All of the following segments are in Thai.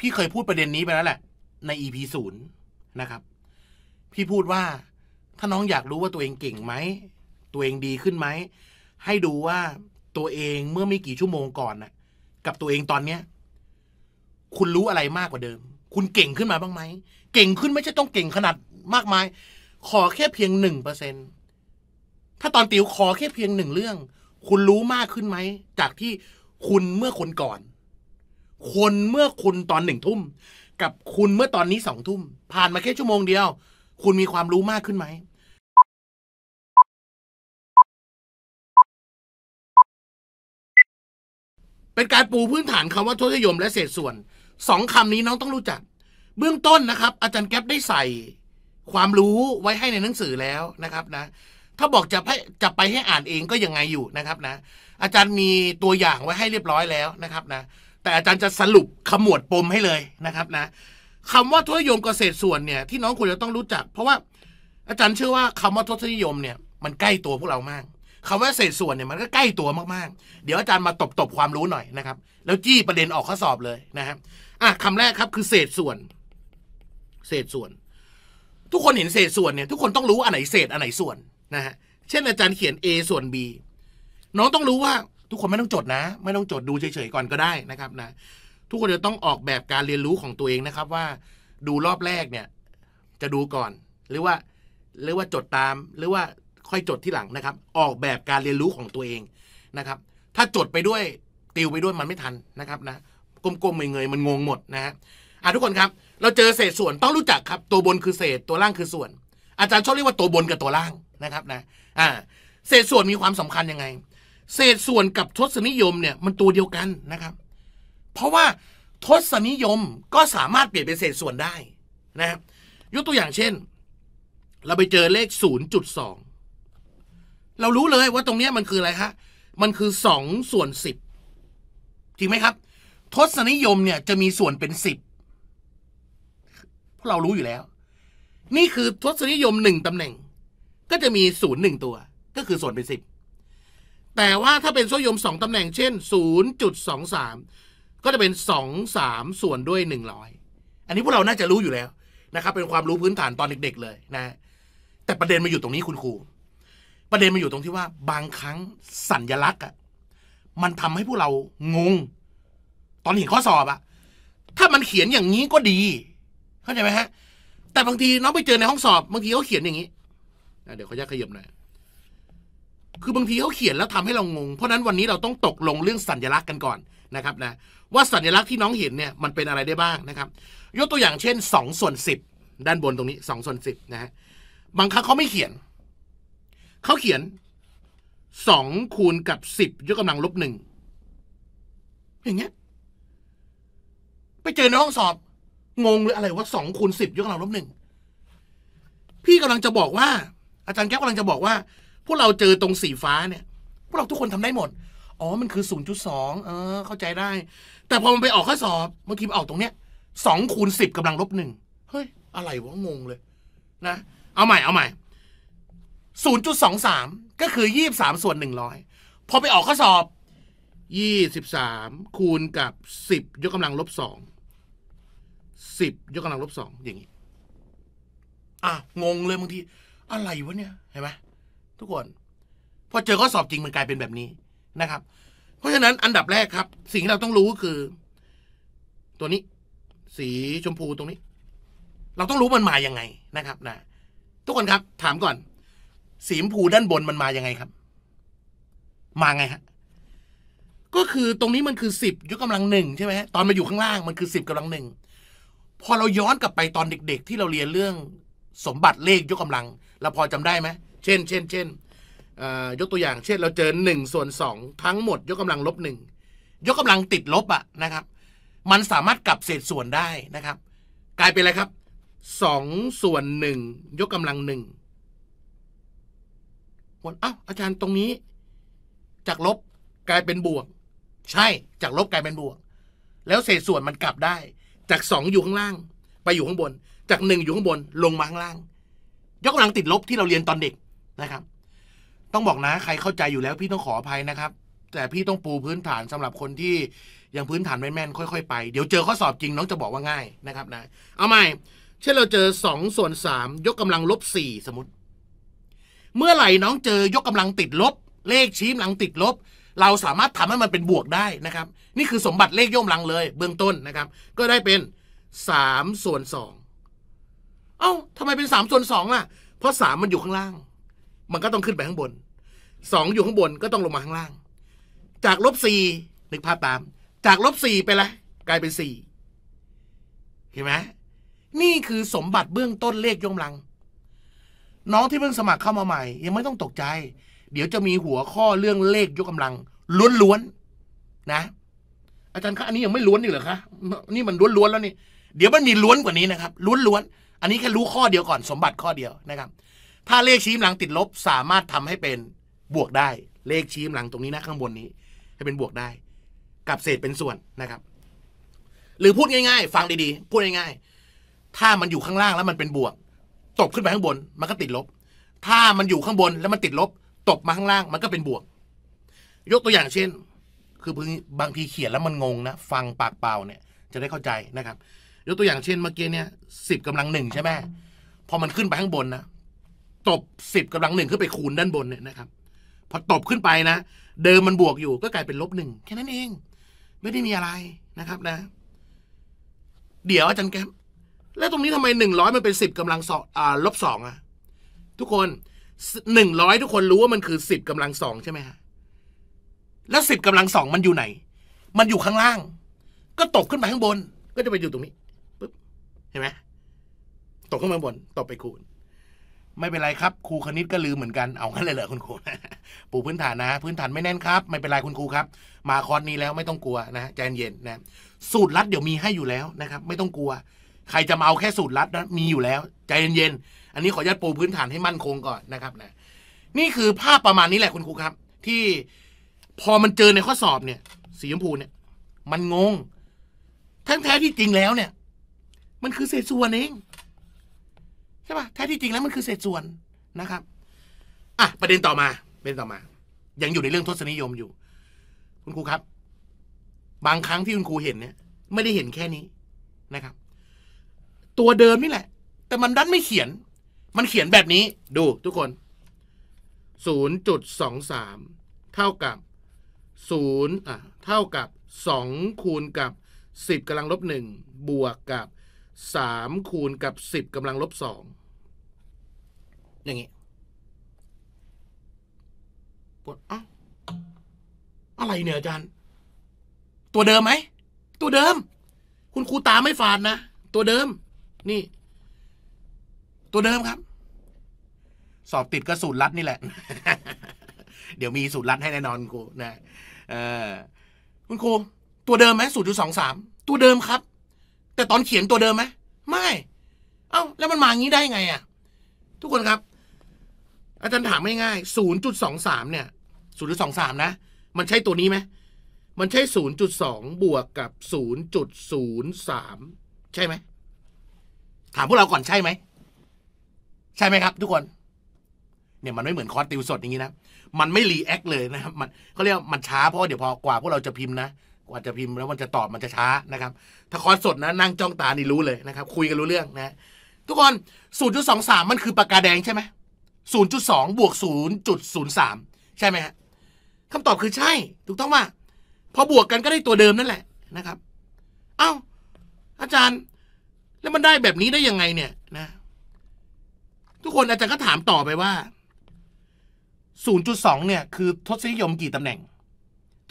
พี่เคยพูดประเด็นนี้ไปแล้วแหละ ในอีพีศูนย์นะครับ พี่พูดว่าถ้าน้องอยากรู้ว่าตัวเองเก่งไหมตัวเองดีขึ้นไหมให้ดูว่าตัวเองเมื่อไม่กี่ชั่วโมงก่อนนะ่ะ กับตัวเองตอนเนี้ยคุณรู้อะไรมากกว่าเดิม คุณเก่งขึ้นมาบ้างไหมเก่งขึ้นไม่ใช่ต้องเก่งขนาดมากมายขอแค่เพียงหนึ่งเปอร์เซ็นถ้าตอนติวขอแค่เพียงหนึ่งเรื่อง คุณรู้มากขึ้นไหมจากที่คุณเมื่อคนก่อนคนเมื่อคุณตอนหนึ่งทุ่ม กับคุณเมื่อตอนนี้สองทุ่ม ผ่านมาแค่ชั่วโมงเดียว คุณมีความรู้มากขึ้นไหมเป็นการปูพื้นฐานคำว่าทศนิยมและเศษส่วนสองคำนี้น้องต้องรู้จัก เบื้องต้นนะครับ อาจารย์แก๊ปได้ใส่ ความรู้ไว้ให้ในหนังสือแล้วนะครับ นะ ถ้าบอกจะไปจะไปให้อ่านเองก็ยังไงอยู่นะครับ นะ อาจารย์มีตัวอย่างไว้ให้เรียบร้อยแล้วนะครับ นะแต่อาจารย์จะสรุปขมวดปมให้เลยนะครับนะคำว่าทศนิยมเกษตรส่วนเนี่ยที่น้องควรจะต้องรู้จัก เพราะว่าอาจารย์เชื่อว่าคำว่าทศนิยมเนี่ยมันใกล้ตัวพวกเรามากคำว่าเศษส่วนเนี่ยมันก็ใกล้ตัวมากๆเดี๋ยวอาจารย์มาตบตบความรู้หน่อยนะครับ แล้วจี้ประเด็นออกข้อสอบเลยนะครับอ่ะคำแรกครับคือเศษส่วน เศษส่วน ทุกคนเห็นเศษส่วนเนี่ยทุกคนต้องรู้อันไหนเศษอันไหนส่วนนะฮะเช่น อาจารย์เขียน a ส่วน b น้องต้องรู้ว่าทุกคนไม่ต้องจดนะ ไม่ต้องจดดูเฉยๆก่อนก็ได้นะครับนะทุกคนจะต้องออกแบบการเรียนรู้ของตัวเองนะครับ ว่าดูรอบแรกเนี่ยจะดูก่อนหรือว่าหรือว่าจดตามหรือว่าค่อยจดที่หลังนะครับ ออกแบบการเรียนรู้ของตัวเองนะครับ ถ้าจดไปด้วยติวไปด้วยมันไม่ทันนะครับนะกลมๆเงยๆมันงงหมดนะฮะอ่ะทุกคนครับเราเจอเศษส่วนต้องรู้จักครับ ตัวบนคือเศษตัวล่างคือส่วน อาจารย์ชอบเรียกว่าตัวบนกับตัวล่างนะครับนะอ่าเศษส่วนมีความสำคัญยังไงเศษส่วนกับทศนิยมเนี่ยมันตัวเดียวกันนะครับ เพราะว่าทศนิยมก็สามารถเปลี่ยนเป็นเศษส่วนได้นะ ยกตัวอย่างเช่น เราไปเจอเลข0งเรารู้เลยว่าตรงนี้มันคืออะไรฮะมันคือ2ส่วน10จริงไหมครับ ทศนิยมเนี่ยจะมีส่วนเป็น 10พเรารู้อยู่แล้ว นี่คือทศนิยมหนึ่งตำแหน่ง ก็จะมีศูนนย์หึ่งตัว ก็คือส่วนเป็นสิบแต่ว่าถ้าเป็นโซยม 2 ตำแหน่งเช่น 0.23 ก็จะเป็น 23 ส่วนด้วย 100 อันนี้พวกเราน่าจะรู้อยู่แล้วนะครับเป็นความรู้พื้นฐานตอนเด็กๆเลยนะ แต่ประเด็นมาอยู่ตรงนี้คุณครู ประเด็นมาอยู่ตรงที่ว่า บางครั้งสัญญลักษณ์อ่ะมันทำให้พวกเรางง ตอนเห็นข้อสอบอ่ะถ้ามันเขียนอย่างนี้ก็ดี เข้าใจไหมฮะ แต่บางทีน้องไปเจอในห้องสอบบางทีเขาเขียนอย่างนี้เดี๋ยวเขาจะขยับหน่อยคือบางทีเขาเขียนแล้วทำให้เรางง เพราะนั้นวันนี้เราต้องตกลงเรื่องสัญลักษณ์กันก่อนนะครับนะ ว่าสัญลักษณ์ที่น้องเห็นเนี่ยมันเป็นอะไรได้บ้างนะครับ ยกตัวอย่างเช่น2ส่วน10 ด้านบนตรงนี้2ส่วน10นะฮะบางครั้งเขาไม่เขียน เขาเขียน2คูณกับ 10ยกกำลังลบหนึ่งอย่างเงี้ย ไปเจอในห้องสอบงงเลยอะไรว่าสองคูณสิบยกกำลังลบหนึ่งพี่กำลังจะบอกว่า อาจารย์แก้วกำลังจะบอกว่าพวกเราเจอตรงสีฟ้าเนี่ยพวกเราทุกคนทำได้หมดอ๋อมันคือศูนย์จองเออ เข้าใจได้ แต่พอมันไปออกข้อสอบบางทีมันออกตรงเนี้ยสองคูณสิบกำลังลบหนึ่งเฮ้ย อะไรวะงงเลยนะเอาใหม่ เอาใหม่ศูนย์จุดสองสามก็คือย่บสสาม่วนหนึ่งร้อยพอไปออกข้อสอบยี่สสิบามคูณกับสิบยกกำลังลบสองสิบยกกำลังลบงอย่างนี้อ่ะงงเลยบางที อะไรวะเนี่ยเห็นไหมทุกคนพอเจอข้อสอบจริงมันกลายเป็นแบบนี้นะครับ เพราะฉะนั้นอันดับแรกครับ สิ่งที่เราต้องรู้คือ ตัวนี้ สีชมพูตรงนี้ เราต้องรู้มันมาอย่างไงนะครับ นะทุกคนครับ ถามก่อน สีชมพูด้านบนมันมาอย่างไงครับ มาไงฮะก็คือตรงนี้มันคือสิบยกกาลังหนึ่งใช่ไหมตอนมาอยู่ข้างล่างมันคือสิบกำลังหนึ่งพอเราย้อนกลับไปตอนเด็ก ๆ ที่เราเรียนเรื่อง สมบัติเลขยกกาลังเราพอจำได้ไหมเช่นเช่น เช่น ยกตัวอย่าง เช่น เราเจอหนึ่งส่วนสองทั้งหมดยกกำลังลบหนึ่งยกกำลังติดลบอะนะครับ มันสามารถกลับเศษส่วนได้นะครับ กลายเป็นอะไรครับสองส่วนหนึ่งยกกำลังหนึ่งวนอ้าวอาจารย์ตรงนี้ จากลบกลายเป็นบวก ใช่จากลบกลายเป็นบวก แล้วเศษส่วนมันกลับได้ จากสองอยู่ข้างล่างไปอยู่ข้างบน จากหนึ่งอยู่ข้างบนลงมาข้างล่าง ยกกำลังติดลบที่เราเรียนตอนเด็กนะครับ ต้องบอกนะใครเข้าใจอยู่แล้วพี่ต้องขออภัยนะครับ แต่พี่ต้องปูพื้นฐานสำหรับคนที่ยังพื้นฐานไม่แม่นค่อยๆไป เดี๋ยวเจอข้อสอบจริงน้องจะบอกว่าง่ายนะครับนะ เอาใหม่ เช่นเราเจอสองส่วนสามยกกำลังลบสี่สมมติ เมื่อไหร่น้องเจอยกกำลังติดลบ เลขชี้หลังติดลบ เราสามารถทำให้มันเป็นบวกได้นะครับ นี่คือสมบัติเลขย่อมลังเลย เบื้องต้นนะครับ ก็ได้เป็นสามส่วนสองเอ้าทำไมเป็นสามส่วนสองล่ะ เพราะสามมันอยู่ข้างล่างมันก็ต้องขึ้นไปข้างบนสองอยู่ข้างบนก็ต้องลงมาข้างล่าง จากลบสี่นึกภาพตามจากลบสี่ไปละกลายเป็นสี่เห็นไหมนี่คือสมบัติเบื้องต้นเลขยมลัง น้องที่เพิ่งสมัครเข้ามาใหม่ ยังไม่ต้องตกใจ เดี๋ยวจะมีหัวข้อเรื่องเลขยกกาลัง ล้วนๆนะ อาจารย์คะอันนี้ยังไม่ล้วนอีกเหรอคะนี่มันล้วนๆแล้วนี่เดี๋ยวมันมีล้วนกว่านี้นะครับล้วนๆอันนี้แค่รู้ข้อเดียวก่อนสมบัติข้อเดียวนะครับถ้าเลขชี้หลังติดลบ สามารถทำให้เป็นบวกได้ เลขชี้หลังตรงนี้นะข้างบนนี้ ให้เป็นบวกได้กับเศษเป็นส่วนนะครับ หรือพูดง่าย ๆ ฟังดีๆ พูดง่าย ๆ ถ้ามันอยู่ข้างล่างแล้วมันเป็นบวกตกขึ้นไปข้างบน มันก็ติดลบ ถ้ามันอยู่ข้างบนแล้วมันติดลบตกมาข้างล่างมันก็เป็นบวก ยกตัวอย่างเช่น คือบางทีเขียนแล้วมันงงนะ ฟังปากเปล่าเนี่ย จะได้เข้าใจนะครับ ยกตัวอย่างเช่นเมื่อกี้เนี่ยสิบกำลังหนึ่งใช่ไหมพอมันขึ้นไปข้างบนนะตบสิบกำลังหนึ่งขึ้นไปคูณด้านบนเนี่ยนะครับ พอตบขึ้นไปนะเดิมมันบวกอยู่ก็กลายเป็นลบหนึ่งแค่นั้นเอง ไม่ได้มีอะไรนะครับนะ เดี๋ยวอาจารย์แกมแล้วตรงนี้ทำไมหนึ่งร้อยมันเป็นสิบกำลังสองอ่าลบสองอะทุกคนหนึ่งร้อยทุกคนรู้ว่ามันคือสิบกำลังสองใช่ไหมฮะแล้วสิบกำลังสองมันอยู่ไหน มันอยู่ข้างล่าง ก็ตกขึ้นไปข้างบน ก็จะไปอยู่ตรงนี้ปึ๊บเห็นไหมตกขึ้นมาบนตกไปคูณไม่เป็นไรครับ ครูคณิตก็ลืมเหมือนกันเอางั้นเลยเหรอคุณครูปูพื้นฐานนะพื้นฐานไม่แน่นครับ ไม่เป็นไรคุณครูครับ มาคอร์สนี้แล้วไม่ต้องกลัวนะใจเย็นนะสูตรลัดเดี๋ยวมีให้อยู่แล้วนะครับ ไม่ต้องกลัว ใครจะมาเอาแค่สูตรลัดนะมีอยู่แล้วใจเย็นๆอันนี้ขออนุญาตปูพื้นฐานให้มั่นคงก่อนนะครับนะนี่คือภาพประมาณนี้แหละคุณครูครับ ที่พอมันเจอในข้อสอบเนี่ยสีชมพูเนี่ย มันงง ทั้งแท้ที่จริงแล้วเนี่ย มันคือเศษส่วนเองใช่ปะแท้ที่จริงแล้วมันคือเศษส่วนนะครับ อ่ะประเด็นต่อมาประเด็นต่อมา ยังอยู่ในเรื่องทศนิยมอยู่ คุณครูครับ บางครั้งที่คุณครูเห็นเนี่ย ไม่ได้เห็นแค่นี้นะครับ ตัวเดิมนี่แหละ แต่มันดันไม่เขียน มันเขียนแบบนี้ ดูทุกคน 0.23เท่ากับ 0 อ่ะเท่ากับ2คูณกับ10กำลังลบ1บวกกับ3คูณกับ10กำลังลบ2อย่างนงี้ปวดอะอะไรเนี่ยอาจารย์ตัวเดิมไหมตัวเดิม คุณครูตาไม่ฝาดนะตัวเดิม นี่ ตัวเดิมครับ สอบติดก็สูตรลัดนี่แหละ เดี๋ยวมีสูตรลัดให้แน่นอนครูนะเออคุณครู ตัวเดิมไหมสูตรจุดสองสามตัวเดิมครับ แต่ตอนเขียนตัวเดิมไหมไม่ เอา้าแล้วมันมางี้ได้ไงอะ่ะ ทุกคนครับอาจารย์ถามง่ายๆศูนย์จุดสองสามเนี่ยศูนย์รือสองสามนะ มันใช่ตัวนี้ไหม มันใช่ศูนย์จุดสองบวกกับศูนย์จุดศูนย์สามใช่ไหม ถามพวกเรา ก่อน ใช่ไหม ใช่ไหมครับ ทุกคน เนี่ย มันไม่เหมือนคอร์สติวสดอย่างนี้นะ มันไม่รีแอคเลยนะครับ มันเขาเรียกมันช้า เพราะเดี๋ยวพอกว่าพวกเราจะพิมพ์นะ กว่าจะพิมพ์แล้วมันจะตอบมันจะช้านะครับ ถ้าคอร์สสดนะ นั่งจ้องตานี่รู้เลยนะครับ คุยกันรู้เรื่องนะ ทุกคน 0.23 มันคือปากกาแดงใช่ไหม0.2บวก0.03ใช่ไหมฮะคำตอบคือใช่ ถูกต้องว่าพอบวกกันก็ได้ตัวเดิมนั่นแหละนะครับเอา้า อาจารย์แล้วมันได้แบบนี้ได้ยังไงเนี่ยนะทุกคนอาจารย์ก็ถามต่อไปว่า0.2เนี่ยคือทศนิยมกี่ตำแหน่ง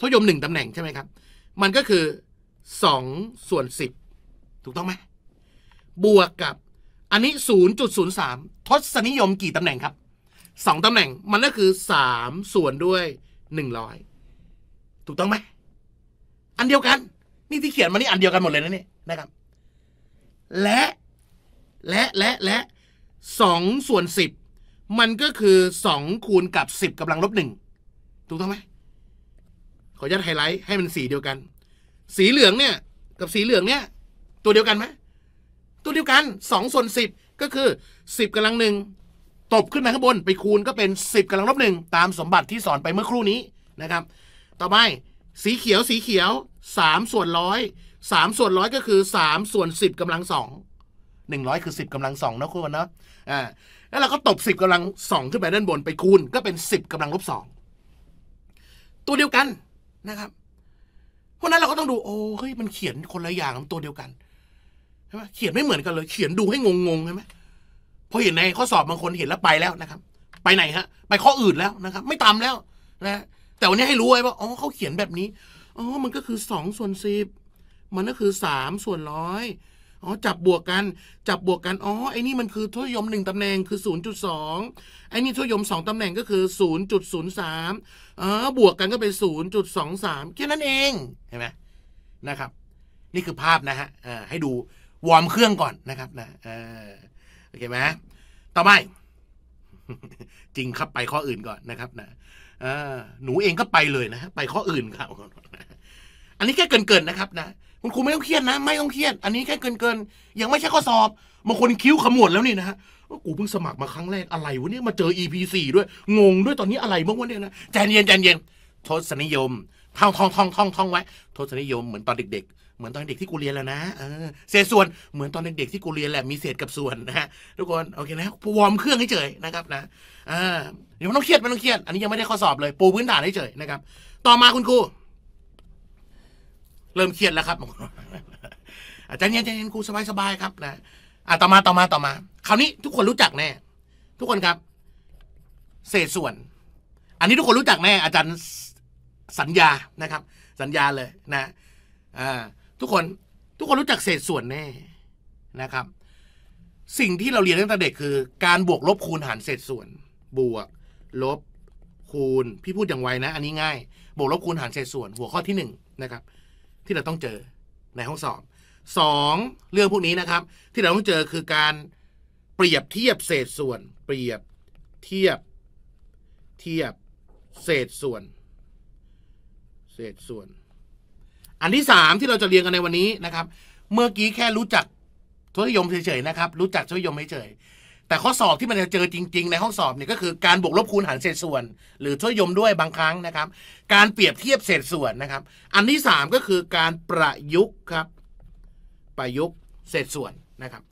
ทศนิยมหนึ่งตำแหน่งใช่ไหมครับ มันก็คือ2ส่วน10ถูกต้องไหมบวกกับอันนี้0.03ทศนิยมกี่ตำแหน่งครับสองตำแหน่งมันก็คือสามส่วนด้วยหนึ่งร้อยถูกต้องไหมอันเดียวกันนี่ที่เขียนมานี่อันเดียวกันหมดเลยนะนี่นะครับและและและและสองส่วนสิบมันก็คือสองคูณกับสิบกำลังลบหนึ่งถูกต้องไหมขออนุญาตไฮไลท์ให้มันสีเดียวกัน สีเหลืองเนี่ยกับสีเหลืองเนี่ยตัวเดียวกันไหมตัวเดียวกันสองส่วนสิบก็คือสิบกำลังหนึ่งตบขึ้นมาข้างบนไปคูณ ก็เป็น 10กำลังลบหนึ่งตามสมบัติที่สอนไปเมื่อครู่นี้นะครับ ต่อไปสีเขียวสีเขียว3ส่วนร้อยสส่วนร้อยก็คือ3ส่วน10กำลังสองหนึ่งร้อยคือ 10กำลังสองนะคุณนะอ่าแล้วเราก็ตบ 10กำลังสองขึ้นไปด้านบนไปคูณก็เป็น 10กำลังลบสองตัวเดียวกันนะครับเพราะนั้นเราก็ต้องดู โอ้เฮ้ยมันเขียนคนละอย่างตัวเดียวกันใช่ไหมเขียนไม่เหมือนกันเลย เขียนดูให้งงๆใช่ไหมพราะเห็นในข้อสอบบางคนเห็นแล้วไปแล้วนะครับ ไปไหนฮะไปข้ออื่นแล้วนะครับ ไม่ตามแล้วนะแต่วันนี้ให้รู้ไว้ว่าอ๋อเขาเขียนแบบนี้อ๋อมันก็คือสองส่วนสิบมันก็คือสามส่วนร้อยอ๋อจับบวกกันจับบวกกันอ๋อไอ้นี่มันคือทศยมหนึ่งตำแหน่งคือศูนย์จุดสองไอ้นี่ทศยมสองตำแหน่งก็คือศศููนนยย์์จุดสามอ๋อบวกกันก็เป็นศูนย์จุดสองสามแค่นั้นเองเห็นไหมนะครับ นี่คือภาพนะฮะให้ดูวอร์มเครื่องก่อนนะครับนะโอเคไหมต่อไปจริงครับไปข้ออื่นก่อนนะครับ นะหนูเองก็ไปเลยนะไปข้ออื่นครับ อันนี้แค่เกินๆนะครับ นะ คุณครูไม่ต้องเครียดนะ ไม่ต้องเครียด อันนี้แค่เกินๆ ยังไม่ใช่ข้อสอบบางคนคิ้วขมวดแล้วนี่นะฮะกูเพิ่งสมัครมาครั้งแรกอะไรวะเนี่ย มาเจอ EP สด้วย งงด้วยตอนนี้อะไรเมื่อวนเนี่ยนะ ใจเย็นใจเย็นทศนิยม ท่องท่องท่องท่องท่องไว้ทศนิยมเหมือนตอนเด็กเหมือนตอนเด็กที่กูเรียนแล้วนะเออเศษ ส่วน เหมือนตอนเด็กๆที่กูเรียนแหละมีเศษกับส่วน นะฮะทุกคนโอเคนะวอร์มเครื่องให้เฉยนะครับ นะอ่าเดี๋ยวไม่ต้องเครียดไม่ต้องเครียดอันนี้ยังไม่ได้ข้อสอบเลยปูพื้นฐานให้เฉยนะครับต่อมาคุณครูเริ่มเครียดแล้วครับ อาจารย์เย็นใจเย็นครูสบายสบายครับ นะอ่ะต่อมาต่อมาต่อมาคราวนี้ทุกคนรู้จักแน่ทุกคนครับ เศษส่วน อันนี้ทุกคนรู้จักแน่อาจารย์สัญญานะครับ สัญญาเลย นะอ่าทุกคนทุกคนรู้จักเศษส่วนแน่นะครับ สิ่งที่เราเรียนตั้งแต่เด็กคือ การบวกลบคูณหารเศษส่วน บวกลบคูณ พี่พูดอย่างไวนะอันนี้ง่ายบวกลบคูณหารเศษส่วนหัวข้อที่1นนะครับที่เราต้องเจอในห้องสอบ 2. เรื่องพวกนี้นะครับ ที่เราต้องเจอคือการเปรียบเทียบเศษส่วน เปรียบเทียบเทียบเศษส่วน เศษส่วนอันที่สามที่เราจะเรียนกันในวันนี้นะครับเมื่อกี้แค่รู้จักทศนิยมเฉยๆนะครับ รู้จักทศนิยมเฉยแต่ข้อสอบที่มันจะเจอจริง ๆ ในห้องสอบเนี่ยก็คือการบวกลบคูณหารเศษส่วน หรือทศนิยมด้วยบางครั้งนะครับ การเปรียบเทียบเศษส่วนนะครับ อันที่สามก็คือการประยุกต์ครับ ประยุกต์เศษส่วนนะครับ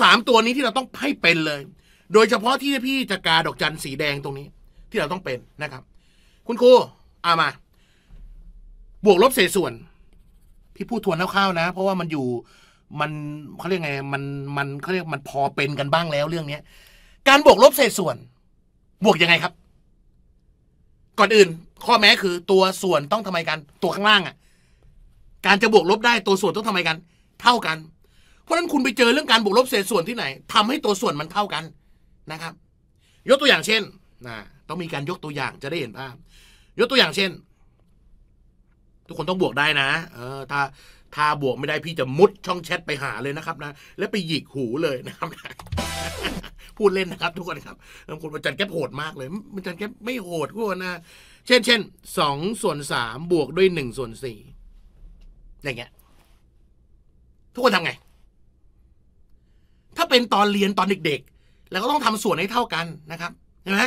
สามตัวนี้ที่เราต้องให้เป็นเลยโดยเฉพาะที่พี่จะกาดอกจันสีแดงตรงนี้ที่เราต้องเป็นนะครับ คุณครูเอามา บวกลบเศษส่วนพี่พูดทวนคร่าวๆนะเพราะว่ามันอยู่มันเขาเรียกไงมันมันเขาเรียกมันพอเป็นกันบ้างแล้วเรื่องเนี้ย การบวกลบเศษส่วน บวกยังไงครับ ก่อนอื่น ข้อแม้คือตัวส่วนต้องทำไมกันตัวข้างล่างอะ่ะการจะบวกลบได้ตัวส่วนต้องทำไมกัน เท่ากันเพราะฉะนั้นคุณไปเจอเรื่องการบวกลบเศษส่วนที่ไหน ทำให้ตัวส่วนมันเท่ากันนะครับ ยกตัวอย่างเช่นนะต้องมีการยกตัวอย่างจะได้เห็นภาพ ยกตัวอย่างเช่นทุกคนต้องบวกได้นะ เออถ้า ถ้า บวก ไม่ได้ พี่ จะ มุด ช่อง แชท ไป หา เลย นะครับ นะ แล้วไป หยิกหู เลยนะครับ พูดเล่นนะครับ ทุกคนครับบางคนประจันแก๊ปโหดมาก เลย มันจันแก๊ปไม่โหดทุกคนนะ เช่น เช่น สองส่วนสาม บวกด้วยหนึ่งส่วนสี่อย่างเงี้ย ทุกคนทำไง ถ้าเป็น ตอน เรียน ตอน เด็ก ๆ แล้วก็ต้องทำส่วนให้เท่ากันนะครับใช่ไหม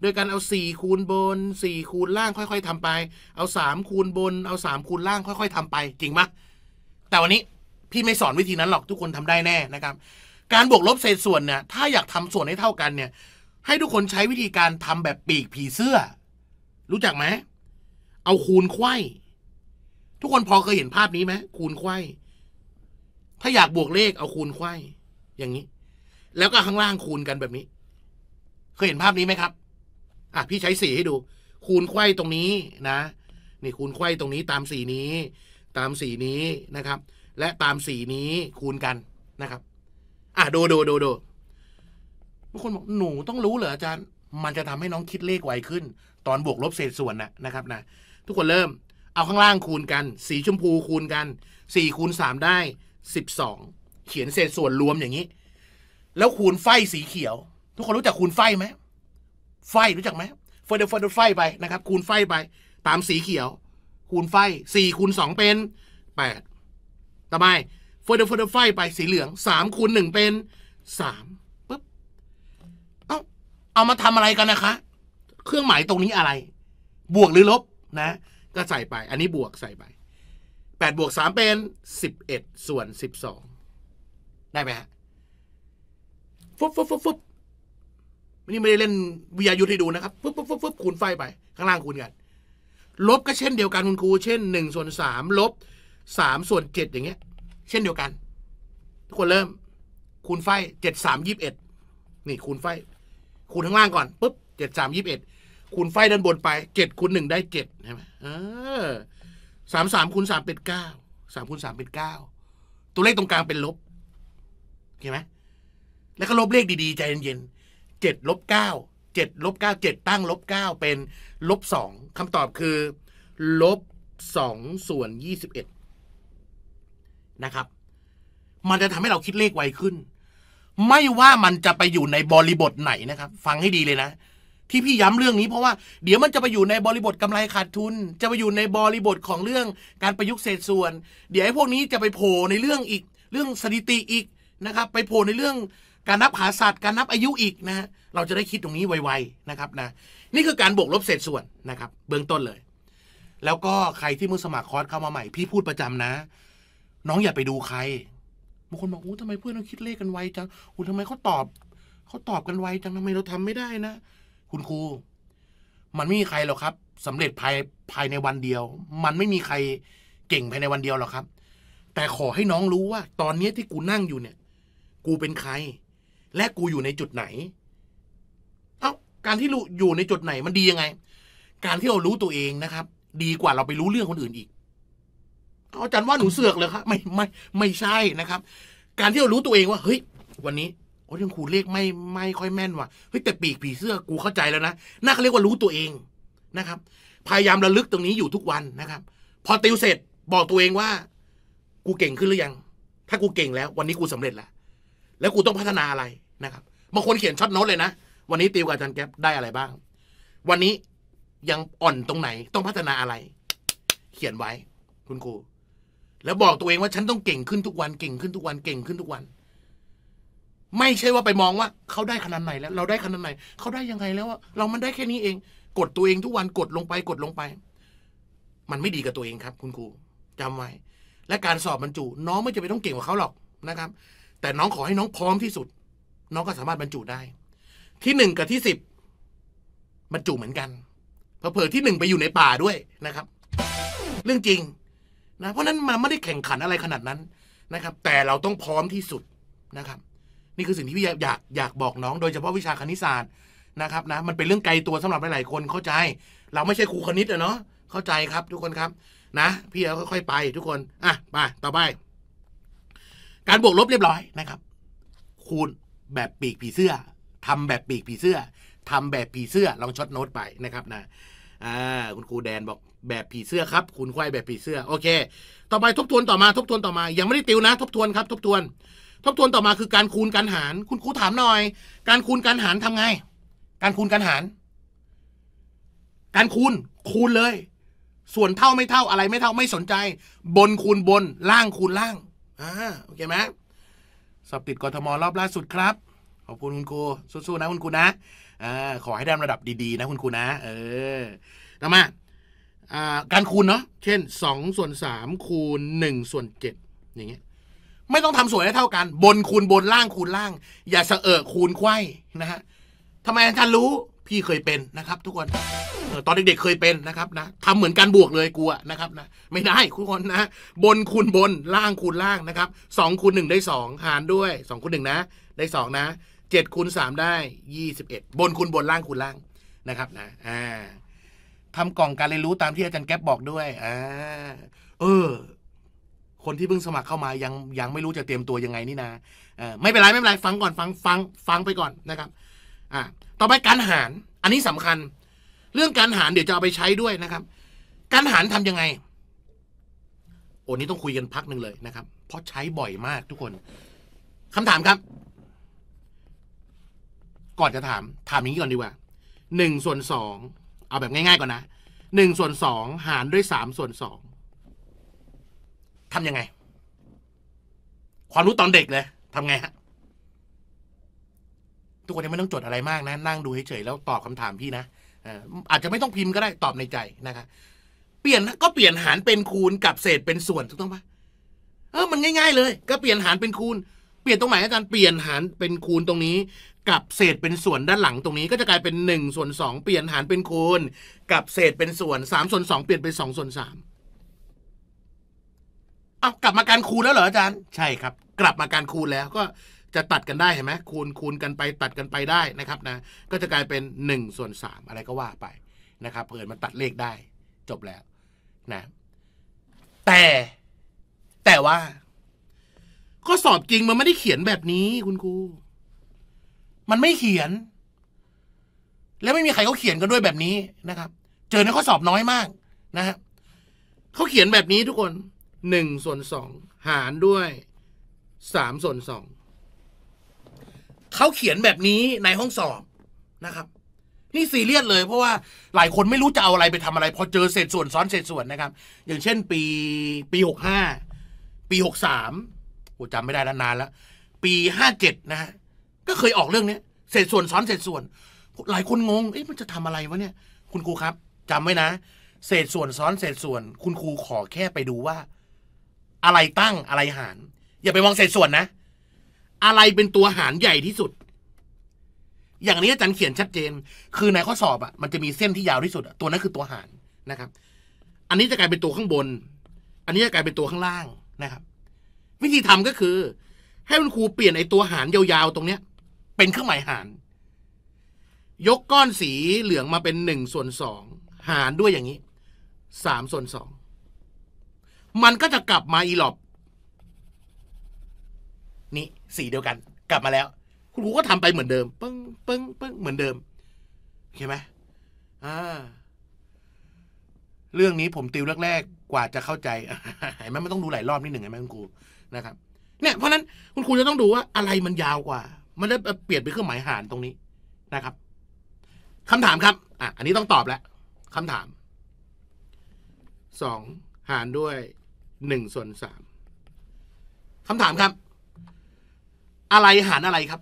โดยการเอา4คูณบน4คูณล่างค่อย ๆทำไป เอา 3 คูณบน เอา 3 คูณล่างค่อย ๆทำไป จริงปะแต่วันนี้ พี่ไม่สอนวิธีนั้นหรอกทุกคนทำได้แน่นะครับ การบวกลบเศษส่วนเนี่ย ถ้าอยากทำส่วน ให้เท่ากันเนี่ย ให้ทุกคนใช้วิธีการทำ แบบปีกผีเสื้อ รู้จักไหม เอาคูณไข้ทุกคนพอเคยเห็นภาพนี้ไหมคูณไข้ถ้าอยากบวกเลขเอาคูณไข้อย่างนี้ แล้วก็ข้างล่างคูณกันแบบนี้ เคยเห็นภาพนี้ไหมครับ่ะพี่ใช้สีให้ดู คูณไข้ตรงนี้นะนี่คูณไข้ตรงนี้ตามสีนี้ ตามสีนี้นะครับ และตามสีนี้คูณกันนะครับ อ่ะดูดูดูดูบางคนบอกหนูต้องรู้เหรออาจารย์มันจะทำให้น้องคิดเลขไวขึ้น ตอนบวกลบเศษส่วนนะนะครับนะทุกคนเริ่ม เอาข้างล่างคูณกัน สีชมพูคูณกันสี่คูณสามได้ สิบสอง เขียนเศษส่วนรวมอย่างนี้ แล้วคูณไฟสีเขียว ทุกคนรู้จักคูณไฟไหมไฟ รู้จักไหมเฟอร์เดฟอร์เดไฟไปนะครับ คูณไฟไป ตามสีเขียว คูณไฟสี่คูณสองเป็นแปดต่อไปเฟอร์เดฟอร์เดไฟไปสีเหลืองสามคูณหนึ่งเป็นสามปุ๊บเอาเอามาทำอะไรกันนะคะ เครื่องหมายตรงนี้อะไร บวกหรือลบนะ ก็ใส่ไป อันนี้บวกใส่ไปแปดบวกสามเป็นสิบเอ็ดส่วนสิบสองได้ไหมฮะฟุบฟุบฟุบฟุบนี่ไม่ได้เล่นวิทยาุทธให้ดูนะครับปุ๊บปุ๊บปุ๊บคูณไฟไป ข้างล่างคูณกัน ลบก็เช่นเดียวกันคุณครู เช่นหนึ่งส่วนสามลบสามส่วนเจ็ดอย่างเงี้ย เช่นเดียวกัน ทุกคนเริ่ม คูณไฟเจ็ดสามยี่สิบเอ็ดนี่คูณไฟ คูณข้างล่างก่อนปุ๊บเจ็ดสามยี่สิบเอ็ดคูณไฟด้านบนไปเจ็ดคูณหนึ่งได้เจ็ดใช่ไหมเออสามสามคูณสามเป็นเก้าสามคูณสามเป็นเก้าตัวเลขตรงกลางเป็นลบเข้าไหมแล้วก็ลบเลขดีๆ ใจเย็นๆจ็ดลบเเก้าจ็ดลบเเก้าจ็ดตั้งลบเก้าเป็น ลบสองคำตอบคือ ลบสองส่วนยี่สิบเอ็ดนะครับ มันจะทำให้เราคิดเลขไวขึ้น ไม่ว่ามันจะไปอยู่ในบริบทไหนนะครับ ฟังให้ดีเลยนะ ที่พี่ย้ำเรื่องนี้เพราะว่าเดี๋ยวมันจะไปอยู่ในบริบทกำไรขาดทุน จะไปอยู่ในบริบทของเรื่องการประยุกต์เศษส่วน เดี๋ยวไอ้พวกนี้จะไปโผล่ในเรื่องอีก เรื่องสถิติอีกนะครับ ไปโผล่ในเรื่องการนับขาสัตว์การนับอายุอีกนะเราจะได้คิดตรงนี้ไวๆนะครับนะ นี่คือการบวกลบเศษส่วนนะครับ เบื้องต้นเลย แล้วก็ใครที่มือสมัครคอร์สเข้ามาใหม่ พี่พูดประจำนะ น้องอย่าไปดูใครบางคนบอกอู้ทำไมเพื่อน้องคิดเลขกันไวจังอู้ทำไมเขาตอบเขาตอบกันไวจังทำไมเราทำไม่ได้นะคุณครูมันไม่มีใครหรอกครับ สำเร็จภายภายในวันเดียว มันไม่มีใครเก่งภายในวันเดียวหรอกครับ แต่ขอให้น้องรู้ว่า ตอนนี้ที่กูนั่งอยู่เนี่ย กูเป็นใครและกูอยู่ในจุดไหนเอ้าการที่อยู่ในจุดไหนมันดียังไง การที่เรารู้ตัวเองนะครับ ดีกว่าเราไปรู้เรื่องคนอื่นอีกอาจารย์ว่าหนูเสือกเลยครับ ไม่ไม่ ไม่ใช่นะครับ การที่เรารู้ตัวเองว่าเฮ้ยวันนี้โอ้ยครูเลขไม่ไม่ค่อยแม่นว่ะเฮ้ยแต่ปีกผีเสื้อกูเข้าใจแล้วนะน่าเขาเรียกว่ารู้ตัวเองนะครับ พยายามระลึกตรงนี้อยู่ทุกวันนะครับ พอติวเสร็จบอกตัวเองว่า กูเก่งขึ้นหรือยัง ถ้ากูเก่ง แล้ว วันนี้กูสำเร็จแล้วแล้วกูต้องพัฒนาอะไรนะครับบางคนเขียนช็อตโน้ตเลยนะ วันนี้ติวกับอาจารย์แก๊ปได้อะไรบ้าง วันนี้ยังอ่อนตรงไหน ต้องพัฒนาอะไร เขียนไว้ คุณครู แล้วบอกตัวเองว่าฉันต้องเก่งขึ้นทุกวัน เก่งขึ้นทุกวัน เก่งขึ้นทุกวัน ไม่ใช่ว่าไปมองว่า เขาได้ขนาดไหน แล้ว เราได้ขนาดไหน เขาได้ยังไงแล้วว่าเรา มันได้แค่นี้เอง กดตัวเองทุกวันกดลงไปกดลงไป มันไม่ดีกับตัวเองครับ คุณครูจำไว้ และการสอบบรรจุ น้องไม่จะไปต้องเก่งกว่าเขาหรอกนะครับแต่น้องขอให้น้องพร้อมที่สุด น้องก็สามารถบรรจุได้ ที่หนึ่งกับที่สิบบรรจุเหมือนกันเพอเพอที่หนึ่งไปอยู่ในป่าด้วยนะครับ เรื่องจริงนะ เพราะนั้นมันไม่ได้แข่งขันอะไรขนาดนั้นนะครับ แต่เราต้องพร้อมที่สุดนะครับ นี่คือสิ่งที่พี่อยากอยากบอกน้อง โดยเฉพาะวิชาคณิตศาสตร์นะครับนะมันเป็นเรื่องไกลตัวสำหรับหลายๆคนเข้าใจ เราไม่ใช่ครูคณิตอะเนาะเข้าใจครับ ทุกคนครับ นะพี่เอาค่อยๆไป ทุกคนอ่ะไปต่อไปการบวกลบเรียบร้อยนะครับ คูณแบบปีก ผีเสื้อ ทำแบบปีก ผีเสื้อทำแบบ ผีเสื้อลองช็อตโน้ตไปนะครับนะอ่าคุณครูแดนบอกแบบผีเสื้อครับคุณควายแบบผีเสื้อ โอเค ต่อไปทบทวนต่อมาทบทวนต่อมา ยังไม่ได้ติว นะ ทบทวนครับ ทบทวน ทบทวนต่อมาคือการคูณการหาร คุณครูถามหน่อย การคูณการหารทำไง การคูณการหาร การคูณคูณเลย ส่วนเท่าไม่เท่าอะไรไม่เท่าไม่สนใจ บนคูณบนล่างคูณล่างอ่าโอเคไหมสอบติดกทมรอบล่าสุดครับ ขอบคุณคุณครูสู้ ๆ นะคุณครูนะอ่าขอให้ได้ระดับดี ๆ นะคุณครูนะเออต่อมาอ่าการคูณเนาะเช่นสองส่วนสามคูณงส่วนเจ็ดอย่างเงี้ยไม่ต้องทำสวยให้เท่ากัน บนคูณ บนล่างคูณล่าง อย่าเสอะคูณไข้นะฮะทำไมอาจารย์รู้พี่เคยเป็นนะครับทุกคนตอนเด็กๆเคยเป็นนะครับนะทำเหมือนการบวกเลยกลัวนะครับ นะ ไม่ได้ทุกคนนะ บนคูณบนล่างคูณล่างนะครับสองคูณหนึ่งได้สองหารด้วยสองคูณหนึ่งนะ ได้สองนะเจ็ดคูณสามได้ยี่สิบเอ็ดบนคูณบนล่างคูณล่างนะครับนะอ่าทำกล่องการเรียนรู้ตามที่อาจารย์แก๊ปบอกด้วยอ่าเออ คนที่เพิ่งสมัครเข้ามายังยังไม่รู้จะเตรียมตัวยังไงนี่นะอ่าไม่เป็นไรไม่เป็นไรฟังก่อนฟังฟังฟังไปก่อนนะครับอ่าต่อไปการหาร อันนี้สำคัญ เรื่องการหารเดี๋ยวจะเอาไปใช้ด้วยนะครับ การหารทํำยังไง โอ้นี้ต้องคุยกันพักหนึ่งเลยนะครับ เพราะใช้บ่อยมากทุกคน คำถามครับ ก่อนจะถาม ถามอย่างนี้ก่อนดีกว่าหนึ่งส่วนสองเอาแบบง่าย ๆ ก่อนนะหนึ่งส่วนสองหารด้วยสามส่วนสองทำยังไง ความรู้ตอนเด็กเลยทำไงฮะทุกคนไม่ต้องจดอะไรมากนะ นั่งดูเฉยๆแล้วตอบคำถามพี่นะอาจจะไม่ต้องพิมพ์ก็ได้ตอบในใจนะคะเปลี่ยนก็เปลี่ยนหารเป็นคูณกับเศษเป็นส่วนถูกต้องปะเออมันง่ายๆ เลย ก็เปลี่ยนหารเป็นคูณ เปลี่ยนตรงไหนอาจารย์เปลี่ยนหารเป็นคูณตรงนี้ กับเศษเป็นส่วนด้านหลังตรงนี้ ก็จะกลายเป็น1ส่วน2เปลี่ยนหารเป็นคูณ กับเศษเป็นส่วน3ส่วน2เปลี่ยนเป็น2ส่วน3เอากลับมาการคูณแล้วเหรออาจารย์ใช่ครับ กลับมาการคูณแล้ว ก็จะตัดกันได้เห็นไหมคูณคูณกันไปตัดกันไปได้นะครับ นะ ก็จะกลายเป็น1ส่วน3อะไรก็ว่าไปนะครับเผื่อมันตัดเลขได้ จบแล้วนะ แต่แต่ว่าก็สอบจริงมันไม่ได้เขียนแบบนี้ คุณครูมันไม่เขียน และไม่มีใครเขาเขียนกันด้วยแบบนี้นะครับ เจอในข้อสอบน้อยมาก นะฮะเขาเขียนแบบนี้ทุกคนหนึ่งส่วนสองหารด้วยสามส่วนสองเขาเขียนแบบนี้ในห้องสอบนะครับนี่ซีเรียสเลย เพราะว่าหลายคนไม่รู้จะเอาอะไรไปทำอะไร พอเจอเศษส่วนซ้อนเศษส่วนนะครับ อย่างเช่น ปีปีหกห้าปีหกสามโ้จำไม่ได้แล้วนานแล้วปีห้าเจ็ดนะฮะก็เคยออกเรื่องเนี้ย เศษส่วนซ้อนเศษส่วน หลายคนงงเอ๊ะมันจะทำอะไรวะเนี่ย คุณครูครับ จำไว้นะเศษส่วนซ้อนเศษส่วน คุณครูขอแค่ไปดูว่า อะไรตั้งอะไรหาร อย่าไปมองเศษส่วนนะอะไรเป็นตัวหารใหญ่ที่สุด อย่างนี้อาจารย์เขียนชัดเจน คือในข้อสอบอ่ะมันจะมีเส้นที่ยาวที่สุดตัวนั้นคือตัวหารนะครับ อันนี้จะกลายเป็นตัวข้างบน อันนี้จะกลายเป็นตัวข้างล่างนะครับ วิธีทำก็คือ ให้คุณครูเปลี่ยนไอ้ตัวหารยาวๆ ตรงเนี้ย เป็นเครื่องหมายหารยกก้อนสีเหลืองมาเป็นหนึ่งส่วนสองหารด้วยอย่างนี้สามส่วนสอง มันก็จะกลับมาอีหลอบสีเดียวกัน กลับมาแล้ว คุณครูก็ทำไปเหมือนเดิมปึ้งปึ้งปึ้งเหมือนเดิมเข้าไหมอ่าเรื่องนี้ผมติวแรก ๆ กว่าจะเข้าใจไอ้แม่ไม่ต้องดูหลายรอบนิดหนึ่งไอ้แม่คุณครูนะครับเนี่ยเพราะนั้นคุณครูจะต้องดูว่าอะไรมันยาวกว่า มันได้เปลี่ยนเป็นเครื่องหมายหารตรงนี้นะครับ คำถามครับ อ่ะอันนี้ต้องตอบแล้วคำถามสองหารด้วยหนึ่งส่วนสามคำถามครับอะไรหารอะไรครับ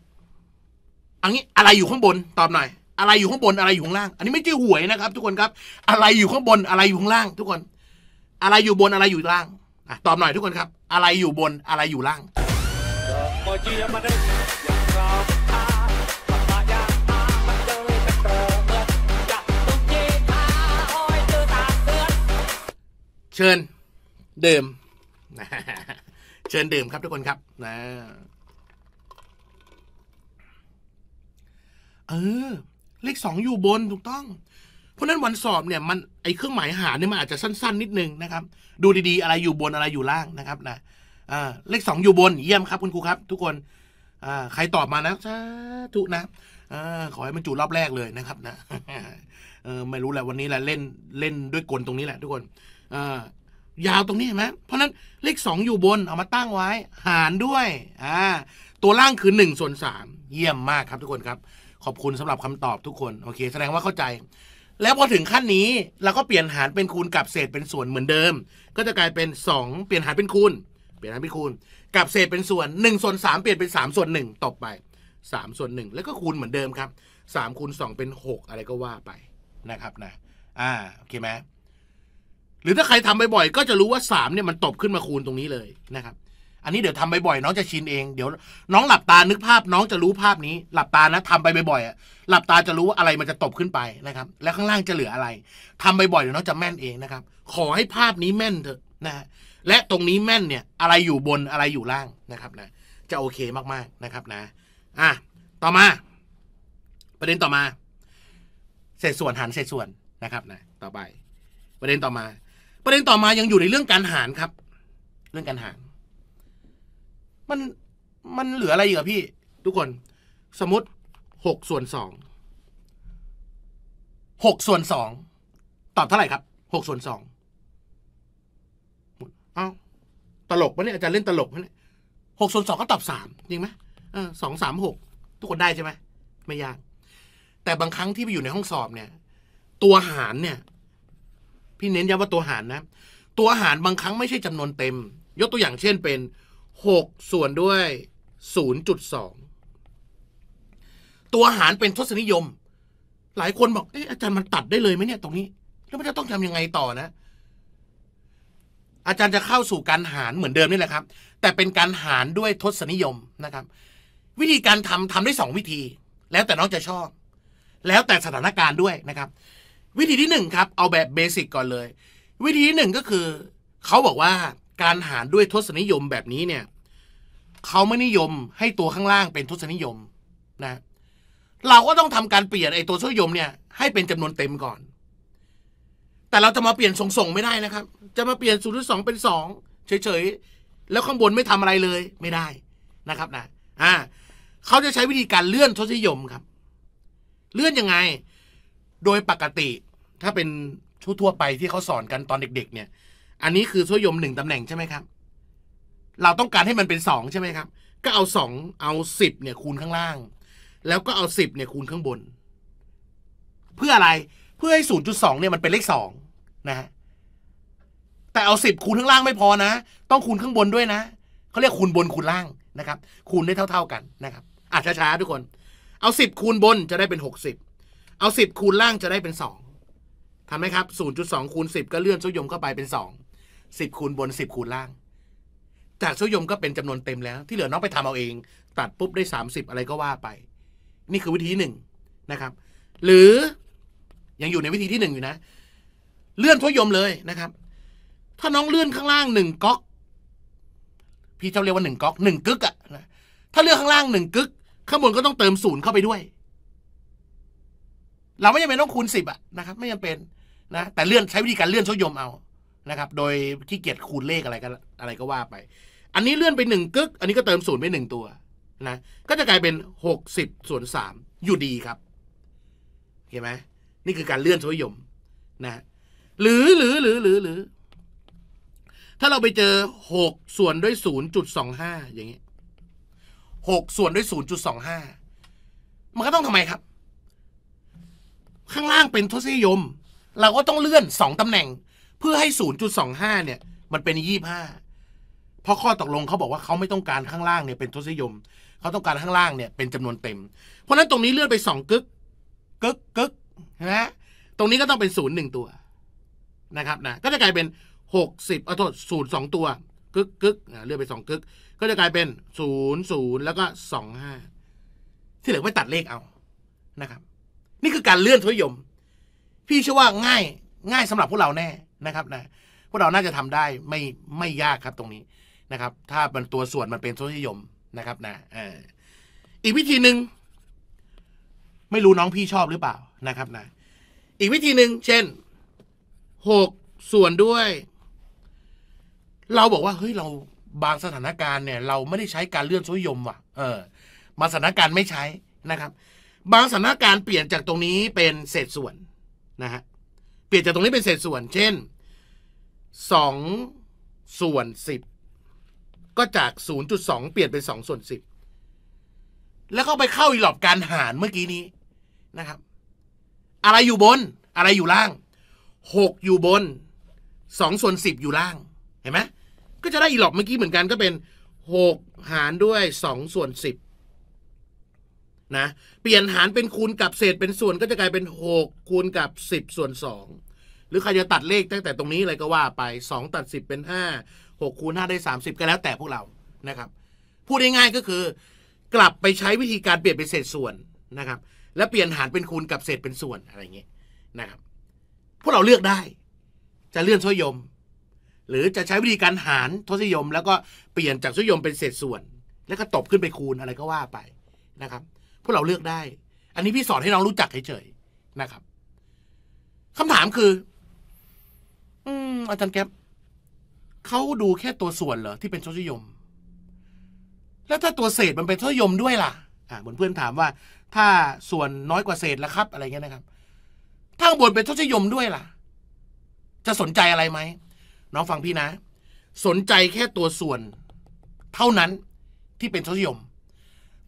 อันนี้ อะไรอยู่ข้างบน ตอบหน่อย อะไรอยู่ข้างบนอะไรอยู่ข้างล่าง อันนี้ไม่ใช่หวยนะครับ ทุกคนครับ อะไรอยู่ข้างบนอะไรอยู่ข้างล่าง ทุกคน อะไรอยู่บนอะไรอยู่ล่างตอบหน่อย ทุกคนครับ อะไรอยู่บน อะไรอยู่ล่าง เชิญ เดิมเชิญดื่มครับ ทุกคนครับนะเออเลขสองอยู่บนถูกต้อง เพราะนั้นวันสอบเนี่ยมันไอเครื่องหมายหาเนี่ยมันอาจจะสั้น ๆนิดนึงนะครับ ดูดีๆอะไรอยู่บนอะไรอยู่ล่างนะครับนะเลขสองอยู่บนเยี่ยมครับคุณครูครับ ทุกคนใครตอบมานะสาธุนะอขอให้มันจูรอบแรกเลยนะครับนะเออไม่รู้แหละวันนี้แหละเล่นเล่นด้วยกลตรงนี้แหละทุกคนอยาวตรงนี้เห็นไหมเพราะนั้นเลขสองอยู่บนเอามาตั้งไว้ หารด้วยอ่าตัวล่างคือหนึ่งส่วนสามเยี่ยมมากครับทุกคนครับขอบคุณสำหรับคำตอบทุกคนโอเค แสดงว่าเข้าใจ แล้วพอถึงขั้นนี้เราก็เปลี่ยนหารเป็นคูณกับเศษเป็นส่วนเหมือนเดิม ก็จะกลายเป็น 2 เปลี่ยนหารเป็นคูณ เปลี่ยนหารเป็นคูณ กับเศษเป็นส่วน1ส่วน3เปลี่ยนเป็น3ส่วน1ตบไป3ส่วน1แล้วก็คูณเหมือนเดิมครับ3คูณ2เป็น 6 อะไรก็ว่าไปนะครับนะ อ่าโอเคไหมหรือถ้าใครทํบ่อยๆก็จะรู้ว่า3เนี่ยมันตบขึ้นมาคูณตรงนี้เลยนะครับอันนี้เดี๋ยวทำบ่อยๆน้องจะชินเอง เดี๋ยว น้องหลับตานึกภาพน้องจะรู้ภาพนี้ หลับตานะทำไปบ่อยๆอะหลับตาจะรู้ว่าอะไรมันจะตบขึ้นไปนะครับ แล้วข้างล่างจะเหลืออะไรทำบ่อยๆเดี๋ยวน้องจะแม่นเองนะครับ ขอให้ภาพนี้แม่นเถอะนะะและตรงนี้แม่นเนี่ย อะไรอยู่บนอะไรอยู่ล่างนะครับนะ จะโอเคมากๆนะครับนะอ่ะต่อมา ประเด็นต่อมาเศษส่วนหารเศษส่วนนะครับนะ ต่อไป ประเด็นต่อมา ประเด็นต่อมายังอยู่ในเรื่องการหารครับ เรื่องการหารมันมันเหลืออะไรอยูกอะพี่ ทุกคน สมมติหกส่วนสองหกส่วนสองตอบเท่าไหร่ครับหกส่วนสองเอ้าตลกปะเนี่ยอาจารย์เล่นตลกปะเนี่ยหกส่วนสองก็ตอบสามจริงไหมสองสามหกทุกคนได้ใช่ไหมไม่ยาก แต่บางครั้งที่ไปอยู่ในห้องสอบเนี่ย ตัวหารเนี่ย พี่เน้นย้ำว่าตัวหารนะ ตัวหารบางครั้งไม่ใช่จำนวนเต็ม ยกตัวอย่างเช่นเป็น6 ส่วนด้วย 0.2 ตัวหารเป็นทศนิยม หลายคนบอกเอ๊ะอาจารย์มันตัดได้เลยไหมเนี่ย ตรงนี้แล้วมันจะต้องทำยังไงต่อนะ อาจารย์จะเข้าสู่การหารเหมือนเดิมนี่แหละครับ แต่เป็นการหารด้วยทศนิยมนะครับ วิธีการทำทำได้สองวิธี แล้วแต่น้องจะชอบ แล้วแต่สถานการณ์ด้วยนะครับ วิธีที่หนึ่งครับ เอาแบบเบสิกก่อนเลย วิธีที่หนึ่งก็คือเขาบอกว่าการหารด้วยทศนิยมแบบนี้เนี่ย เขาไม่นิยมให้ตัวข้างล่างเป็นทศนิยมนะ เราก็ต้องทำการเปลี่ยนไอ้ตัวทศนิยมเนี่ยให้เป็นจำนวนเต็มก่อน แต่เราจะมาเปลี่ยนส่งงไม่ได้นะครับ จะมาเปลี่ยนศูนย์สองเป็นสองเฉยๆแล้วข้างบนไม่ทำอะไรเลยไม่ได้นะครับนะอ่าเขาจะใช้วิธีการเลื่อนทศนิยมครับ เลื่อนยังไงโดยปกติ ถ้าเป็นทั่วๆไปที่เขาสอนกันตอนเด็ก ๆ เนี่ยอันนี้คือส่วมยมหนึ่งตำแหน่งใช่ไหมครับ เราต้องการให้มันเป็นสองใช่ไหมครับ ก็เอาสองเอาสิบเนี่ยคูณข้างล่าง แล้วก็เอาสิบเนี่ยคูณข้างบน เพื่ออะไร เพื่อให้ศูนย์จุดสองเนี่ยมันเป็นเลขสองนะฮะ แต่เอาสิบคูณข้างล่างไม่พอนะ ต้องคูณข้างบนด้วยนะ เขาเรียกคูณบนคูณล่างนะครับ คูณได้เท่าๆกันนะครับอ่ะช้าๆทุกคน เอาสิบคูณบนจะได้เป็นหกสิบ เอาสิบคูณล่างจะได้เป็นสองทำไหมครับศูนย์จุดสองคูณสิบก็เลื่อนส้วมเข้าไปเป็นสองสิบคูณบนสิบคูณล่าง จากสุยมก็เป็นจำนวนเต็มแล้ว ที่เหลือน้องไปทำเอาเอง ตัดปุ๊บได้สามสิบอะไรก็ว่าไป นี่คือวิธีหนึ่งนะครับ หรือยังอยู่ในวิธีที่หนึ่งอยู่นะ เลื่อนุ่ยมเลยนะครับ ถ้าน้องเลื่อนข้างล่างหนึ่งก๊อกพี่เจ้าเรียกว่าหนึ่งก๊อกหนึ่งกึกอะนะถ้าเลื่อนข้างล่างหนึ่งกึกข้างบนก็ต้องเติมศูนย์เข้าไปด้วย เราไม่จำเป็นต้องคูณสิบอะนะครับ ไม่จำเป็นนะแต่เลื่อนใช้วิธีการเลื่อนชยมเอานะครับ โดยที่เกียจคูณเลขอะไรก็อะไรก็ว่าไป อันนี้เลื่อนไปหนึ่งกึกอันนี้ก็เติมศูนย์ไปหนึ่งตัว นะ ก็จะกลายเป็นหกสิบส่วนสามอยู่ดีครับ เห็นไหมนี่คือการเลื่อนสวยมนะ หรือหรือหรือหรือหรือ ถ้าเราไปเจอหกส่วนด้วยศูนย์จุดสองห้าอย่างนี้ หกส่วนด้วยศูนย์จุดสองห้า มันก็ต้องทำไมครับ ข้างล่างเป็นทศนิยม เราก็ต้องเลื่อนสองตำแหน่งพื่อให้ศูนย์จุดสองห้าเนี่ยมันเป็น้าเพราะข้อตกลงเขาบอกว่าเขาไม่ต้องการข้างล่างเนี่ยเป็นทศนิยมเขาต้องการข้างล่างเนี่ยเป็นจำนวนเต็ม เพราะนั้นตรงนี้เลื่อนไปสองกึกกึกกึกนะตรงนี้ก็ต้องเป็นศูนนย์หึ่งตัวนะครับนะ ก็จะกลายเป็นหกิบเอาโทษศูนย์สองตัว กึกกึกเลื่อนไปสองกึกก็จะกลายเป็นศศููนนย์ย์แล้วก็สองห้าที่เหลือไม่ตัดเลขเอานะครับ นี่คือการเลื่อนทศนิยม พี่เชื่อว่าง่ายง่ายสำหรับพวกเราแน่นะครับนะพวกเราน่าจะทำได้ไม่ไม่ยากครับตรงนี้นะครับ ถ้ามันตัวส่วนมันเป็นโซนิยมนะครับ นะออีกวิธีหนึ่งไม่รู้น้องพี่ชอบหรือเปล่านะครับนะอีกวิธีหนึ่งเช่นหกส่วนด้วย เราบอกว่าเฮ้ยเราบางสถานการณ์เนี่ย เราไม่ได้ใช้การเลื่อนโซนิยมว่ะเออมาสถานการณ์ไม่ใช้นะครับ บางสถานการณ์เปลี่ยนจากตรงนี้เป็นเศษส่วนนะฮะลี่ยนจากตรงนี้เป็นเศษส่วน เช่น สองส่วนสิบ ก็จาก 0.2 เปลี่ยนเป็น2ส่วน10แล้วก็ไปเข้าอีหลอบการหารเมื่อกี้นี้นะครับ อะไรอยู่บน อะไรอยู่ล่าง6อยู่บน2ส่วน10อยู่ล่าง เห็นไหมก็จะได้อีหลอบเมื่อกี้เหมือนกัน ก็เป็น 6 หารด้วย2ส่วน10 นะ เปลี่ยนหารเป็นคูณกับเศษเป็นส่วนก็จะกลายเป็น6คูณกับ10ส่วน2รือใครจะตัดเลขตั้งแต่ตรงนี้อะไรก็ว่าไป 2 ตัด10เป็น5 6คูณ5ได้ 30ก็แล้ว แต่พวกเรานะครับพูดง่ายๆก็คือ กลับไปใช้วิธีการเปลี่ยนเป็นเศษส่วนนะครับ และเปลี่ยนหารเป็นคูณกับเศษเป็นส่วนอะไรเงี้ยนะครับ พวกเราเลือกได้ จะเลื่อนทศยม หรือจะใช้วิธีการหารทศยมแล้วก็เปลี่ยนจากทศยมเป็นเศษส่วน แล้วก็ตบขึ้นไปคูณอะไรก็ว่าไปนะครับ พวกเราเลือกได้ อันนี้พี่สอนให้น้องรู้จักเฉยๆนะครับคำถามคืออืมอาจารย์แก๊บเขาดูแค่ตัวส่วนเหรอที่เป็นทศนิยม แล้วถ้าตัวเศษมันเป็นทศนิยม ด้วยล่ะอ่าเหมือนเพื่อนถามว่า ถ้าส่วนน้อยกว่าเศษแล้วครับ อะไรเงี้ยนะครับถ้าบนเป็นทศนิยมด้วยล่ะ จะสนใจอะไรไหมน้องฟังพี่นะสนใจแค่ตัวส่วน เท่านั้นที่เป็นทศนิยม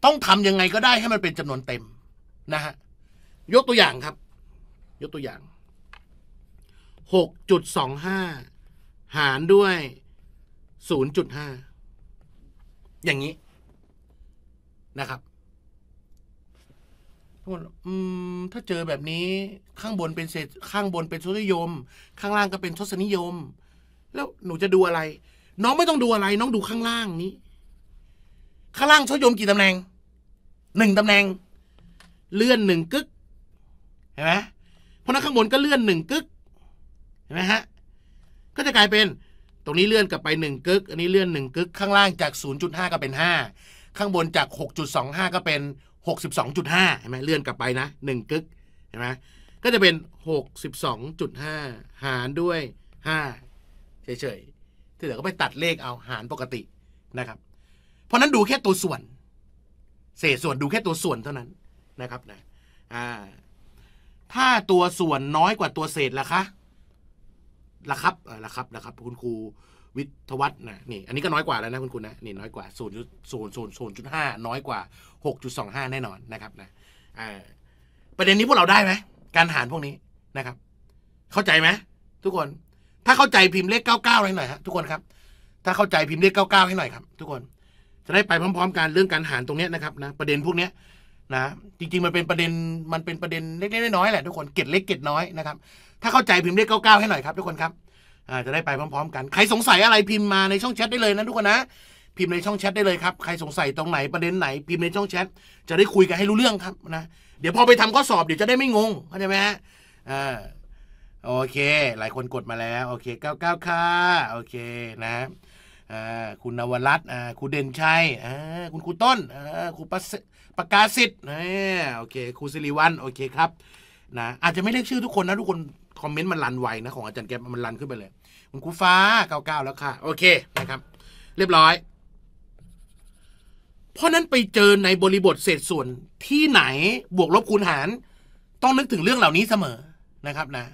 ต้องทำยังไงก็ได้ให้มันเป็นจำนวนเต็ม นะฮะยกตัวอย่างครับ ยกตัวอย่างหกจุดสองห้าหารด้วยศูนย์จุดห้าอย่างนี้นะครับทุกคนถ้าเจอแบบนี้ ข้างบนเป็นเศษข้างบนเป็นทศนิยม ข้างล่างก็เป็นทศนิยม แล้วหนูจะดูอะไร น้องไม่ต้องดูอะไร น้องดูข้างล่างนี้ ข้างล่างทศนิยมกี่ตำแหน่งหนึ่งตำแหน่ง เลื่อนหนึ่งกึก เห็นไหมเพราะนั้นข้างบนก็เลื่อนหนึ่งกึกเห็นไหมฮะ ก็จะกลายเป็น ตรงนี้เลื่อนกลับไป1กึกอันนี้เลื่อน1กึกข้างล่างจาก 0.5 ก็เป็น 5 ข้างบนจาก 6.25 ก็เป็น 62.5เห็นไหมเลื่อนกลับไปนะ1กึกเห็นไหมก็จะเป็น 62.5 หารด้วย 5เฉยๆที่เหลือก็ไปตัดเลขเอา หารปกตินะครับ เพราะนั้นดูแค่ตัวส่วน เศษส่วนดูแค่ตัวส่วนเท่านั้นนะครับนะอ่าถ้าตัวส่วนน้อยกว่าตัวเศษล่ะคะละครับเออละครับละครับ คุณครูวิทวัฒน์นะนี่ อันนี้ก็น้อยกว่าแล้วนะคุณครูนะนี่น้อยกว่าศูนย์ศูนย์ศูนย์ศูนย์จุดห้าน้อยกว่าหกจุดสองห้าแน่นอนนะครับนะประเด็นนี้พวกเราได้ไหมการหารพวกนี้นะครับ เข้าใจไหมทุกคนถ้าเข้าใจพิมพ์เลขเก้าเก้าให้หน่อยฮะทุกคนครับ ถ้าเข้าใจพิมพ์เลขเก้าเก้าให้หน่อยครับทุกคน จะได้ไปพร้อม ๆกันเรื่องการหารตรงนี้นะครับนะประเด็นพวกนี้นะจริงๆ มันเป็นประเด็นมันเป็นประเด็นเล็กๆน้อยๆแหละทุกคนเก็ดเล็กเก็ดน้อยนะครับถ้าเข้าใจพิมพ์เลขเก้าให้หน่อยครับทุกคนครับจะได้ไปพร้อม ๆ กันใครสงสัยอะไรพิมพ์มาในช่องแชทได้เลยนะทุกคนนะพิมพ์ในช่องแชทได้เลยครับใครสงสัยตรงไหนประเด็นไหน พิมพ์ในช่องแชทจะได้คุยกันให้รู้เรื่องครับนะเดี๋ยวพอไปทำข้อสอบเดี๋ยวจะได้ไม่งงเข้าใจไหมฮะโอเคหลายคนกดมาแล้วโอเคเก้าเก้าค่ะโอเคนะคุณนวรัตน์คุณเด่นชัยคุณครูต้นคุณปัสประกาศสิทธิ์นะโอเคครูสิริวัลโอเคครับนะอาจจะไม่เรียกชื่อทุกคนนะ ทุกคน คอมเมนต์มันรันไวนะของอาจารย์แกมันรันขึ้นไปเลยคุณครูฟ้าเก้าแล้วค่ะโอเคนะครับ เรียบร้อย เพราะนั้นไปเจอในบริบทเศษส่วนที่ไหนบวกลบคูณหาร ต้องนึกถึงเรื่องเหล่านี้เสมอนะครับนะ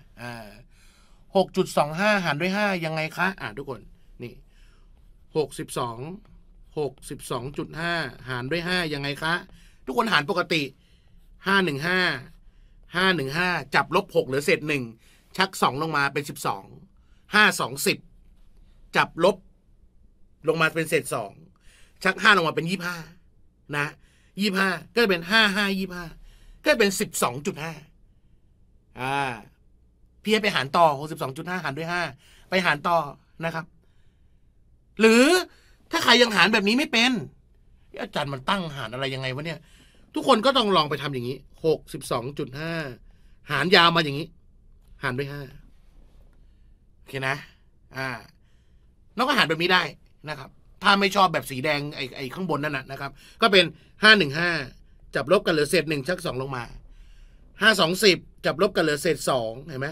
หกจุดสองห้าหารด้วยห้ายังไงคะอ่าทุกคน นี่หกสิบสองหกสิบสองจุดห้าหารด้วยห้ายังไงคะทุกคนหารปกติ ห้าหนึ่งห้า ห้าหนึ่งห้า จับลบหกเหลือเศษหนึ่ง ชักสองลงมาเป็นสิบสอง ห้าสองสิบ จับลบ ลงมาเป็นเศษสอง ชักห้าลงมาเป็นยี่ห้า นะ ยี่ห้าก็จะเป็นห้าห้ายี่ห้า ก็จะเป็นสิบสองจุดห้า อ่าพี่ให้ไปหารต่อหกสิบสองจุดห้าหารด้วยห้า ไปหารต่อนะครับ หรือถ้าใครยังหารแบบนี้ไม่เป็นอาจารย์มันตั้งหารอะไรยังไงวะเนี่ยทุกคนก็ต้องลองไปทำอย่างนี้หกสิบสองจุดห้าหารยาวมาอย่างนี้ หารด้วยห้าโอเคนะ อ่าน้องก็หารแบบนี้ได้นะครับ ถ้าไม่ชอบแบบสีแดงไอ้ไอ้ข้างบนนั่นนะนะครับ ก็เป็นห้าหนึ่งห้าจับลบกันเหลือเศษหนึ่งชักสองลงมาห้าสองสิบจับลบกันเหลือเศษสองเห็นไหม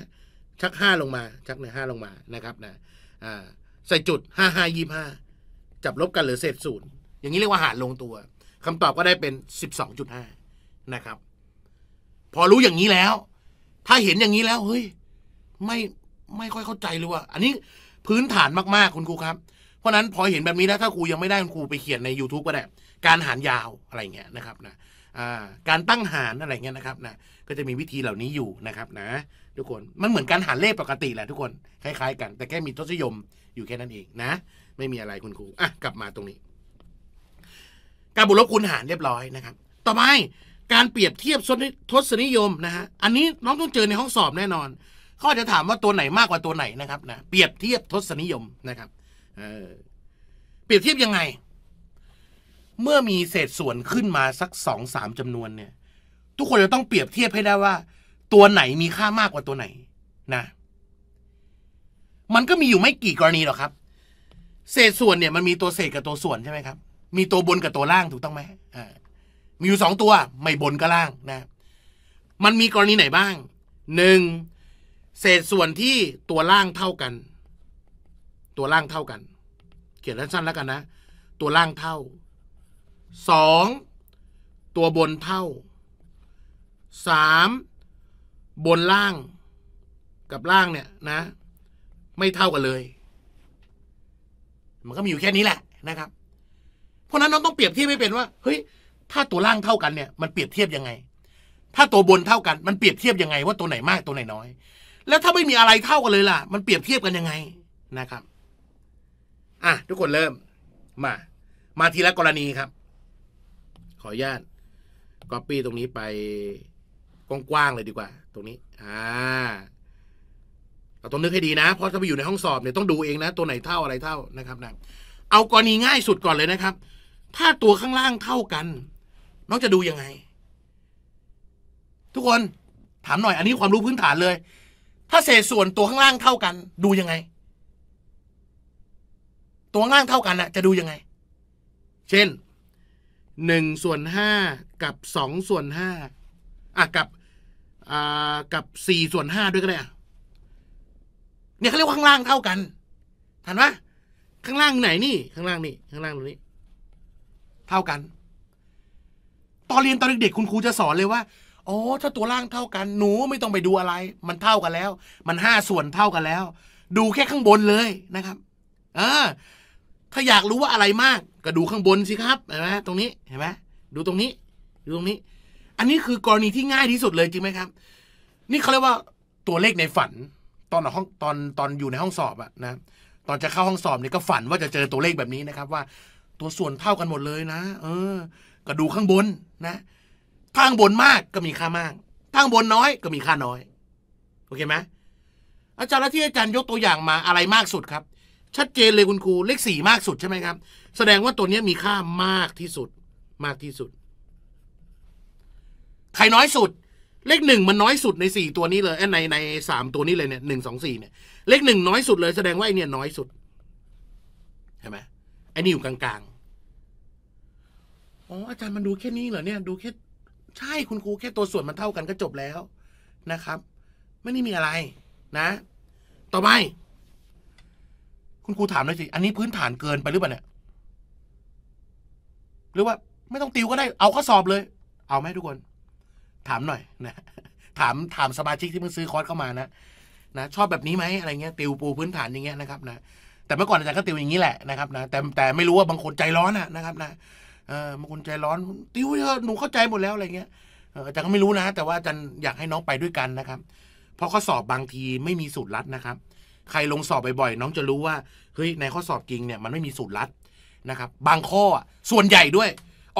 ชักห้าลงมา ชักหนึ่งห้าลงมานะครับนะอ่าใส่จุดห้าห้ายี่ห้าจับลบกันเหลือเศษศูนย์อย่างนี้เรียกว่า หารลงตัว คำตอบก็ได้เป็นสสิบองจุดห้านะครับ พอรู้อย่างนี้แล้ว ถ้าเห็นอย่างนี้แล้วเฮ้ย ไม่ไม่ค่อยเข้าใจเลยว่าอันนี้พื้นฐานมากๆ คุณครูครับ เพราะนั้นพอเห็นแบบนี้แล้วถ้าครูยังไม่ได้คุณครูไปเขียนใน YouTube ก็ได้การหารยาวอะไรเงี้ยนะครับนะการตั้งหารอะไรเงี้ยนะครับนะก็จะมีวิธีเหล่านี้อยู่นะครับ นะ ทุกคนมันเหมือนการหารเลขปกติแหละทุกคนคล้ายๆกันแต่แค่มีทศนิยมอยู่แค่นั้นเองนะไม่มีอะไรคุณครูอ่ะกลับมาตรงนี้การบุรลบคูณหารเรียบร้อยนะครับ ต่อไปการเปรียบเทียบทศนิยมนะฮะ อันนี้น้องต้องเจอในห้องสอบแน่นอนเขาอจะถามว่าตัวไหนมากกว่าตัวไหนนะครับ นะ เปรียบเทียบทศนิยมนะครับเเปรียบเทียบยังไง เมื่อมีเศษส่วนขึ้นมาสักสองสามจำนวนเนี่ย ทุกคนจะต้องเปรียบเทียบให้ได้ว่า ตัวไหนมีค่ามากกว่าตัวไหน นะ มันก็มีอยู่ไม่กี่กรณีหรอกครับ เศษส่วนเนี่ยมันมีตัวเศษกับตัวส่วนใช่ไหมครับมีตัวบนกับตัวล่างถูกต้องไหมมีอยู่สองตัว ไม่บนก็ล่างนะ มันมีกรณีไหนบ้างหนึ่งเศษส่วนที่ตัวล่างเท่ากัน ตัวล่างเท่ากัน เขียนสั้นๆแล้วกันนะตัวล่างเท่าสองตัวบนเท่าสามบนล่าง กับล่างเนี่ยนะ ไม่เท่ากันเลย มันก็มีอยู่แค่นี้แหละนะครับเพราะนั้นน้องต้องเปรียบเทียบให้เป็นว่า เฮ้ย ถ้าตัวล่างเท่ากันเนี่ยมันเปรียบเทียบยังไง ถ้าตัวบนเท่ากันมันเปรียบเทียบยังไง ว่าตัวไหนมากตัวไหนน้อย แล้วถ้าไม่มีอะไรเท่ากันเลยล่ะ มันเปรียบเทียบกันยังไงนะครับ อ่ะทุกคนเริ่ม มา มาทีละกรณีครับ ขออนุญาตก๊อปปี้ตรงนี้ไปกว้างๆเลยดีกว่า ตรงนี้ อ่าเราต้องนึกให้ดีนะเพราะถ้าไปอยู่ในห้องสอบเนี่ยต้องดูเองนะ ตัวไหนเท่าอะไรเท่านะครับนะเอากรณีง่ายสุดก่อนเลยนะครับถ้าตัวข้างล่างเท่ากันน้องจะดูยังไง ทุกคนถามหน่อย อันนี้ความรู้พื้นฐานเลย ถ้าเศษส่วนตัวข้างล่างเท่ากัน ดูยังไง ตัวข้างล่างเท่ากันอะจะดูยังไง เช่นหนึ่งส่วนห้ากับสองส่วนห้าอ่ะกับอ่ากับสี่ส่วนห้าด้วยก็ได้เนี่ยเขาเรียกว่าข้างล่างเท่ากันหันหมข้างล่างไหนนี่ข้างล่างนี่ข้างล่างตรงนี้เท่ากัน ตอนเรียนตอนเด็กๆคุณครูจะสอนเลยว่าโอ้ถ้าตัวล่างเท่ากัน หนูไม่ต้องไปดูอะไร มันเท่ากันแล้ว มันห้าส่วนเท่ากันแล้ว ดูแค่ข้างบนเลยนะครับ เออ ถ้าอยากรู้ว่าอะไรมาก ก็ดูข้างบนสิครับ เห็นไหมตรงนี้ เห็นไหมดูตรงนี้ ดูตรงนี้ อันนี้คือกรณีที่ง่ายที่สุดเลยจริงไหมครับ นี่เขาเรียกว่า ตัวเลขในฝัน ตอนห้องตอนตอนอยู่ในห้องสอบอะนะ ตอนจะเข้าห้องสอบเนี่ยก็ฝันว่าจะเจอตัวเลขแบบนี้นะครับ ว่าตัวส่วนเท่ากันหมดเลยนะเออ ก็ดูข้างบนนะ ข้างบนมากก็มีค่ามาก ข้างบนน้อยก็มีค่าน้อย โอเคไหมอาจารย์และที่อาจารย์ยกตัวอย่างมาอะไรมากสุดครับ ชัดเจนเลยคุณครูเลขสี่มากสุดใช่ไหมครับ แสดงว่าตัวนี้มีค่ามากที่สุด มากที่สุดใครน้อยสุด เลขหนึ่งมันน้อยสุดในสี่ตัวนี้เลยในในสามตัวนี้เลยเนี่ยหนึ่งสองสี่เนี่ยเลขหนึ่งน้อยสุดเลย แสดงว่าไอเนี่ยน้อยสุดเห็นไหมไอนี่อยู่กลางอ๋ออาจารย์มันดูแค่นี้เหรอเนี่ย ดูแค่ใช่คุณครูแค่ตัวส่วนมันเท่ากันก็จบแล้วนะครับ ไม่ได้มีอะไรนะ ต่อไปคุณครูถามเลยสิอันนี้พื้นฐานเกินไปหรือเปล่าเนี่ยหรือว่าไม่ต้องติวก็ได้ เอาข้อสอบเลย เอาไหมทุกคน ถามหน่อยนะถามถามสมาชิกที่เพิ่งซื้อคอร์สเข้ามานะนะชอบแบบนี้ไหมอะไรเงี้ย ติวปูพื้นฐานอย่างเงี้ยนะครับ นะ แต่เมื่อก่อนอาจารย์ก็ติวอย่างนี้แหละนะครับนะแต่แต่ไม่รู้ว่าบางคนใจร้อนอะนะครับ นะเออบางคนใจร้อนติวเธอหนูเข้าใจหมดแล้วอะไรเงี้ยอาจารย์ก็ไม่รู้นะแต่ว่าอาจารย์อยากให้น้องไปด้วยกันนะครับ เพราะข้อสอบบางทีไม่มีสูตรลัดนะครับ ใครลงสอบบ่อยๆน้องจะรู้ว่าเฮ้ยในข้อสอบจริงเนี่ยมันไม่มีสูตรลัดนะครับ บางข้อส่วนใหญ่ด้วย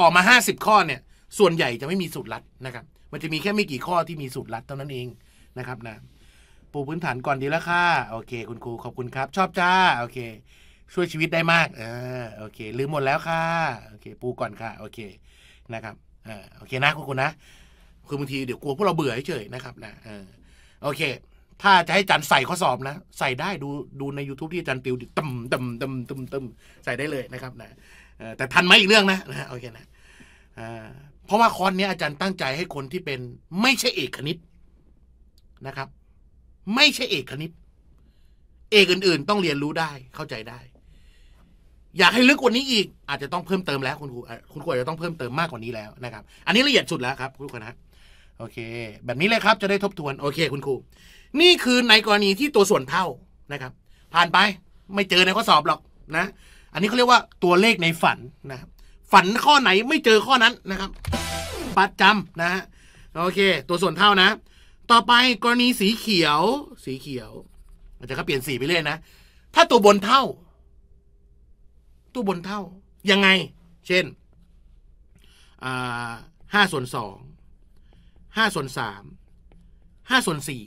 ออกมา 50 ข้อเนี่ย ส่วนใหญ่จะไม่มีสูตรลัดนะครับ มันจะมีแค่ไม่กี่ข้อที่มีสูตรลัดเท่านั้นเองนะครับนะปูพื้นฐานก่อนดีละค่ะ โอเค คุณครูขอบคุณครับ ชอบจ้าโอเคช่วยชีวิตได้มากอ่าโอเค ลืมหมดแล้วค่ะ โอเค ปูก่อนค่ะ โอเค นะครับ อ่า โอเคนะคุณคุณนะ คือบางทีเดี๋ยวกลัวพวกเราเบื่อเฉยนะครับ นะเอาโอเค ถ้าจะให้จันใส่ข้อสอบนะ ใส่ได้ดูดูใน YouTube ที่อาจารย์ติวตึมตึมตึมตึมตึม ใส่ได้เลยนะครับนะแต่ทันไหมอีกเรื่องนะนะโอเคนะเพราะว่าคอนนี้ อาจารย์ตั้งใจให้คนที่เป็น ไม่ใช่เอกคณิตนะครับ ไม่ใช่เอกคณิต เอกอื่น ๆ ต้องเรียนรู้ได้ เข้าใจได้อยากให้ลึก กว่านี้อีกอาจจะต้องเพิ่มเติมแล้ว คุณครูคุณครูอาจจะต้องเพิ่มเติมมากกว่านี้แล้วนะครับ อันนี้ละเอียดสุดแล้วครับคุณครูนะโอเค แบบนี้เลยครับจะได้ทบทวนโอเคคุณครู นี่คือ ในกรณีที่ตัวส่วนเท่านะครับ ผ่านไปไม่เจอในข้อสอบหรอกนะ อันนี้เขาเรียกว่าตัวเลขในฝันนะครับฝันข้อไหนไม่เจอข้อนั้นนะครับปัดจำนะฮะโอเค ตัวส่วนเท่านะ ต่อไปกรณีสีเขียว สีเขียว อาจจะก็เปลี่ยนสีไปเรื่อยนะ ถ้าตัวบนเท่าตู้บนเท่ายังไง เช่นห้าส่วนสอง ห้าส่วนสาม ห้าส่วนสี่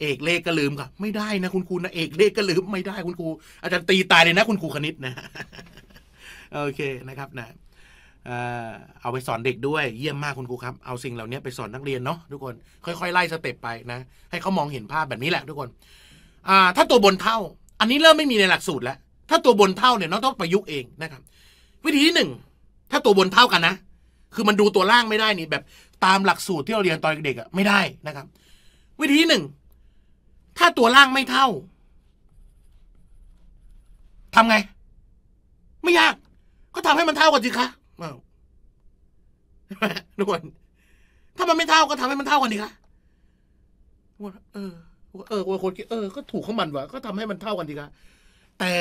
เอกเลขก็ลืมคับ ไม่ได้นะคุณครูนะเอกเลขก็ลืมไม่ได้คุณครูอาจารย์ตีตายเลยนะคุณครูคณิตนะโอเคนะครับนะเอาไปสอนเด็กด้วยเยี่ยมมากคุณครูครับ เอาสิ่งเหล่านี้ไปสอนนักเรียนเนาะทุกคนค่อยๆ ไล่สเต็ปไป นะให้เขามองเห็นภาพแบบนี้แหละทุกคนถ้าตัวบนเท่า อันนี้เริ่มไม่มีในหลักสูตรแล้วถ้าตัวบนเท่าเนี่ยน้องต้องประยุกต์เองนะครับ วิธีที่หนึ่งถ้าตัวบนเท่ากันนะคือมันดูตัวล่างไม่ได้นี่ แบบตามหลักสูตรที่เราเรียนตอนเด็กๆอะไม่ได้นะครับ วิธีที่หนึ่งถ้าตัวล่างไม่เท่า ทำไง ไม่ยาก ก็ทำให้มันเท่ากันสิคะทุกคนถ้ามันไม่เท่า ก็ทำให้มันเท่ากันดีคะเออเออคนเออก็ถูกของมันวะก็ทำให้มันเท่ากันดีคะแต่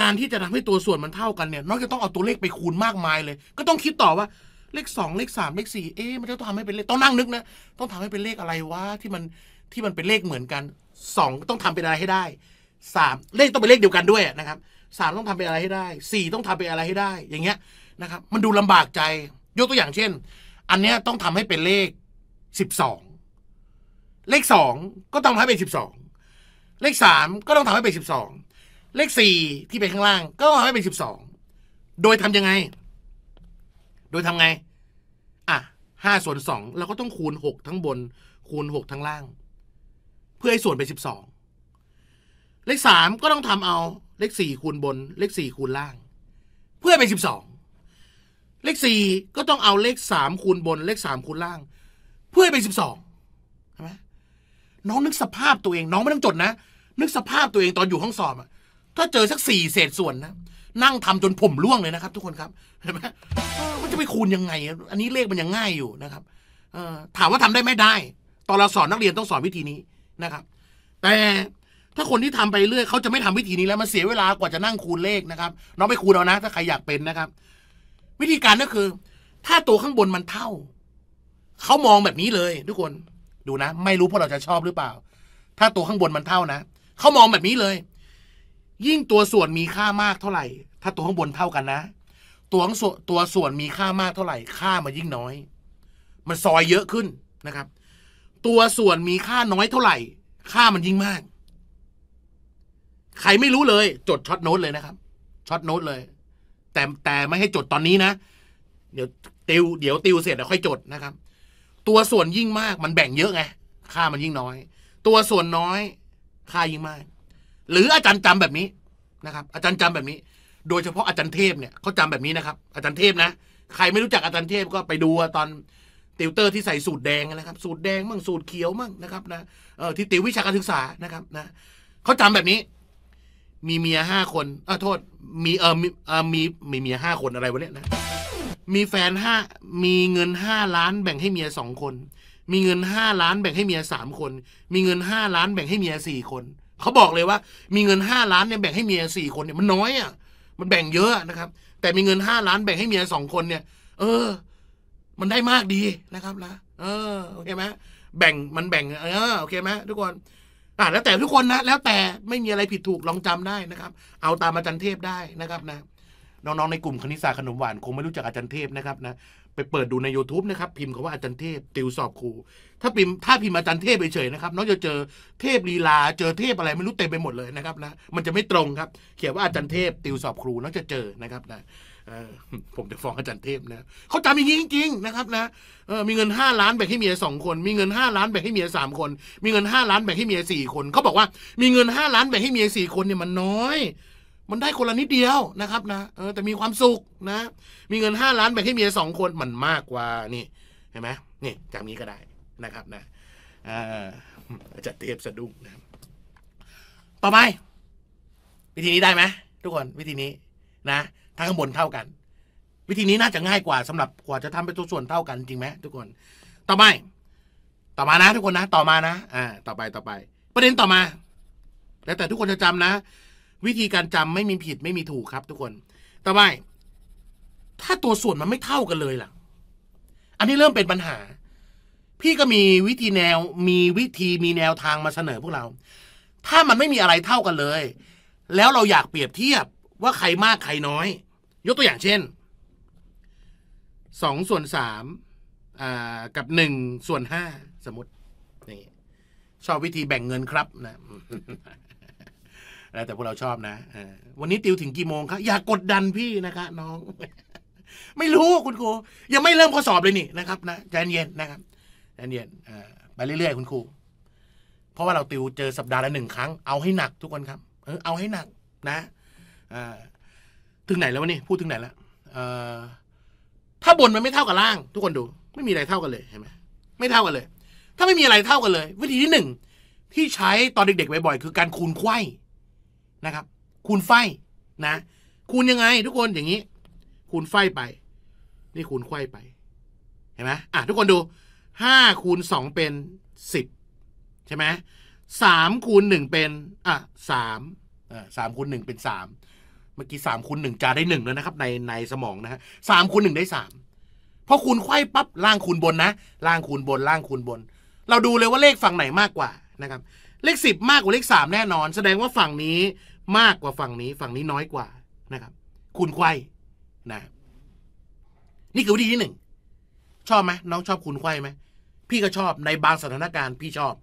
การที่จะทำให้ตัวส่วนมันเท่ากันเนี่ยนอกจากต้องเอาตัวเลขไปคูณมากมายเลย ก็ต้องคิดต่อว่าเลขสองเลขสามเลขสี่เอ๊ะมันจะต้องทำให้เป็นเลขต้องนั่งนึกนะต้องทำให้เป็นเลขอะไรวะที่มันที่มันเป็นเลขเหมือนกันสองต้องทำเป็นอะไรให้ได้สามเลขต้องเป็นเลขเดียวกันด้วยนะครับสามต้องทำเป็นอะไรให้ได้สี่ต้องทำเป็นอะไรให้ได้ อย่างเงี้ยนะครับมันดูลำบากใจ ยกตัวอย่างเช่น อันเนี้ยต้องทำให้เป็นเลขสิบสองเลขสองก็ต้องทำให้เป็นสิบสองเลขสามก็ต้องทำให้เป็นสิบสองเลขสี่ที่ไปข้างล่าง ก็ทาให้เป็นสิบสอง โดยทำยังไง โดยทำไง อ่ะห้าส่วนสองเราก็ต้องคูณหกทั้งบน คูณหกทั้งล่าง เพื่อให้ส่วนเป็นสิบสอง เลขสามก็ต้องทำเอาเลขสี่คูณบน เลขสี่คูณล่าง เพื่อเป็นสิบสอง เลขสี่ก็ต้องเอาเลขสามคูณบน เลขสามคูณล่าง เพื่อเป็นสิบสองใช่ไหมน้องนึกสภาพตัวเองน้องไม่ต้องจดนะ นึกสภาพตัวเองตอนอยู่ห้องสอบอะถ้าเจอสักสี่เศษส่วนนะนั่งทำจนผมร่วงเลยนะครับ ทุกคนครับเห็นไหมมันจะไปคูณยังไง อันนี้เลขมันยังง่ายอยู่นะครับถามว่าทำได้ไม่ได้ตอนเราสอนนักเรียนต้องสอนวิธีนี้นะครับ แต่ถ้าคนที่ทำไปเรื่อยเขาจะไม่ทำวิธีนี้แล้วมันเสียเวลากว่าจะนั่งคูณเลขนะครับ น้องไปคูณเอานะถ้าใครอยากเป็นนะครับ วิธีการก็คือ ถ้าตัวข้างบนมันเท่าเขามองแบบนี้เลย ทุกคนดูนะ ไม่รู้พวกเราจะชอบหรือเปล่า ถ้าตัวข้างบนมันเท่านะเขามองแบบนี้เลยยิ่งตัวส่วนมีค่ามากเท่าไหร่ ถ้าตัวข้างบนเท่ากันนะ ตัวส่วน ตัวส่วนมีค่ามากเท่าไหร่ ค่ามันยิ่งน้อย มันซอยเยอะขึ้นนะครับ ตัวส่วนมีค่าน้อยเท่าไหร่ ค่ามันยิ่งมาก ใครไม่รู้เลย จดช็อตโน้ตเลยนะครับ ช็อตโน้ตเลย แต่แต่ไม่ให้จดตอนนี้นะ เดี๋ยวติวเดี๋ยวติวเสร็จแล้วค่อยจดนะครับ ตัวส่วนยิ่งมากมันแบ่งเยอะไง ค่ามันยิ่งน้อย ตัวส่วนน้อยค่ายิ่งมากหรืออาจารย์จำแบบนี้นะครับ อาจารย์จำแบบนี้ โดยเฉพาะอาจารย์เทพเนี่ยเขาจำแบบนี้นะครับอาจารย์เทพนะ ใครไม่รู้จักอาจารย์เทพก็ไปดูตอน ติวเตอร์ที่ใส่สูตรแดงนะครับ สูตรแดงมั่งสูตรเขียวมั่งนะครับนะเออที่ติววิชาการศึกษานะครับนะเขาจำแบบนี้ มีเมียห้าคนเออโทษมีเออมีเออมีมีเมียห้าคนอะไรวะเนี่ยนะ มีแฟนห้ามีเงินห้าล้านแบ่งให้เมียสองคน มีเงินห้าล้านแบ่งให้เมียสามคน มีเงินห้าล้านแบ่งให้เมียสี่คนเขาบอกเลยว่ามีเงิน5ล้านเนี่ยแบ่งให้เมียสี่คนเนี่ย มันน้อยอ่ะมันแบ่งเยอะนะครับ แต่มีเงิน5ล้านแบ่งให้เมียสองคนเนี่ย เออ มันได้มากดีนะครับนะเออโอเคไหมแบ่งมันแบ่งเออโอเคไหมทุกคนอ่าแล้วแต่ทุกคนนะ แล้วแต่ไม่มีอะไรผิดถูกลองจำได้นะครับ เอาตามอาจารย์เทพได้นะครับนะน้องๆในกลุ่มคณิตศาสตร์ขนมหวาน คงไม่รู้จักอาจารย์เทพนะครับนะไปเปิดดูใน YouTube นะครับพิมพ์คาว่าอาจารย์เทพติวสอบครู ถ้าพิมพ์ถ้าพิมพ์อาจารย์เทพไปเฉยนะครับน้องจะเจอเทพลีลาเจอเทพอะไรไม่รู้เต็มไปหมดเลยนะครับนะมันจะไม่ตรงครับ เขียนว่าอาจารย์เทพติวสอบครูน้องจะเจอนะครับนะผมจะฟ้องอาจารย์เทพนะเขาจำอย่างนี้จริงๆนะครับนะมีเงิน 5 ล้านแบ่งให้เมียสองคน มีเงิน 5 ล้านแบ่งให้เมียสามคน มีเงิน 5 ล้านแบ่งให้เมียสี่คนเขาบอกว่า มีเงิน 5 ล้านแบ่งให้เมียสี่คนเนี่ยมันน้อยมันได้คนละนิดเดียวนะครับ นะ เออแต่มีความสุขนะ มีเงินห้าล้านแบ่งให้เมียสองคนมันมากกว่านี่ เห็นไหมนี่จากนี้ก็ได้นะครับ นะจัดเทปสะดุ้งนะต่อไปวิธีนี้ได้ไหมทุกคนวิธีนี้ นะทั้งข้าบนเท่ากัน วิธีนี้น่าจะง่ายกว่า สำหรับกว่าจะทำเป็นตัวส่วนเท่ากัน จริงไหมทุกคน ต่อไปต่อมานะ ทุกคนนะ ต่อมานะอ่าต่อไปต่อไป ประเด็นต่อมาแล้วแต่ทุกคนจะจำนะวิธีการจำไม่มีผิดไม่มีถูกครับ ทุกคน ต่อไปถ้าตัวส่วนมันไม่เท่ากันเลยล่ะ อันนี้เริ่มเป็นปัญหา พี่ก็มีวิธีแนวมีวิธีมีแนวทางมาเสนอพวกเรา ถ้ามันไม่มีอะไรเท่ากันเลย แล้วเราอยากเปรียบเทียบว่าใครมากใครน้อย ยกตัวอย่างเช่น สองส่วนสามกับหนึ่งส่วนห้าสมมตินี่ ชอบวิธีแบ่งเงินครับ นะ้วแต่พวกเราชอบนะวันนี้ติวถึงกี่โมงคะ อย่ากดดันพี่นะคะน้อง ไม่รู้คุณครู ยังไม่เริ่มข้อสอบ เลยนี่นะครับ นะใจเย็นนะครับใจเย็นไปเรื่อย ๆ คุณครู เพราะว่าเราติวเจอสัปดาห์ละหนึ่งครั้ง เอาให้หนักทุกคนครับ เออ เอาให้หนักนะอถึงไหนแล้ววะนี่ พูดถึงไหนแล้วถ้าบนมันไม่เท่ากับล่าง ทุกคนดู ไม่มีอะไรเท่ากันเลยเห็นไหมไม่เท่ากันเลย ถ้าไม่มีอะไรเท่ากันเลย วิธีที่หนึ่งที่ใช้ตอนเด็กๆบ่อยๆคือการคูณไขว้นะครับคูณไฟนะ คูณยังไง ทุกคนอย่างนี้ คูณไฟไปนี่คูณไฟไป เห็นไหมอ่ะทุกคนดูห้าคูณสองเป็นสิบใช่ไหมสามคูณหนึ่งเป็นอ่ะสามอ่ะสามคูณหนึ่งเป็นสามเมื่อกี้สามคูณหนึ่งจะได้หนึ่งแล้วนะครับในในสมองนะฮะสามคูณหนึ่งได้สามพอคูณไขว้ปั๊บล่างคูณบนนะ ล่างคูณบนล่างคูณบน เราดูเลยว่าเลขฝั่งไหนมากกว่านะครับเลขสิบมากกว่าเลขสามแน่นอน แสดงว่าฝั่งนี้มากกว่าฝั่งนี้ฝั่งนี้น้อยกว่านะครับคูณไข่นะ นี่คือวิธีที่หนึ่ง ชอบไหมน้องชอบคูณไข่ไหมพี่ก็ชอบในบางสถานการณ์พี่ชอบ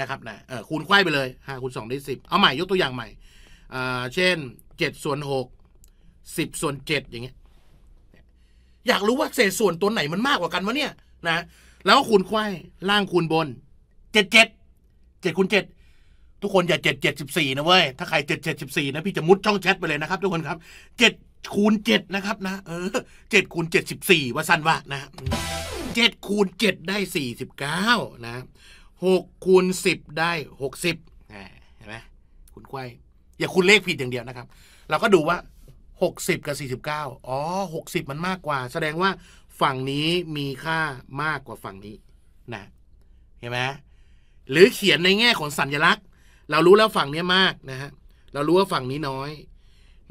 นะครับนะเออคูณไข่ไปเลยหาคูณสองได้สิบเอาใหม่ยกตัวอย่างใหม่อ่าเช่นเจ็ดส่วนหกสิบส่วนเจ็ดอย่างเงี้ยอยากรู้ว่าเศษส่วนตัวไหนมันมากกว่ากันวะเนี่ยนะแล้วคูณไข่ล่างคูณบนเจ็ดเจ็ดเจ็ดคูณเจ็ดทุกคนอย่าเจ็ดเจ็ดสิบสี่นะเว้ย ถ้าใครเจ็ดเจ็ดสิบสี่นะพี่จะมุดช่องแชทไปเลยนะครับทุกคนครับเจ็ดคูณเจ็ดนะครับนะ เออเจ็ดคูณเจ็ดสิบสี่ว่าสั้นว่านะเจ็ดคูณเจ็ดได้สี่สิบเก้านะหกคูณสิบได้หกสิบเห็นไหม คุณควาย อย่าคุณเลขผิดอย่างเดียวนะครับ เราก็ดูว่าหกสิบกับสี่สิบเก้าอ๋อหกสิบมันมากกว่า แสดงว่าฝั่งนี้มีค่ามากกว่าฝั่งนี้นะ เห็นไหม หรือเขียนในแง่ของสัญลักษณเรารู้แล้วฝั่งนี้มากนะฮะ เรารู้ว่าฝั่งนี้น้อย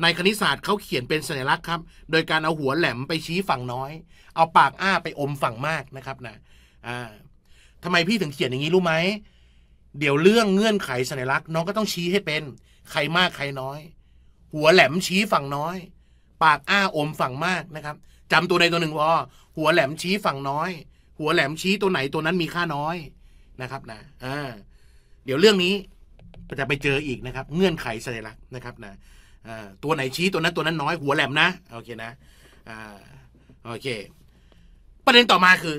ในคณิตศาสตร์เขาเขียนเป็นสัญลักษณ์ครับ โดยการเอาหัวแหลมไปชี้ฝั่งน้อย เอาปากอ้าไปอมฝั่งมากนะครับนะ อ่าทำไมพี่ถึงเขียนอย่างนี้รู้ไหม เดี๋ยวเรื่องเงื่อนไขสัญลักษณ์น้องก็ต้องชี้ให้เป็น ใครมากใครน้อย หัวแหลมชี้ฝั่งน้อย ปากอ้าอมฝั่งมากนะครับ จำตัวใดตัวหนึ่งวอหัวแหลมชี้ฝั่งน้อย หัวแหลมชี้ตัวไหนตัวนั้นมีค่าน้อยนะครับนะ อ่า เดี๋ยวเรื่องนี้จะไปเจออีกนะครับ เงื่อนไขสัญลักษณ์นะครับ นะตัวไหนชี้ ตัวนั้นตัวนั้นน้อยหัวแหลมนะโอเคนะโอเค ประเด็นต่อมาคือ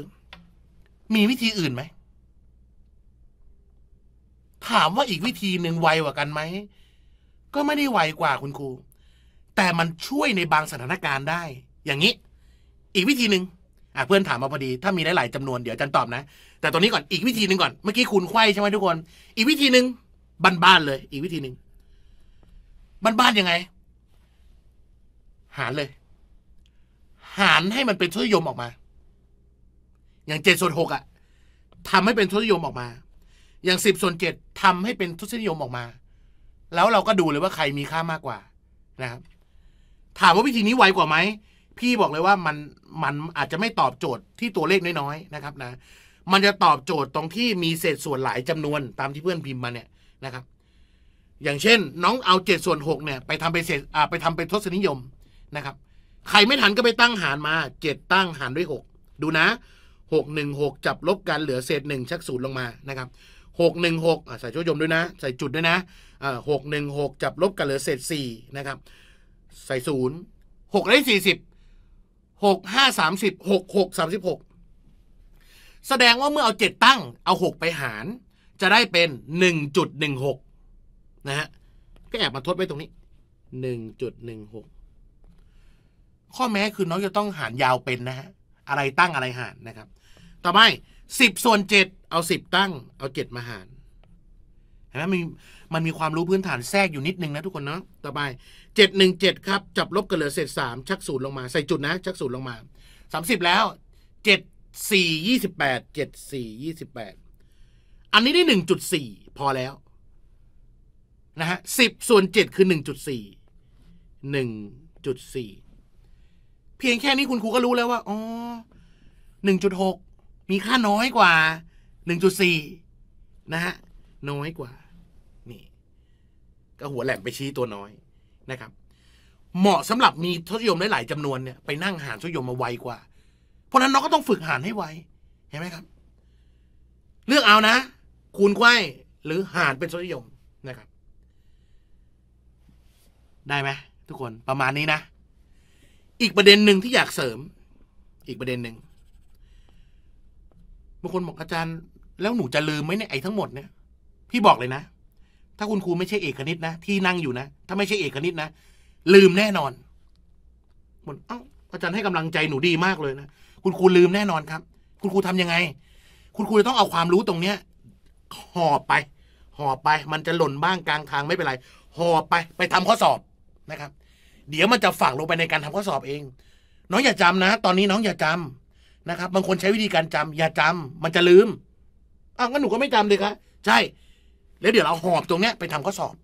มีวิธีอื่นไหมถามว่าอีกวิธีหนึ่งไวกว่ากันไหมก็ไม่ได้ไวกว่าคุณครูแต่มันช่วยในบางสถานการณ์ได้ อย่างนี้ อีกวิธีหนึ่งเพื่อนถามมาพอดี ถ้ามีหลายๆจำนวนเดี๋ยวจันตอบนะ แต่ตอนนี้ก่อนอีกวิธีหนึ่งก่อนเมื่อกี้คุณไข้ใช่ไหมทุกคนอีกวิธีหนึ่งบ้านๆเลยอีกวิธีหนึ่งบ้านๆยังไง หารเลย หารให้มันเป็นทุนนิยมออกมา อย่างเจ็ดส่วนหกอ่ะทำให้เป็นทุนนิยมออกมา อย่างสิบส่วนเจ็ดทำให้เป็นทุนนิยมออกมา แล้วเราก็ดูเลยว่าใครมีค่ามากกว่านะครับ ถามว่าวิธีนี้ไวกว่าไหมพี่บอกเลยว่ามันมันอาจจะไม่ตอบโจทย์ที่ตัวเลขน้อยๆนะครับ นะ มันจะตอบโจทย์ตรงที่มีเศษส่วนหลายจำนวนตามที่เพื่อนพิมพ์มาเนี่ยนะครับ อย่างเช่นน้องเอาเจ็ดส่วนหกเนี่ยไปทำเป็นเศษ็จไปทำเป็นทศนิยมนะครับ ใครไม่ทันก็ไปตั้งหารมาเจ็ดตั้งหารด้วยหกดูนะหกหนึ่งหกจับลบกันเหลือเศษหนึ่งชักศูนย์ลงมา นะครับหกหนึ่งหกใส่ช่วยยมด้วยนะ ใส่จุดด้วยนะหกหนึ่งหกจับลบกันเหลือเศษสี่นะครับใส่ศูนย์หกได้สี่สิบหกห้าสามสิบหกหกสามสิบหกแสดงว่าเมื่อเอาเจ็ดตั้งเอาหกไปหารจะได้เป็น 1.16นะฮะก็แอบมาทดไว้ตรงนี้ 1.16 ข้อแม้คือน้องจะต้องหารยาวเป็นนะฮะอะไรตั้งอะไรหารนะครับ ต่อไป 10 ส่วน7เอา 10 ตั้งเอา 7 มาหารเห็นไหมมันมันมีความรู้พื้นฐานแทรกอยู่นิดนึงนะทุกคนเนาะต่อไป 717 ครับ จับลบกันเหลือเศษ3 ชักศูนย์ลงมาใส่จุดนะชักศูนย์ลงมา 30 แล้ว 7 4 28 7 4 28อันนี้ได้หนึ่งจุดสี่พอแล้ว นะฮะสิบส่วนเจ็ดคือหนึ่งจุดสี่หนึ่งจุดสี่เพียงแค่นี้คุณครูก็รู้แล้วว่า อ๋อหนึ่งจุดหกมีค่าน้อยกว่าหนึ่งจุดสี่นะฮะ น้อยกว่า นี่ ก็หัวแหลมไปชี้ตัวน้อยนะครับ เหมาะสำหรับมีทศมไยมหลายๆจำนวนเนี่ย ไปนั่งหารทศยมมาไวกว่า เพราะนั้นน้องก็ต้องฝึกหารให้ไว เห็นไหมครับเลือกเอานะคูณไขยหรือหารเป็นสซเดียมนะครับ ได้ไหมทุกคนประมาณนี้นะอีกประเด็นหนึ่งที่อยากเสริม อีกประเด็นหนึ่งบางคนบอกอาจารย์ แล้วหนูจะลืมไหมเนี่ยไอ้ทั้งหมดเนี่ยพี่บอกเลยนะ ถ้าคุณครูไม่ใช่เอกนิตนะ ที่นั่งอยู่นะ ถ้าไม่ใช่เอกนิตนะลืมแน่นอนหมดเอ้าอาจารย์ให้กำลังใจหนูดีมากเลยนะคุณครูลืมแน่นอนครับ คุณครูทํำยังไง คุณครูจะต้องเอาความรู้ตรงเนี้ยหอบไปหอบไป มันจะหล่นบ้างกลางทางไม่เป็นไร หอบไปไปทำข้อสอบนะครับ เดี๋ยวมันจะฝังลงไปในการทำข้อสอบเอง น้องอย่าจำนะ ตอนนี้น้องอย่าจำนะครับ บางคนใช้วิธีการจำ อย่าจำมันจะลืมอ้าวงั้นหนูก็ไม่จำเลยครับใช่แล้วเดี๋ยวเราหอบตรงเนี้ยไปทำข้อสอบ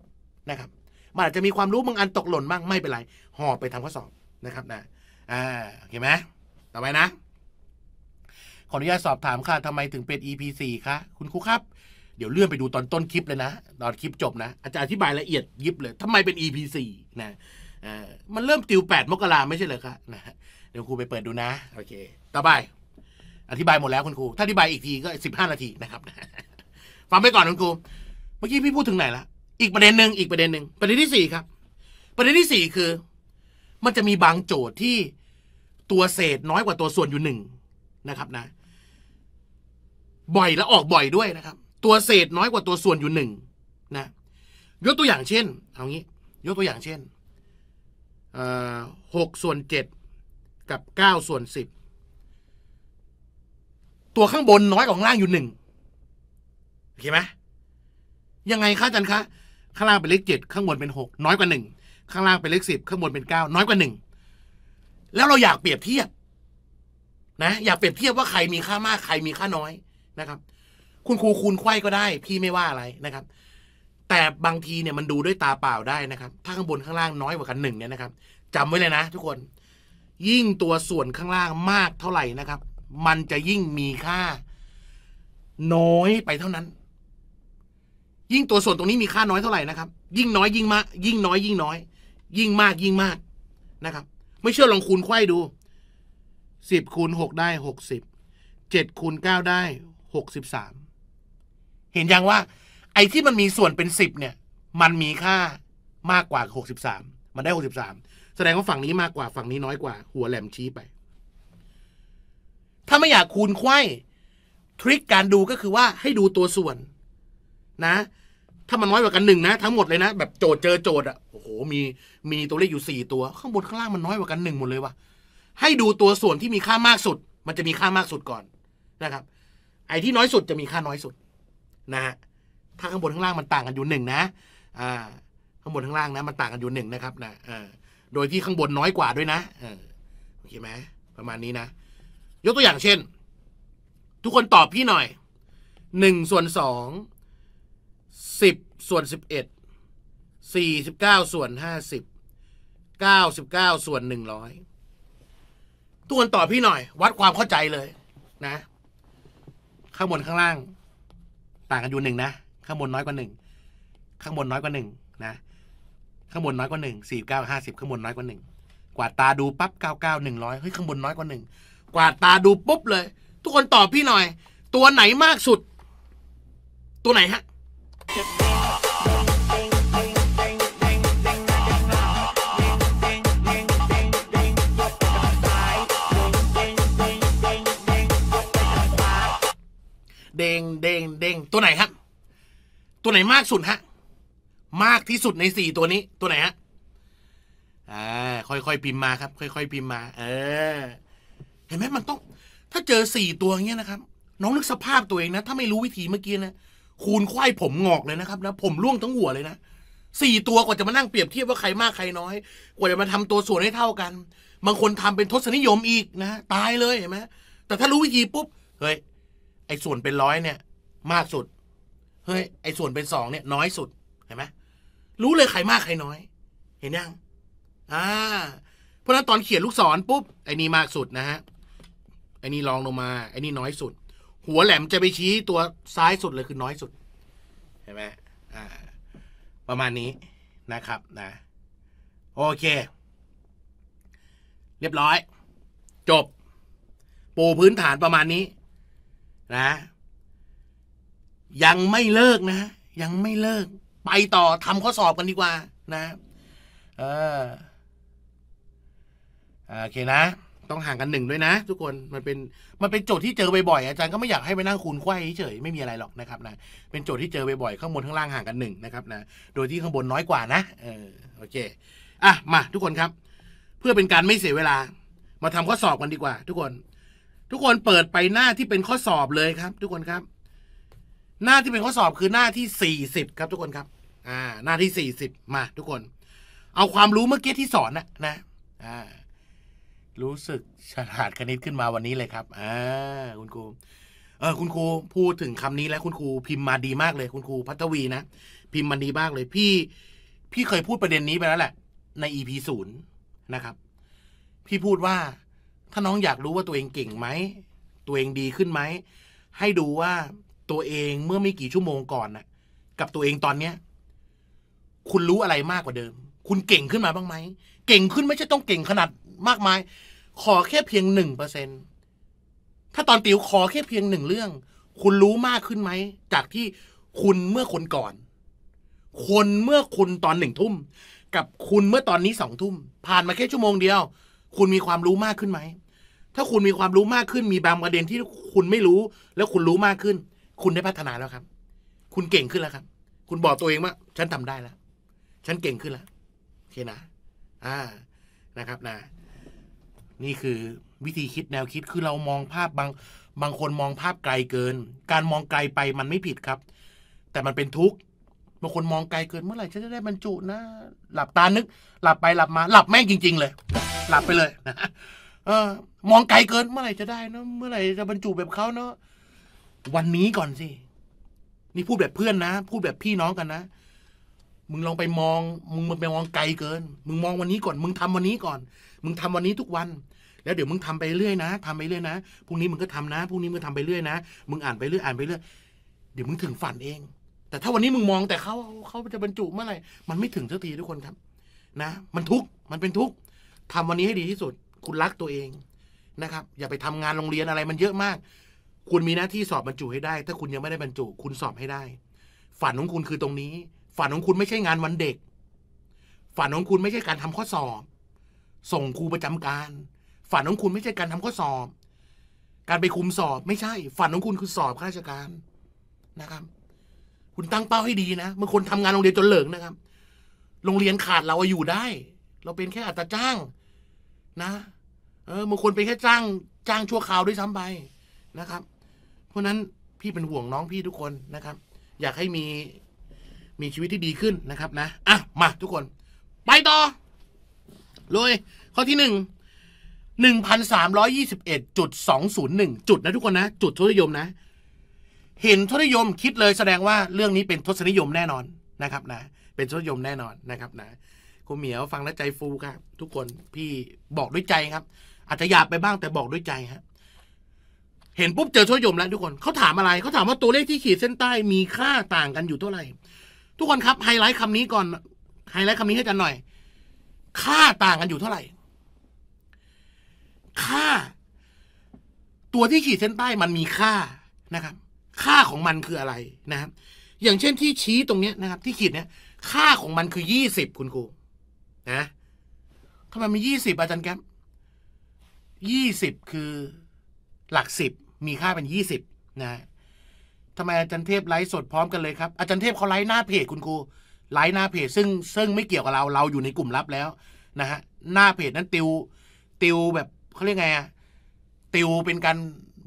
นะครับมันอาจจะมีความรู้บางอันตกหล่นบ้างไม่เป็นไรหอบไปทำข้อสอบนะครับนะอ่าเห็นไหมต่อไปนะ ขออนุญาตสอบถามค่ะทำไมถึงเป็น EP 4คะคุณครูครับเดี๋ยวเลื่อนไปดูตอนต้นคลิปเลยนะ ตอนคลิปจบนะ อาจารย์อธิบายละเอียดยิบเลย ทำไมเป็น EP สนะมันเริ่มติวแปดมกราไม่ใช่เครัคนะเดี๋ยวครูไปเปิดดูนะ โอเค ต่อไปอธิบายหมดแล้วคุณครูถ้าอธิบายอีกทีก็สิบห้านาทีนะครับฟังไปก่อนคุณครู เมื่อกี้พี่พูดถึงไหนละ อีกประเด็นหนึ่งอีกประเด็นหนึ่งประเด็นที่สี่ครับ ประเด็นที่สี่คือ มันจะมีบางโจทย์ที่ตัวเศษน้อยกว่าตัวส่วนอยู่หนึ่งนะครับนะ บ่อยและออกบ่อยด้วยนะครับตัวเศษน้อยกว่าตัวส่วนอยู่หนึ่งนะ ยกตัวอย่างเช่นเอางี้ ยกตัวอย่างเช่นหกส่วนเจ็ดกับเก้าส่วนสิบตัวข้างบนน้อยกว่าล่างอยู่หนึ่งเอเคไหมยังไงคะจันคะข้างล่างเป็นเลขเจ็ดข้างบนเป็นหกน้อยกว่าหนึ่งข้างล่างเป็นเลขสิบข้างบนเป็นเก้าน้อยกว่าหนึ่งแล้วเราอยากเปรียบเทียบ นะอยากเปรียบเทียบว่าใครมีค่ามากใครมีค่าน้อยนะครับคุณครูคูณไข้ก็ได้ พี่ไม่ว่าอะไรนะครับ แต่บางทีเนี่ยมันดูด้วยตาเปล่าได้นะครับ ถ้าข้างบนข้างล่างน้อยกว่ากันหนึ่งเนี่ยนะครับ จำไว้เลยนะ ทุกคน ยิ่งตัวส่วนข้างล่างมากเท่าไหร่นะครับ มันจะยิ่งมีค่า น้อยไปเท่านั้น ยิ่งตัวส่วนตรงนี้มีค่าน้อยเท่าไหร่นะครับยิ่งน้อย ยิ่งมากยิ่งน้อยยิ่งน้อย ยิ่งมากยิ่งมากนะครับ ไม่เชื่อลองคูณไข้ดูสิบคูณหกได้หกสิบเจ็ดคูณเก้าได้หกสิบสามเห็นยังว่า ไอ้ที่มันมีส่วนเป็นสิบเนี่ย มันมีค่ามากกว่าหกสิบสามมันได้หกสิบสามแสดงว่าฝั่งนี้มากกว่าฝั่งนี้น้อยกว่าหัวแหลมชี้ไป ถ้าไม่อยากคูณไข้ทริคการดูก็คือว่าให้ดูตัวส่วนนะ ถ้ามันน้อยกว่ากันหนึ่งนะทั้งหมดเลยนะ แบบโจทย์เจอโจทย์อ่ะโอ้โหมี มีตัวเลขอยู่สี่ตัวข้างบนข้างล่างมันน้อยกว่ากันหนึ่งหมดเลยว่ะให้ดูตัวส่วนที่มีค่ามากสุด มันจะมีค่ามากสุดก่อนนะครับไอ้ที่น้อยสุดจะมีค่าน้อยสุดนะฮะถ้าข้างบนข้างล่างมันต่างกันอยู่หนึ่งนะอ่าข้างบนข้างล่างนะ มันต่างกันอยู่หนึ่งนะครับนะเออโดยที่ข้างบนน้อยกว่าด้วยนะเออโอเคไหม ประมาณนี้นะ ยกตัวอย่างเช่น ทุกคนตอบพี่หน่อย หนึ่งส่วนสอง สิบส่วนสิบเอ็ด สี่สิบเก้าส่วนห้าสิบ เก้าสิบเก้าส่วนหนึ่งร้อย ทุกคนตอบพี่หน่อย วัดความเข้าใจเลยนะ ข้างบนข้างล่างต่างกันอยู่หนึ่งนะข้างบนน้อยกว่าหนึ่งข้างบนน้อยกว่าหนึ่งนะ ข้างบนน้อยกว่าหนึ่งสี่เก้าห้าสิบข้างบนน้อยกว่าหนึ่งกวาดตาดูปั๊บเก้าเก้าหนึ่งร้อยเฮ้ย ข้างบนน้อยกว่าหนึ่ง กวาดตาดูปุ๊บเลย ทุกคนตอบพี่หน่อย ตัวไหนมากสุด ตัวไหนฮะเด้งเด้งเด้งตัวไหนครับ ตัวไหนมากสุดฮะ มากที่สุดในสี่ตัวนี้ ตัวไหนฮะอ่าค่อยๆ พิมพ์มาครับ ค่อยๆพิมพ์มา เออ เห็นไหมมันต้อง ถ้าเจอสี่ตัวเงี้ยนะครับ น้องนึกสภาพตัวเองนะ ถ้าไม่รู้วิธีเมื่อกี้นะคูณควายผมงอกเลยนะครับนะ ผมร่วงทั้งหัวเลยนะสี่ตัวกว่าจะมานั่งเปรียบเทียบว่าใครมากใครน้อย กว่าจะมาทำตัวส่วนให้เท่ากัน บางคนทำเป็นทศนิยมอีกนะ ตายเลยเห็นไหมแต่ถ้ารู้วิธีปุ๊บ เฮ้ยไอ้ส่วนเป็นร้อยเนี่ย มากสุด เฮ้ย ไอ้ส่วนเป็นสองเนี่ย น้อยสุด เห็นไหม รู้เลยใครมากใครน้อย เห็นยัง อ่า เพราะนั้น ตอนเขียนลูกศรปุ๊บ ไอ้นี่มากสุดนะฮะ ไอ้นี่รองลงมา ไอ้นี่น้อยสุด หัวแหลมจะไปชี้ตัวซ้ายสุดเลยคือน้อยสุด เห็นไหม อ่า ประมาณนี้นะครับ นะโอเค เรียบร้อย จบ ปูพื้นฐานประมาณนี้นะ ยังไม่เลิกนะ ยังไม่เลิก ไปต่อทำข้อสอบกันดีกว่า นะ เออโอเคนะต้องห่างกันหนึ่งด้วยนะทุกคนมันเป็น มันเป็นโจทย์ที่เจอบ่อยๆอาจารย์ก็ไม่อยากให้ไปนั่งคูณไขยเฉยไม่มีอะไรหรอกนะครับ นะเป็นโจทย์ที่เจอบ่อยๆข้างบนข้างล่างห่างกันหนึ่งนะครับ นะโดยที่ข้างบนน้อยกว่านะเออโอเคอ่ะมา ทุกคนครับ เพื่อเป็นการไม่เสียเวลา มาทำข้อสอบกันดีกว่า ทุกคนทุกคนเปิดไปหน้าที่เป็นข้อสอบเลยครับ ทุกคนครับ หน้าที่เป็นข้อสอบคือหน้าที่สี่สิบครับ ทุกคนครับ อ่า หน้าที่สี่สิบมาทุกคน เอาความรู้เมื่อกี้ที่สอนนะนะอ่า รู้สึกฉลาดคณิตขึ้นมาวันนี้เลยครับอ่าคุณครูเออ คุณครูพูดถึงคำนี้แล้วคุณครู พิมพ์มาดีมากเลย คุณครูพัทวีนะ พิมพ์มาดีมากเลยพี่ พี่เคยพูดประเด็นนี้ไปแล้วแหละ ในอีพีศูนย์นะครับ พี่พูดว่าถ้าน้องอยากรู้ว่าตัวเองเก่งไหม ตัวเองดีขึ้นไหม ให้ดูว่าตัวเองเมื่อไม่กี่ชั่วโมงก่อนน่ะ กับตัวเองตอนเนี้ยคุณรู้อะไรมากกว่าเดิม คุณเก่งขึ้นมาบ้างไหม เก่งขึ้นไม่ใช่ต้องเก่งขนาดมากมายขอแค่เพียงหนึ่งเปอร์เซ็นถ้าตอนติวขอแค่เพียงหนึ่งเรื่อง คุณรู้มากขึ้นไหม จากที่คุณเมื่อคนก่อน คนเมื่อคุณตอนหนึ่งทุ่ม กับคุณเมื่อตอนนี้สองทุ่ม ผ่านมาแค่ชั่วโมงเดียว คุณมีความรู้มากขึ้นไหมถ้าคุณมีความรู้มากขึ้น มีบางประเด็นที่คุณไม่รู้ แล้วคุณรู้มากขึ้น คุณได้พัฒนาแล้วครับ คุณเก่งขึ้นแล้วครับ คุณบอกตัวเองว่าฉันทำได้แล้ว ฉันเก่งขึ้นแล้ว โอเค นะอ่านะครับนะนี่คือวิธีคิดแนวคิดคือเรามองภาพบาง บางคนมองภาพไกลเกิน การมองไกลไปมันไม่ผิดครับ แต่มันเป็นทุกข์บางคนมองไกลเกินเมื่อไหร่ฉันจะได้บรรจุนะหลับตานึก หลับไปหลับมา หลับแม่งจริง ๆ เลย หลับไปเลยนะเออมองไกลเกินเมื่อไหร่จะได้เนาะเมื่อไหร่จะบรรจุแบบเขาเนาะวันนี้ก่อนสิ นี่พูดแบบเพื่อนนะ พูดแบบพี่น้องกันนะ มึงลองไปมอง มึงมันไปมองไกลเกิน มึงมองวันนี้ก่อน มึงทำวันนี้ก่อน มึงทำวันนี้ทุกวัน แล้วเดี๋ยวมึงทำไปเรื่อยนะ ทำไปเรื่อยนะ พรุ่งนี้มึงก็ทำนะ พรุ่งนี้มึงทำไปเรื่อยนะ มึงอ่านไปเรื่อยอ่านไปเรื่อย เดี๋ยวมึงถึงฝันเอง แต่ถ้าวันนี้มึงมองแต่เขาเขาจะบรรจุเมื่อไหร่ มันไม่ถึงสักทีทุกคนครับ นะ มันทุกมันเป็นทุกทำวันนี้ให้ดีที่สุดคุณรักตัวเองนะครับ อย่าไปทำงานโรงเรียนอะไรมันเยอะมาก คุณมีหน้าที่สอบบรรจุให้ได้ ถ้าคุณยังไม่ได้บรรจุคุณสอบให้ได้ฝันของคุณคือตรงนี้ฝันของคุณไม่ใช่งานวันเด็กฝันของคุณไม่ใช่การทำข้อสอบ ส่งครูประจำการฝันของคุณไม่ใช่การทำข้อสอบ การไปคุมสอบ ไม่ใช่ ฝันของคุณคือสอบข้าราชการนะครับ คุณตั้งเป้าให้ดีนะื่งคนทำงานโรงเรียนจนเหลิงนะครับ โรงเรียนขาดเราอยู่ได้ เราเป็นแค่อัตาจ้างนะเออบางคนไปแค่จ้างจ้างชั่วคราวด้วยซ้ำไปนะครับ เพราะนั้นพี่เป็นห่วงน้องพี่ทุกคนนะครับ อยากให้มีมีชีวิตที่ดีขึ้นนะครับนะอ่ะ มาทุกคน ไปต่อเลย ข้อที่หนึ่งหนึ่งพันสามร้อยยี่สิบเอ็ดจุดสองศูนย์หนึ่งจุด นะทุกคนนะ จุดทศนิยมนะ เห็นทศนิยมคิดเลยแสดงว่าเรื่องนี้เป็นทศนิยมแน่นอนนะครับ นะ เป็นทศนิยมแน่นอนนะครับ นะคุณเหมียว ฟัง แล้วใจฟูครับ ทุกคนพี่บอกด้วยใจครับ อาจจะหยาบไปบ้างแต่บอกด้วยใจครเห็นปุ๊บเจอช่วยยมแล้ว ทุกคนเขาถามอะไรเขาถามว่าตัวเลขที่ขีดเส้นใต้ มีค่าต่างกันอยู่เท่าไหร่ทุกคนครับ ไฮไลท์คำนี้ก่อน ไฮไลท์คำนี้ให้กันหน่อย ค่าต่างกันอยู่เท่าไหร่ค่า ตัวที่ขีดเส้นใต้มันมีค่านะครับ ค่าของมันคืออะไรนะครับอย่างเช่นที่ชี้ตรงเนี้ยนะครับ ที่ขีดเนี้ยค่าของมันคือยี่สิบคุณครูนะทำไมมียี่สิบอาจารย์แก๊ปยี่สิบคือ หลักสิบ มีค่าเป็นยี่สิบนะทำไมอาจารย์เทพไลฟ์สดพร้อมกันเลยครับ อาจารย์เทพเขาไลฟ์หน้าเพจคุณครูไลฟ์หน้าเพจ ซึ่งซึ่งไม่เกี่ยวกับเราเราอยู่ในกลุ่มลับแล้วนะฮะหน้าเพจนั้นติว ติวแบบเขาเรียกไงอะติวเป็นการ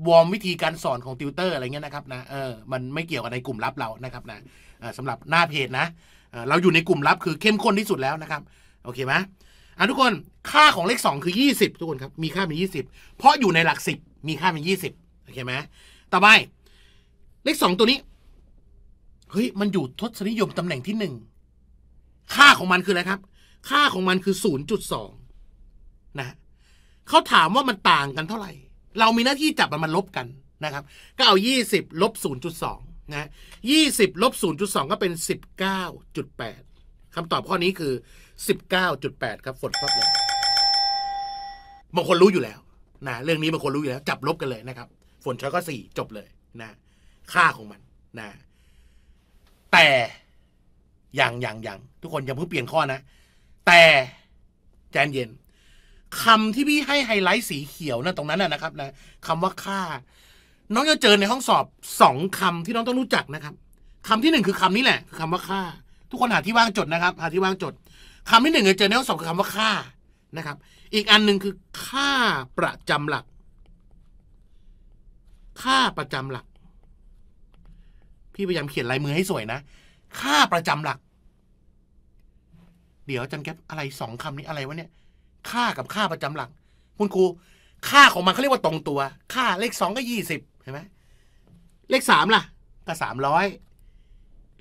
วอร์มวิธีการสอนของติวเตอร์อะไรเงี้ยนะครับนะเออมันไม่เกี่ยวกับในกลุ่มลับเรานะครับ นะสำหรับหน้าเพจนะเราอยู่ในกลุ่มลับคือเข้มข้นที่สุดแล้วนะครับโอเคไหมอ่ะทุกคนค่าของเลข2คือ 20ทุกคนครับ มีค่าเป็น20เพราะอยู่ในหลัก10มีค่าเป็น20โอเคไหมต่อไป เลข2ตัวนี้เฮ้ยมันอยู่ทศนิยมตำแหน่งที่1ค่าของมันคืออะไรครับ ค่าของมันคือ0.2นะเขาถามว่ามันต่างกันเท่าไหร่เรามีหน้าที่จับมันมันลบกันนะครับก็เอา20ลบ0.2นะ20ลบ0.2ก็เป็น19.8คำตอบข้อนี้คือ19.8ครับฝนคับเลย บางคนรู้อยู่แล้วนะเรื่องนี้บางคนรู้อยู่แล้ว จับลบกันเลยนะครับ ฝนช้อยก็สี่จบเลยนะ ค่าของมันนะแต่อย่างอย่างอย่างทุกคน อย่าเพิ่งเปลี่ยนข้อนะ แต่แจนเย็นคำที่พี่ให้ไฮไลท์สีเขียวนะตรงนั้นนะครับ นะคำว่าค่า น้องจะเจอในห้องสอบสองคำที่น้องต้องรู้จักนะครับคำที่หนึ่งคือคำนี้แหละคือคำว่าค่า ทุกคนหาที่ว่างจดนะครับหาที่ว่างจดคำที่หนึ่งในเจเนลสองคือคำว่าค่านะครับ อีกอันหนึ่งคือค่าประจำหลัก ค่าประจำหลัก พี่พยายามเขียนลายมือให้สวยนะ ค่าประจำหลัก เดี๋ยวจันแก๊ปอะไรสองคำนี้อะไรวะเนี่ย ค่ากับค่าประจำหลัก คุณครู ค่าของมันเขาเรียกว่าตรงตัว ค่าเลขสองก็ยี่สิบเห็นไหมเลขสามล่ะ ก็สามร้อย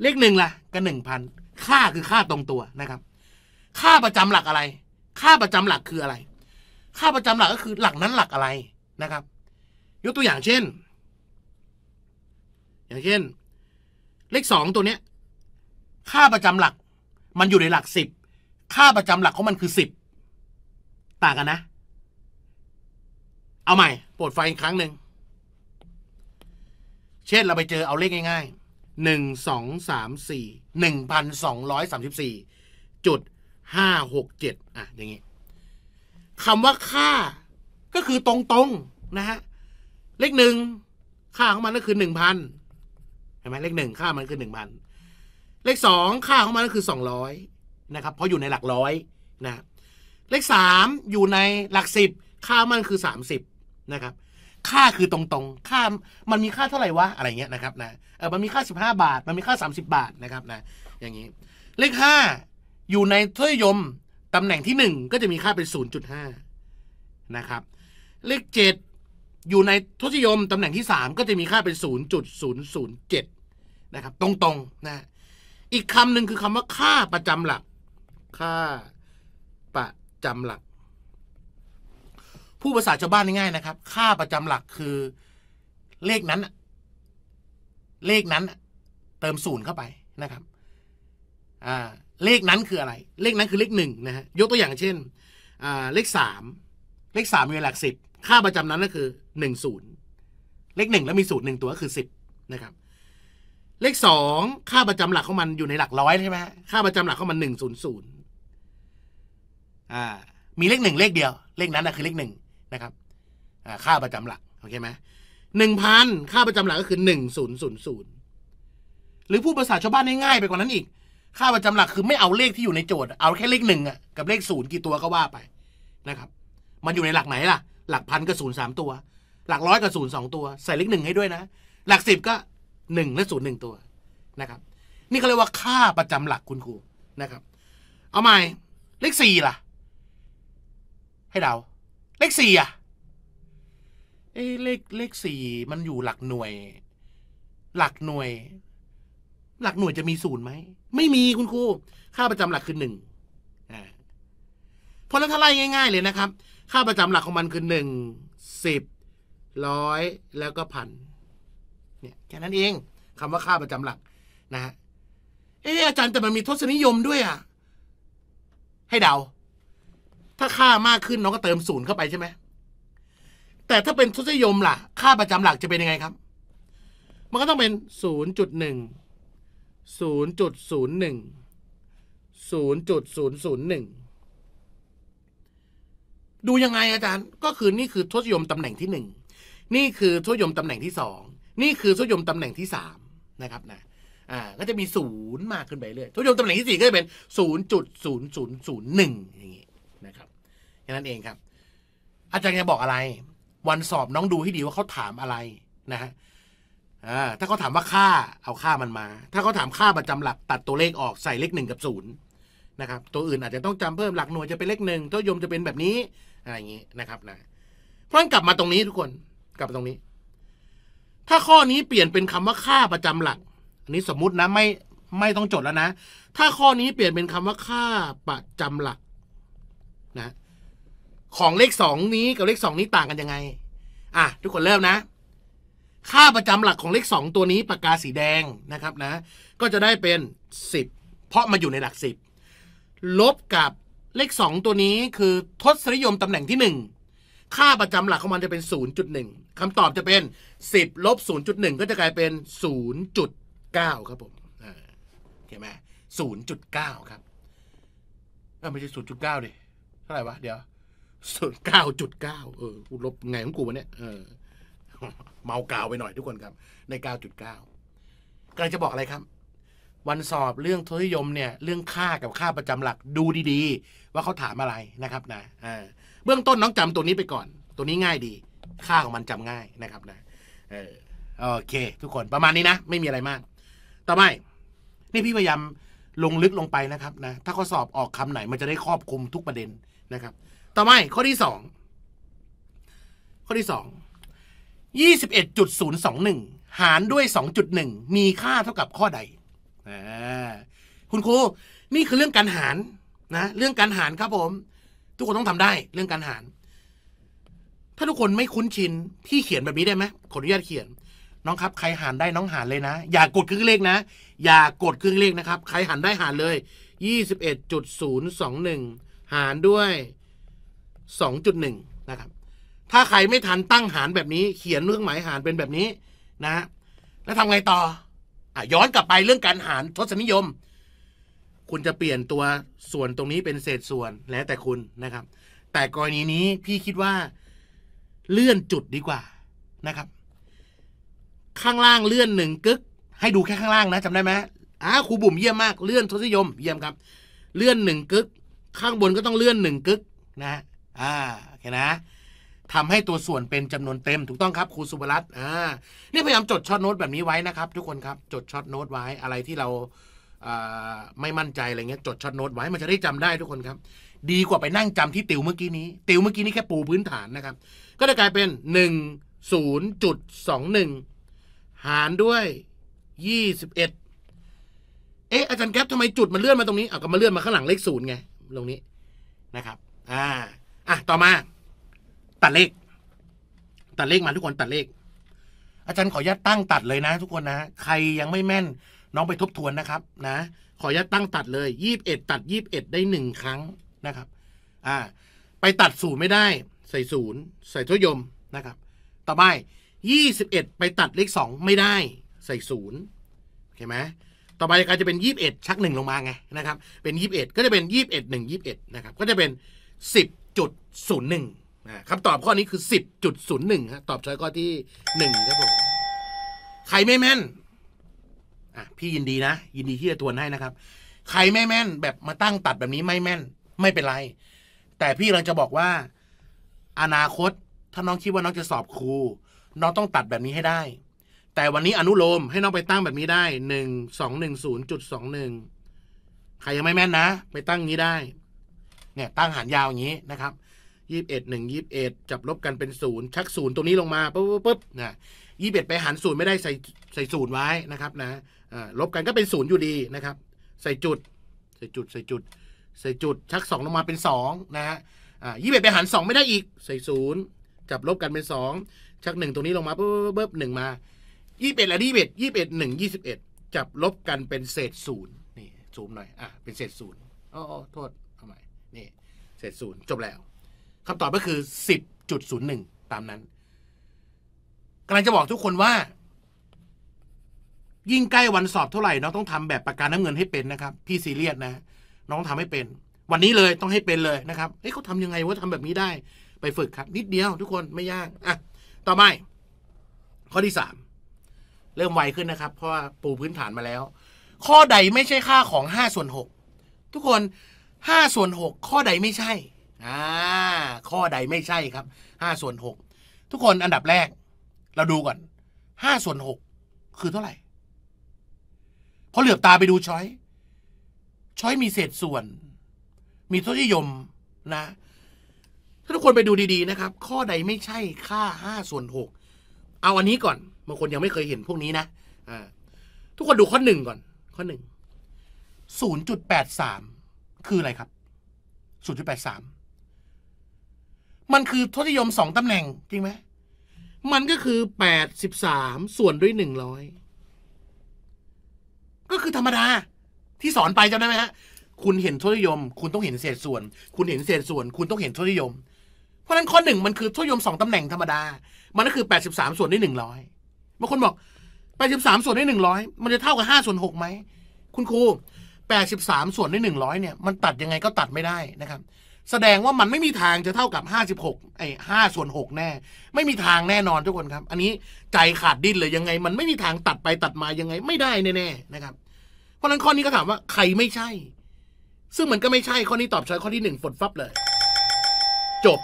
เลขหนึ่งล่ะ ก็หนึ่งพัน ค่าคือค่าตรงตัวนะครับค่าประจำหลักอะไร ค่าประจำหลักคืออะไร ค่าประจำหลักก็คือหลักนั้นหลักอะไรนะครับ ยกตัวอย่างเช่น อย่างเช่น เลขสองตัวเนี้ยค่าประจำหลัก มันอยู่ในหลักสิบ ค่าประจำหลักของมันคือสิบ ต่างกันนะ เอาใหม่โปรดไฟอีกครั้งหนึ่ง เช่นเราไปเจอเอาเลขง่ายๆ หนึ่งสองสามสี่ หนึ่งพันสองร้อยสามสิบสี่จุดห้าหกเจ็ดอ่ะอย่างงี้คำว่าค่าก็คือตรงๆนะฮะเลขหนึ่งค่าของมันก็คือหนึ่งพันเห็นไหมเลขหนึ่งค่ามันคือหนึ่งพันเลขสองค่าของมันก็คือสองร้อยนะครับ เพราะอยู่ในหลักร้อยนะเลขสามอยู่ในหลักสิบค่ามันคือสามสิบนะครับ ค่าคือตรงๆค่ามันมีค่าเท่าไหร่วะอะไรเงี้ยนะครับนะเออมันมีค่าสิบห้าบาท มันมีค่าสามสิบบาทนะครับนะอย่างนี้ เลขห้าอยู่ในทศยมตำแหน่งที่หนึ่งก็จะมีค่าเป็น0.5นะครับ เลขเจ็ดอยู่ในทศยมตำแหน่งที่สามก็จะมีค่าเป็น0.007นะครับ ตรงๆนะอีกคำหนึ่งคือคำว่าค่าประจำหลัก ค่าประจำหลัก ผู้ภาษาชาวบ้านง่ายๆนะครับ ค่าประจำหลักคือเลขนั้น เลขนั้น เติมศูนย์เข้าไปนะครับ อ่าเลขนั้นคืออะไร เลขนั้นคือเลขหนึ่งนะฮะ ยกตัวอย่างเช่น เลขสาม เลขสามมีหลักสิบ ค่าประจำนั้นก็คือหนึ่งศูนย์ เลขหนึ่งแล้วมีสูตรหนึ่งตัวก็คือสิบนะครับ เลขสองค่าประจำหลักของมันอยู่ในหลักร้อยใช่ไหมค่าประจำหลักของมันหนึ่งศูนย์ศูนย์มีเลขหนึ่งเลขเดียว เลขนั้นนะคือเลขหนึ่งนะครับ ค่าประจำหลัก โอเคไหมหนึ่งพัน ค่าประจำหลักก็คือหนึ่งศูนย์ศูนย์ศูนย์หรือพูดภาษาชาวบ้านง่ายๆไปกว่านั้นอีกค่าประจำหลักคือไม่เอาเลขที่อยู่ในโจทย์เอาแค่เลขหนึ่งอ่ะกับเลขศูนย์กี่ตัวก็ว่าไปนะครับ มันอยู่ในหลักไหนล่ะ หลักพันกับศูนย์สามตัว หลักร้อยกับศูนย์สองตัว ใส่เลขหนึ่งให้ด้วยนะหลักสิบก็หนึ่งและศูนย์หนึ่งตัวนะครับ นี่เขาเรียกว่าค่าประจำหลักคุณครูนะครับ เอาใหม่เลขสี่ล่ะ ให้เดาเลขสี่อ่ะเอ้เลขเลขสี่มันอยู่หลักหน่วย หลักหน่วยหลักหน่วยจะมีศูนย์ไหมไม่มีคุณครู ค่าประจำหลักคือหนึ่งเพราะนั้นถ้าไล่ง่าย ๆ เลยนะครับ ค่าประจำหลักของมันคือหนึ่งสิบร้อยแล้วก็พันเนี่ยแค่นั้นเองคำว่าค่าประจำหลักนะฮะเอออาจารย์แต่มันมีทศนิยมด้วยอ่ะ ให้เดา ถ้าค่ามากขึ้นน้องก็เติมศูนย์เข้าไปใช่ไหม แต่ถ้าเป็นทศนิยมล่ะ ค่าประจำหลักจะเป็นยังไงครับ มันก็ต้องเป็นศูนย์จุดหนึ่งศูนย์จุดศูนย์หนึ่งศูนย์จุดศูนย์ศูนย์หนึ่งดูยังไงอาจารย์ก็คือนี่คือทศยมตำแหน่งที่หนึ่งนี่คือทศยมตำแหน่งที่สองนี่คือทศยมตำแหน่งที่สามนะครับนะอ่าก็จะมีศูนย์มากขึ้นไปเรื่อยทศยมตำแหน่งที่สี่ก็จะเป็นศูนย์จุดศูนย์ศูนย์ศูนย์หนึ่งอย่างงี้นะครับแค่นั้นเองครับ อาจารย์จะบอกอะไร วันสอบน้องดูให้ดีว่าเขาถามอะไรนะฮะถ้าเขาถามว่าค่าเอาค่ามันมา ถ้าเขาถามค่าประจำหลัก ตัดตัวเลขออกใส่เลขหนึ่งกับศูนย์นะครับตัวอื่นอาจจะต้องจำเพิ่มหลักหน่วยจะเป็นเลขหนึ่งตัวยมจะเป็นแบบนี้อะไรอย่างนี้นะครับนะเพราะกลับมาตรงนี้ทุกคนกลับมาตรงนี้ ถ้าข้อนี้เปลี่ยนเป็นคำว่าค่าประจำหลัก อันนี้สมมุตินะไม่ไม่ต้องจดแล้วนะ ถ้าข้อนี้เปลี่ยนเป็นคำว่าค่าประจำหลักนะของเลขสองนี้กับเลขสองนี้ต่างกันยังไงอ่ะทุกคนเริ่มนะค่าประจำหลักของเลข2ตัวนี้ ปากกาสีแดงนะครับนะ ก็จะได้เป็น 10 เพราะมาอยู่ในหลัก 10 ลบกับเลข2 ตัวนี้คือทศนิยมตำแหน่งที่ 1 ค่าประจำหลักของมันจะเป็น 0.1คำตอบจะเป็น 10ลบ0.1 ก็จะกลายเป็น 0.9 ครับผมเข้าไหม0.9 ครับเอไม่ใช่ 0.9 ดิ เท่าไหร่วะ เดี๋ยว 0.9.9เออลบไงของกูวะเนี่ยเออเมากาวไปหน่อยทุกคนครับ ใน9.9กำลังจะบอกอะไรครับ วันสอบเรื่องทุนนิยมเนี่ย เรื่องค่ากับค่าประจำหลักดูดีๆ ว่าเขาถามอะไรนะครับ นะเบื้องต้นน้องจำตัวนี้ไปก่อน ตัวนี้ง่ายดี ค่าของมันจำง่ายนะครับนะเออโอเค ทุกคนประมาณนี้นะไม่มีอะไรมาก ต่อไปนี่พี่พยายามลงลึกลงไปนะครับนะถ้าเขาสอบออกคำไหน มันจะได้ครอบคลุมทุกประเด็นนะครับ ต่อไปข้อที่สองข้อที่สอง21.021 หารด้วย 2.1 มีค่าเท่ากับข้อใดคุณครูนี่คือเรื่องการหารนะ เรื่องการหารครับผม ทุกคนต้องทำได้ เรื่องการหาร ถ้าทุกคนไม่คุ้นชินพี่เขียนแบบนี้ได้ไหมขออนุญาตเขียน น้องครับ ใครหารได้น้องหารเลยนะ อย่ากดครึ่งเลขนะอย่ากดครึ่งเลขนะครับใครหารได้หารเลย21.021หารด้วย2.1นะครับถ้าใครไม่ทันตั้งหารแบบนี้เขียนเรื่องหมายหารเป็นแบบนี้นะแล้วทำไงต่ออ่ะย้อนกลับไปเรื่องการหารทศนิยม คุณจะเปลี่ยนตัวส่วนตรงนี้เป็นเศษส่วนแล้วแต่คุณนะครับ แต่กรณีนี้พี่คิดว่าเลื่อนจุดดีกว่านะครับ ข้างล่างเลื่อนหนึ่งกึกให้ดูแค่ข้างล่าง นะจำได้ไหมอ้าครูบุ๋มเยี่ยมมาก เลื่อนทศนิยมเยี่ยมครับ เลื่อนหนึ่งกึกข้างบนก็ต้องเลื่อนหนึ่งกึกนะอ่าโอเคนะทำให้ตัวส่วนเป็นจำนวนเต็มถูกต้องครับครูสุบรัตน์อ่านี่พยายามจดช็อตโน้ตแบบนี้ไว้นะครับทุกคนครับ จดช็อตโน้ตไว้อะไรที่เราไม่มั่นใจอะไรเงี้ยจดช็อตโน้ตไว้มันจะได้จำได้ทุกคนครับดีกว่าไปนั่งจำที่ติวเมื่อกี้นี้ติวเมื่อกี้นี้แค่ปูพื้นฐานนะครับ ก็จะกลายเป็น 1 0 2 1หารด้วย 21เอ๊ะอาจารย์แก๊ปทำไมจุดมันเลื่อนมาตรงนี้เอาก็มาเลื่อนมาข้างหลังเลขศูนย์ไงตรงนี้นะครับอ่าอ่ะต่อมาตัดเลข ตัดเลขมาทุกคนตัดเลข อาจารย์ขออนุญาตตั้งตัดเลยนะ ทุกคนนะ ใครยังไม่แม่นน้องไปทบทวนนะครับนะ ขออนุญาตตั้งตัดเลยยี่บเอ็ดตัดยี่บเอ็ดได้หนึ่งครั้งนะครับอ่าไปตัดศูนย์ไม่ได้ ใส่ศูนย์ใส่ทุยมนะครับ ต่อไปยี่สิบเอ็ดไปตัดเลขสองไม่ได้ใส่ศูนย์เห็นไหมต่อไปก็จะเป็นยี่บเอ็ดชักหนึ่งลงมาไงนะครับ เป็นยี่บเอ็ดก็จะเป็นยี่บเอ็ดหนึ่งยี่บเอ็ดนะครับ ก็จะเป็นสิบจุดศูนย์หนึ่งคำตอบข้อนี้คือสิบจุดศูนย์หนึ่งครับตอบช้อยข้อที่หนึ่งครับผมใครไม่แม่น อ่ะ พี่ยินดีนะ ยินดีที่จะทวนให้นะครับ ใครไม่แม่น แบบมาตั้งตัดแบบนี้ไม่แม่น ไม่เป็นไร แต่พี่เราจะบอกว่า อนาคตถ้าน้องคิดว่าน้องจะสอบครู น้องต้องตัดแบบนี้ให้ได้ แต่วันนี้อนุโลมให้น้องไปตั้งแบบนี้ได้หนึ่งสองหนึ่งศูนย์จุดสองหนึ่งใครยังไม่แม่นนะไปตั้งนี้ได้เนี่ยตั้งหารยาวอย่างนี้นะครับยี่สิบเอ็ดหนึ่งยี่สิบเอ็ดจับลบกันเป็นศูนย์ชักศูนย์ตรงนี้ลงมาปุ๊บปุ๊บนะยี่สิบเอ็ดไปหารศูนย์ไม่ได้ใส่ใส่ศูนย์ไว้นะครับนะลบกันก็เป็นศูนย์อยู่ดีนะครับ ใส่จุดใส่จุดใส่จุดใส่จุดชักสองลงมาเป็นสองนะฮะยี่สิบเอ็ดไปหารสองไม่ได้อีก ใส่ศูนย์จับลบกันเป็นสองชักหนึ่งตรงนี้ลงมาปุ๊บปุ๊บหนึ่งมายี่สิบเอ็ดและยี่สิบเอ็ดยี่สิบเอ็ดหนึ่งยี่สิบเอ็ดจับลบกันเป็นเศษศูนย์นี่ซูมหน่อยอ่ะเป็นเศษศูนย์อ๋อโทษทำไมนี่เศษศูนย์จบแล้วคำตอบก็คือ 10.01 ตามนั้น กำลังจะบอกทุกคนว่า ยิ่งใกล้วันสอบเท่าไหร่น้องต้องทำแบบประกันน้ำเงินให้เป็นนะครับ พี่ซีเรียสนะ น้องทำให้เป็น วันนี้เลยต้องให้เป็นเลยนะครับเอ้ยเขาทำยังไงว่าทำแบบนี้ได้ ไปฝึกครับ นิดเดียวทุกคนไม่ยากอ่ะต่อไปข้อที่สามเริ่มไวขึ้นนะครับ เพราะว่าปูพื้นฐานมาแล้ว ข้อใดไม่ใช่ค่าของห้าส่วนหกทุกคนห้าส่วนหกข้อใดไม่ใช่อ่า ข้อใดไม่ใช่ครับ ห้าส่วนหก ทุกคนอันดับแรก เราดูก่อน ห้าส่วนหก คือเท่าไหร่พอเหลือบตาไปดูช้อยช้อยมีเศษส่วน มีทศนิยมนะถ้าทุกคนไปดูดีๆนะครับ ข้อใดไม่ใช่ค่าห้าส่วนหก เอาอันนี้ก่อน บางคนยังไม่เคยเห็นพวกนี้นะ อ่า ทุกคนดูข้อหนึ่งก่อน ข้อหนึ่ง ศูนย์จุดแปดสาม คืออะไรครับ ศูนย์จุดแปดสามมันคือทศนิยมสองตำแหน่งจริงไหมมันก็คือแปดสิบสามส่วนด้วยหนึ่งร้อย ก็คือธรรมดาที่สอนไปจำได้ไหมฮะ คุณเห็นทศนิยม คุณต้องเห็นเศษส่วน คุณเห็นเศษส่วน คุณต้องเห็นทศนิยม เพราะฉะนั้นข้อหนึ่งมันคือทศนิยมสองตำแหน่งธรรมดา มันก็คือแปดสิบสามส่วนด้วยหนึ่งร้อยบางคนบอกแปดสิบสามส่วนด้วยหนึ่งร้อยมันจะเท่ากับห้าส่วนหกไหม คุณครูแปดสิบสามส่วนด้วยหนึ่งร้อยเนี่ยมัน ตัดยังไงก็ตัดไม่ได้นะครับแสดงว่ามันไม่มีทางจะเท่ากับ56ไอ้5ส่วน6แน่ ไม่มีทางแน่นอนทุกคนครับ อันนี้ใจขาดดิ้นเลยยังไง มันไม่มีทางตัดไปตัดมายังไง ไม่ได้แน่ๆนะครับ เพราะนั้นข้อนี้ก็ถามว่า ใครไม่ใช่ ซึ่งมันก็ไม่ใช่ข้อนี้ตอบช้อยข้อที่หนึ่งฝนฟับเลย จบ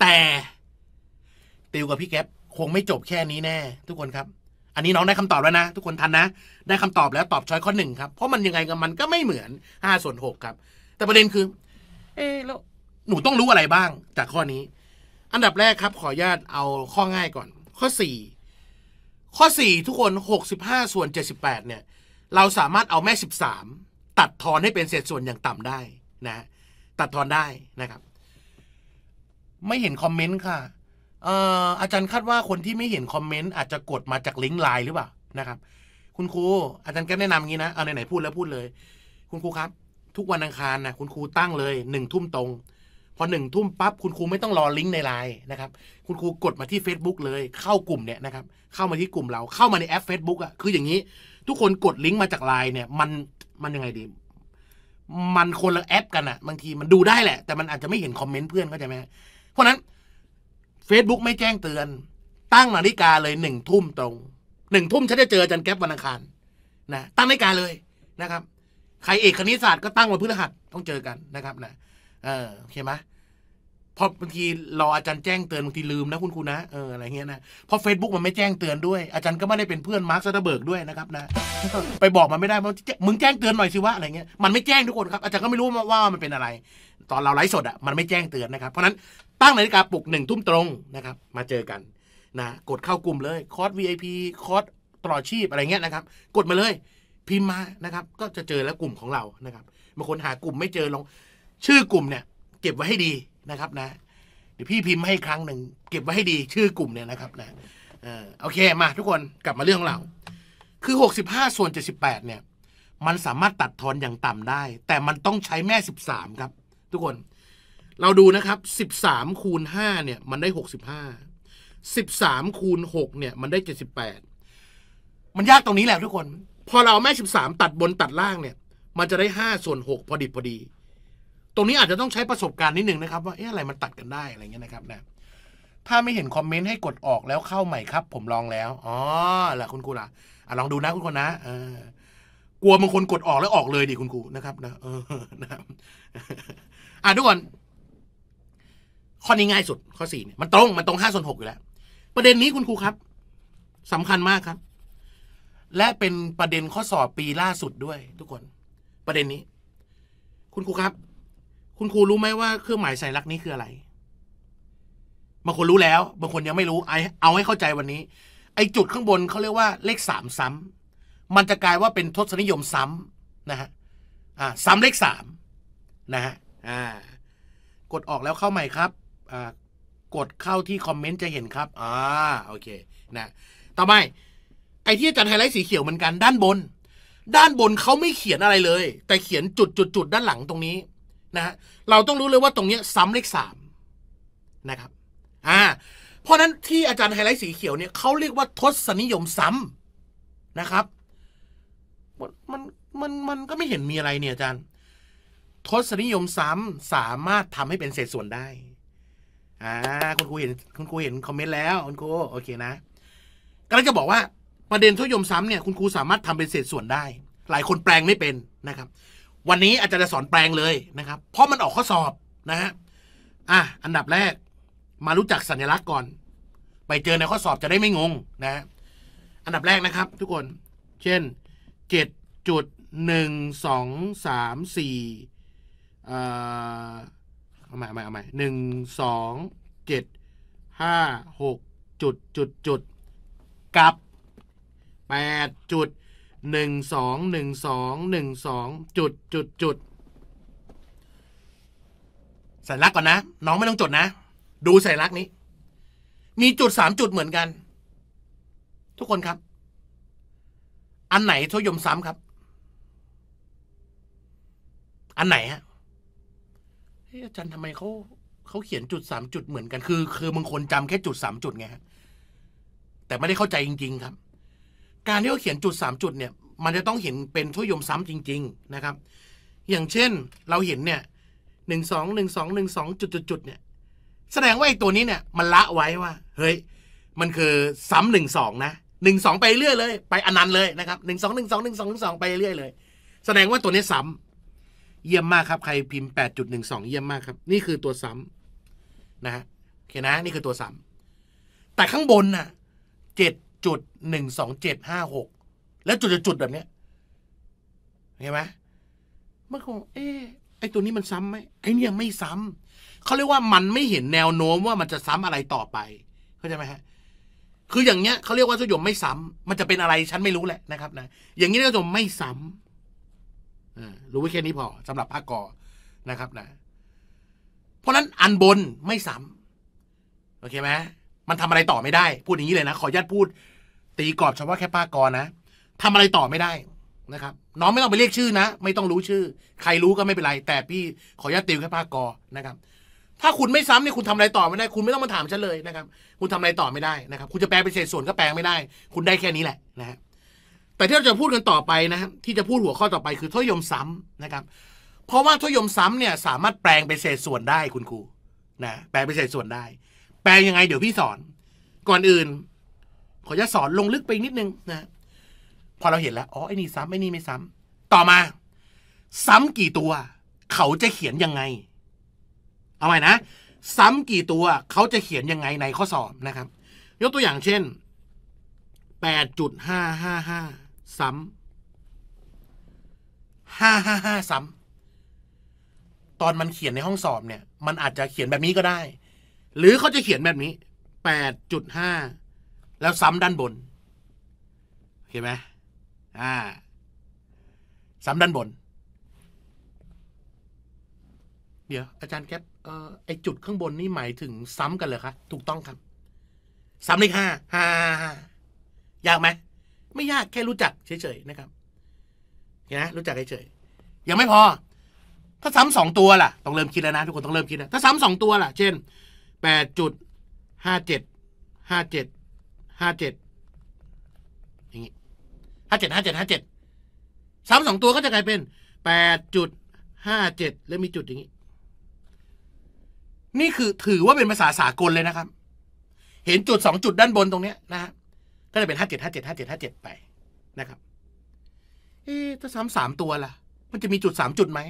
แต่ติวกับพี่แก๊ปคงไม่จบแค่นี้แน่ ทุกคนครับ อันนี้น้องได้คำตอบแล้วนะ ทุกคนทันนะ ได้คำตอบแล้วตอบช้อยข้อหนึ่งครับเพราะมันยังไงกับมันก็ไม่เหมือน5ส่วน6ครับ แต่ประเด็นคือเอ๊แล้วหนูต้องรู้อะไรบ้าง จากข้อนี้ อันดับแรกครับ ขออนุญาตเอาข้อง่ายก่อน ข้อสี่ข้อสี่ทุกคนหกสิบห้าส่วนเจ็ดสิบแปดเนี่ย เราสามารถเอาแม่สิบสามตัดทอนให้เป็นเศษส่วนอย่างต่ำได้ นะ ตัดทอนได้นะครับ ไม่เห็นคอมเมนต์ค่ะอาจารย์คาดว่าคนที่ไม่เห็นคอมเมนต์อาจจะกดมาจากลิงก์ไลน์หรือเปล่านะครับ คุณครู อาจารย์ก็แนะนำอย่างนี้นะเอาไหนๆพูดแล้วพูดเลย คุณครูครับทุกวันอังคารนะคุณครูตั้งเลยหนึ่งทุ่มตรง พอหนึ่งทุ่มปั๊บ คุณครูไม่ต้องรอลิงก์ในไลน์นะครับ คุณครูกดมาที่ Facebook เลยเข้ากลุ่มเนี่ยนะครับเข้ามาที่กลุ่มเราเข้ามาในแอป Facebook อะ่ะคืออย่างนี้ ทุกคนกดลิงก์มาจากไลน์เนี่ยมันมันยังไงดี มันคนละแอปกันอะ่ะ บางที มันดูได้แหละ แต่มันอาจจะไม่เห็นคอมเมนต์เพื่อนเข้าใจไหม เพราะนั้น Facebook ไม่แจ้งเตือน ตั้งนาฬิกาเลยหนึ่งทุ่มตรงหนึ่งทุ่มฉันจะเจอจันแก๊ปวันอังคารนะตั้งนาฬิกาเลยนะครับใครเอกคณิตศาสตร์ก็ตั้งวันพฤหัสต้องเจอกันนะครับนะเออโอเคไหมพอบางทีรออาจารย์แจ้งเตือนบางทีลืมนะคุณครูนะเอออะไรเงี้ยนะพอเฟซบุ๊กมันไม่แจ้งเตือน ด้วยอาจารย์ก็ไม่ได้เป็นเพื่อนมาร์คซัตเบิร์กด้วยนะครับนะไปบอกมันไม่ได้พรามึงแจ้งเตือนหน่อยสิวะอะไรเงี้ยมันไม่แจ้งทุกคนครับอาจารย์ก็ไม่รู้ว่ามันเป็นอะไร ตอนเราไลฟ์สดอ่ะมันไม่แจ้งเตือนนะครับ เพราะนั้นตั้งนาฬิกาปลุกหนึ่งทุ่มตรงนะครับมาเจอกันนะ กดเข้ากลุ่มเลยคอร์ส VIP คอร์สตลอดชีพอะไรเงี้ยนะครับ กดมาเลยพิมพ์มา นะครับ ก็จะเจอแล้วกลุ่มของเรานะครับ บางคนหากลุ่มไม่เจอลองชื่อกลุ่มเนี่ย เก็บไว้ให้ดีนะครับนะ เดี๋ยวพี่พิมพ์ให้ครั้งหนึ่งเก็บไว้ให้ดีชื่อกลุ่มเนี่ยนะครับนะ เออโอเคมาทุกคนกลับมาเรื่องของเรา คือ 65ส่วน 78 เนี่ย มันสามารถตัดทอนอย่างต่ำได้ แต่มันต้องใช้แม่ 13 ครับ ทุกคน เราดูนะครับ 13คูณ5เนี่ย มันได้ 65 13คูณ6เนี่ย มันได้78มันยากตรงนี้แหละทุกคนพอเราแม่สสิบามตัดบนตัดล่างเนี่ย มันจะได้ห้าส่วนหกพอดิบพอดี ตรงนี้อาจจะต้องใช้ประสบการณ์นิดนึงนะครับว่าเอ๊ะอะไรมันตัดกันได้ อะไรเงี้ยนะครับนะถ้าไม่เห็นคอมเมนต์ให้กดออกแล้วเข้าใหม่ครับ ผมลองแล้ว อ๋อละคุณครูล่ะ อ่ะลองดูนะคุณครูนะเออ กลัวบางคนกดออกแล้วออกเลยดิ คุณครูนะครับนะเออนะอ่ะทุกคนข้อนี้ง่ายสุด ข้อสี่เนี่ยมันตรงมันตรงห้าส่วนหกอยู่แล้ว ประเด็นนี้คุณครูครับ สำคัญมากครับและเป็นประเด็นข้อสอบปีล่าสุดด้วย ทุกคน ประเด็นนี้ คุณครูครับ คุณครูรู้ไหมว่าเครื่องหมายสัญลักษณ์นี้คืออะไรบางคนรู้แล้ว บางคนยังไม่รู้ไอเอาให้เข้าใจวันนี้ ไอจุดข้างบนเขาเรียกว่าเลขสามซ้ำมันจะกลายว่าเป็นทศนิยมซ้ำนะฮะอ่าซ้ำเลขสามนะฮะอ่า กดออกแล้วเข้าใหม่ครับอ่ากดเข้าที่คอมเมนต์จะเห็นครับอ่าโอเค นะต่อไปไอ้ที่อาจารย์ไฮไลท์สีเขียวเหมือนกัน ด้านบน ด้านบนเขาไม่เขียนอะไรเลย แต่เขียนจุดจุดจุดด้านหลังตรงนี้นะเราต้องรู้เลยว่าตรงนี้ซ้ำเลขสามนะครับอ่าเพราะนั้นที่อาจารย์ไฮไลท์สีเขียวเนี่ยเขาเรียกว่าทศนิยมซ้ำนะครับมันมันมันก็ไม่เห็นมีอะไรเนี่ยอาจารย์ทศนิยมซ้ำสามารถทำให้เป็นเศษส่วนได้อ่าคุณครูเห็นคุณครูเห็นคอมเมนต์แล้วคุณครูโอเคนะก็เลยจะบอกว่าประเด็นทุยมซ้ำเนี่ยคุณครูสามารถทำเป็นเศษส่วนได้ หลายคนแปลงไม่เป็นนะครับ วันนี้อาจารย์จะสอนแปลงเลยนะครับ เพราะมันออกข้อสอบนะฮะอ่ะอันดับแรกมารู้จักสัญลักษณ์ก่อน ไปเจอในข้อสอบจะได้ไม่งงนะอันดับแรกนะครับ ทุกคนเช่นเจ็ดจุดหนึ่งสองสามสี่เอ่อเอาใหม่เอาใหม่เอามหนึ่งสองเจ็ดห้าหกจุดจุดจุดกับ8จุด1 2 1 2 1 2จุดจุดจุดสัญลักษณ์ก่อนนะน้องไม่ต้องจดนะ ดูสัญลักษณ์นี้ มีจุดสามจุดเหมือนกัน ทุกคนครับ อันไหนทยมซ้ำครับ อันไหนฮะอาจารย์ทำไมเขาเขาเขียนจุดสามจุดเหมือนกันคือ คือบางคนจำแค่จุดสามจุดไงฮะแต่ไม่ได้เข้าใจจริงๆครับการที่เขาเขียนจุดสามจุดเนี่ย มันจะต้องเห็นเป็นทุยมซ้ำจริง ๆนะครับ อย่างเช่นเราเห็นเนี่ยหนึ่งสองหนึ่งสองหนึ่งสองจุดจุดเนี่ย แสดงว่าไอ้ตัวนี้เนี่ย มันละไว้ว่า เฮ้ยมันคือซ้ำหนึ่งสองนะหนึ่งสองไปเรื่อยเลย ไปอนันต์เลยนะครับหนึ่งสองหนึ่งสองหนึ่งสองหนึ่งสองไปเรื่อยเลย แสดงว่าตัวนี้ซ้ำเยี่ยมมากครับใครพิมพ์แปดจุดหนึ่งสองเยี่ยมมากครับ นี่คือตัวซ้ำนะฮะโอเคนะนี่คือตัวซ้ำ แต่ข้างบนน่ะเจ็ดจุดหนึ่งสองเจ็ดห้าหกแล้วจุดจะจุดแบบเนี้ยเห็นไหมมันคง เอ๊ไอตัวนี้มันซ้ำไหมไอเนี่ยไม่ซ้ำเขาเรียกว่ามันไม่เห็นแนวโน้มว่ามันจะซ้ำอะไรต่อไปเข้าใจไหมฮะคืออย่างเนี้ยเขาเรียกว่าสยมไม่ซ้ำ มันจะเป็นอะไรฉันไม่รู้แหละนะครับ นะอย่างนี้เรียกว่าสมไม่ซ้ำารู้ไว้แค่นี้พอ สำหรับภาคกอนะครับนะ เพราะนั้นอันบนไม่ซ้ำโอเคไหมมันทำอะไรต่อไม่ได้พูดอย่างนี้เลยนะขออนุญาตพูดตีกรอบเฉพาะแค่ป้ากรนะทำอะไรต่อไม่ได้นะครับน้องไม่ต้องไปเรียกชื่อนะ ไม่ต้องรู้ชื่อ ใครรู้ก็ไม่เป็นไร แต่พี่ขออนุญาตติวแค่ป้ากรนะครับ ถ้าคุณไม่ซ้ำเนี่ยคุณทำอะไรต่อไม่ได้ คุณไม่ต้องมาถามฉันเลยนะครับ คุณทำอะไรต่อไม่ได้นะครับ คุณจะแปลเป็นเศษส่วนก็แปลไม่ได้ คุณได้แค่นี้แหละนะฮะแต่ที่เราจะพูดกันต่อไปนะครับที่จะพูดหัวข้อต่อไปคือทศยมซ้ำนะครับ เพราะว่าทศยมซ้ำเนี่ยสามารถแปลงเป็นเศษส่วนได้คุณครูนะแปลเป็นเศษส่วนได้ แปลงยังไงเดี๋ยวพี่สอนก่อนอื่นขอจะสอนลงลึกไปนิดนึงนะพอเราเห็นแล้วอ๋อไอ้นี่ซ้ำไอ้นี่ไม่ซ้ำต่อมา ซ้ำกี่ตัว เขาจะเขียนยังไง เอาใหม่นะซ้ำกี่ตัว เขาจะเขียนยังไงในข้อสอบนะครับ ยกตัวอย่างเช่นแปดดจุหห้้าาห้าซ้ำหห้้าาห้าซ้ำตอนมันเขียนในห้องสอบเนี่ย มันอาจจะเขียนแบบนี้ก็ได้ หรือเขาจะเขียนแบบนี้แปดดจุห้าแล้วซ้ำด้านบน เห็นไหม อ่า ซ้ำด้านบน เดี๋ยว อาจารย์แก๊ปเอ่อ ไอจุดข้างบนนี่หมายถึงซ้ำกันเลยคะถูกต้องครับ ซ้ำเลขห้าห้า ยากไหม ไม่ยาก แค่รู้จักเฉยๆนะครับเห็นไหมรู้จักเฉยๆ ยังไม่พอ ถ้าซ้ำสองตัวล่ะ ต้องเริ่มคิดแล้วนะทุกคน ต้องเริ่มคิดแล้ว ถ้าซ้ำสองตัวล่ะ เช่น แปดจุดห้าเจ็ดห้าเจ็ดห้าเจ็ดอย่างงี้ห้าเจ็ดห้าเจ็ดห้าเจ็ดซ้ำสองตัวก็จะกลายเป็นแปดจุดห้าเจ็ดแล้วมีจุดอย่างงี้ นี่คือถือว่าเป็นภาษาสากลเลยนะครับ เห็นจุดสองจุดด้านบนตรงเนี้ยนะฮะก็จะเป็นห้าเจ็ดห้าเจ็ดห้าเจ็ดห้าเจ็ดไปนะครับ เอ๊ถ้าซ้ำสามตัวล่ะ มันจะมีจุดสามจุดไหม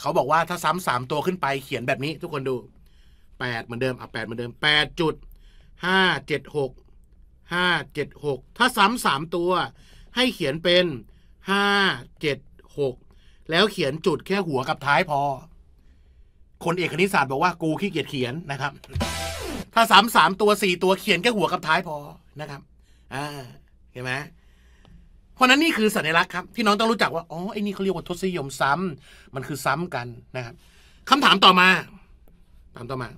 เขาบอกว่าถ้าซ้ำสามตัวขึ้นไป เขียนแบบนี้ ทุกคนดูแปดเหมือนเดิมอ่ะแปดเหมือนเดิมแปดจุดห้าเจ็ดหกห้าเจ็ดหกถ้าซ้ำสามตัว ให้เขียนเป็นห้าเจ็ดหกแล้วเขียนจุดแค่หัวกับท้ายพอ คนเอกคณิตศาสตร์บอกว่ากูขี้เกียจเขียนนะครับ ถ้าสามสามตัวสี่ตัวเขียนแค่หัวกับท้ายพอนะครับอ่าเห็นไหมเพราะนั้นนี่คือสัญลักษณ์ครับที่น้องต้องรู้จักว่าอ๋อไอ้นี่เขาเรียกว่าทศนิยมซ้ำมันคือซ้ำกันนะครับ คำถามต่อมาถามต่อมา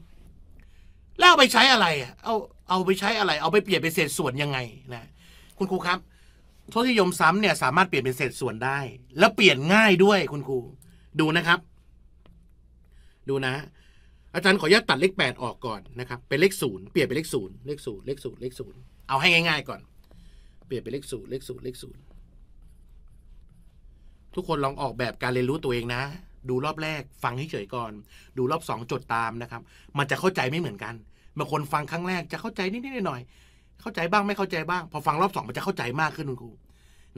แล้วเอาไปใช้อะไร เอา เอาไปใช้อะไร เอาไปเปลี่ยนเป็นเศษส่วนยังไง นะ คุณครูครับโทษนิยมซ้ำเนี่ย สามารถเปลี่ยนเป็นเศษส่วนได้ แล้วเปลี่ยนง่ายด้วยคุณครู ดูนะครับ ดูนะ อาจารย์ขออนุญาตตัดเลขแปดออกก่อนนะครับ เป็นเลขศูนย์เปลี่ยนเป็นเลขศูนย์เลขศูนย์เลขศูนย์เลขศูนย์เอาให้ ง่ายๆก่อน เปลี่ยนเป็นเลขศูนย์เลขศูนย์เลขศูนย์ ทุกคนลองออกแบบการเรียนรู้ตัวเองนะดูรอบแรกฟังให้เฉยก่อน ดูรอบสองจดตามนะครับ มันจะเข้าใจไม่เหมือนกันบางคนฟังครั้งแรกจะเข้าใจนิดๆหน่อยๆเข้าใจบ้างไม่เข้าใจบ้าง พอฟังรอบสองมันจะเข้าใจมากขึ้นคุณครู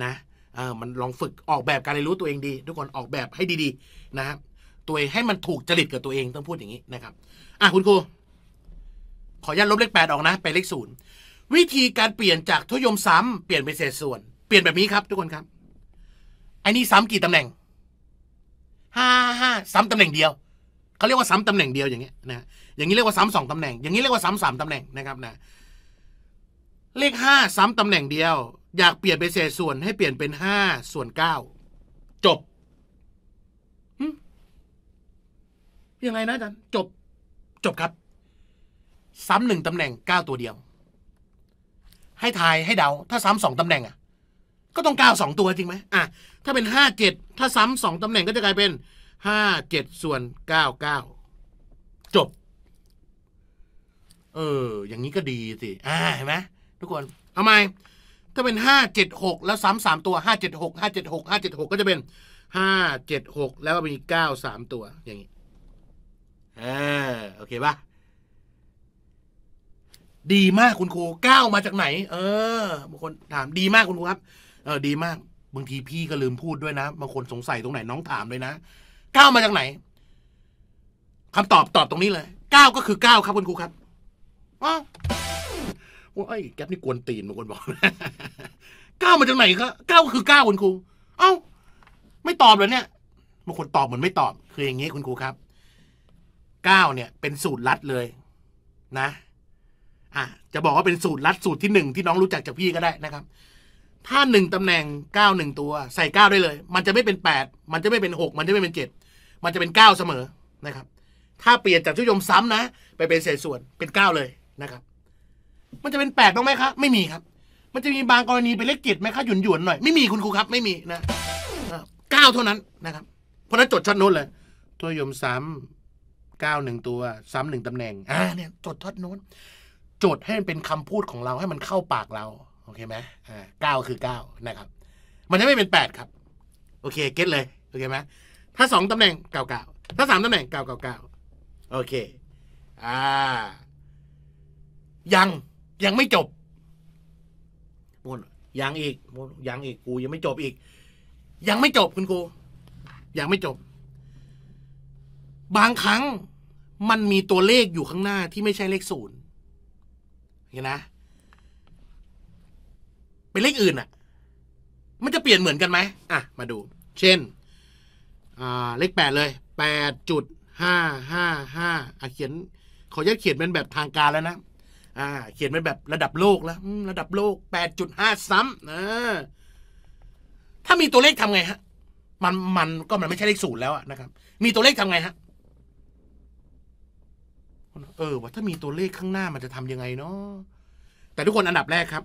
นะเออมันลองฝึกออกแบบการเรียนรู้ตัวเองดีทุกคนออกแบบให้ดี ๆ นะครับตัวเองให้มันถูกจริตกับตัวเองต้องพูดอย่างนี้นะครับ อ่ะคุณครูขออนุญาตลบเลขแปดออกนะไปเลขศูนย์วิธีการเปลี่ยนจากทุยมซ้ำเปลี่ยนเป็นเศษส่วน เปลี่ยนแบบนี้ครับ ทุกคนครับไอ้นี่ซ้ำกี่ตำแหน่งห้าห้าซ้ำตำแหน่งเดียวเขาเรียกว่าซ้ำตำแหน่งเดียวอย่างเงี้ยนะอย่างนี้เรียกว่าซ้ำสองตำแหน่ง อย่างนี้เรียกว่าซ้ำสามตำแหน่งนะครับนะเลขห้าซ้ำตำแหน่งเดียวอยากเปลี่ยนเป็นเศษส่วน ให้เปลี่ยนเป็นห้าส่วนเก้าจบยังไงนะอาจารย์จบจบครับซ้ำหนึ่งตำแหน่งเก้าตัวเดียว ให้ทายให้เดา ถ้าซ้ำสองตำแหน่งอ่ะก็ต้องเก้าสองตัวจริงไหมอ่ะถ้าเป็นห้าเจ็ดถ้าซ้ำสองตำแหน่งก็จะกลายเป็นห้าเจ็ดส่วนเก้าเก้าจบ เอออย่างนี้ก็ดีสิอ่าเห็นไหมทุกคนทำไม ถ้าเป็นห้าเจ็ดหกแล้วซ้ำสามตัวห้าเจ็ดหกห้าเจ็ดหกห้าเจ็ดหกก็จะเป็นห้าเจ็ดหกแล้วมีเก้าสามตัว อย่างนี้เออโอเคปะดีมากคุณครูเก้ามาจากไหน เออบางคนถามดีมากคุณครูครับ เออ ดีมากบางทีพี่ก็ลืมพูดด้วยนะบางคนสงสัยตรงไหนน้องถามเลยนะก้าวมาจากไหน คำตอบตอบตรงนี้เลยก้าวก็คือก้าวครับคุณครูครับออว่าไอ้แก๊ปนี่กวนตีนบางคนบอกก้าวมาจากไหนครับก้าวก็คือก้าวคุณครูเอ้าไม่ตอบเลยเนี่ยบางคนตอบเหมือนไม่ตอบ คืออย่างนี้คุณครูครับก้าวเนี่ยเป็นสูตรลัดเลย นะอ่ะจะบอกว่าเป็นสูตรลัดสูตรที่หนึ่งที่น้องรู้จักจากพี่ก็ได้นะครับถ้าหนึ่งตำแหน่งเก้าหนึ่งตัวใส่เก้าได้เลย มันจะไม่เป็นแปดมันจะไม่เป็นหกมันจะไม่เป็นเจ็ดมันจะเป็นเก้าเสมอนะครับ ถ้าเปลี่ยนจากชุดยมซ้ำนะไปเป็นเศษส่วนเป็นเก้าเลยนะครับ มันจะเป็นแปดต้องไหมครับ ไม่มีครับ มันจะมีบางกรณีเป็นเลขเจ็ดไหมครับหยุนหยวนหน่อยไม่มีคุณครูครับไม่มีนะเก้าเท่านั้นนะครับ เพราะนั้นจดช็อตโน้ตเลยตุวยมซ้ำเก้าหนึ่งตัวซ้ำหนึ่งตำแหน่งอ่าเนี่ยจดช็อตโน้ตจด ให้มันเป็นคำพูดของเราให้มันเข้าปากเราโอเคไหมอ่าเก้าคือเก้านะครับ มันจะไม่เป็นแปดครับ โอเคเก็ตเลย โอเคไหมถ้าสองตำแหน่งเก้าเก้าถ้าสามตำแหน่งเก้าเก้าเก้า โอเค อ่า ยังยังไม่จบวนยังอีกวนยังอีกกูยังไม่จบอีก ยังไม่จบคุณครูยังไม่จบ บางครั้งมันมีตัวเลขอยู่ข้างหน้าที่ไม่ใช่เลขศูนย์เห็นไหมเป็นเลขอื่นอ่ะ มันจะเปลี่ยนเหมือนกันไหมอ่ะ มาดู เช่น อ่า เลขแปดเลย แปดจุดห้าห้าห้าอ่ะเขียนขอจะเขียนเป็นแบบทางการแล้วนะ อ่า เขียนเป็นแบบระดับโลกแล้ว ระดับโลกแปดจุดห้าซ้ำนะถ้ามีตัวเลขทำไงฮะ มัน มันก็มันไม่ใช่เลขศูนย์แล้วนะครับ มีตัวเลขทำไงฮะ เออ ว่าถ้ามีตัวเลขข้างหน้ามันจะทํำยังไงเนาะแต่ทุกคนอันดับแรกครับ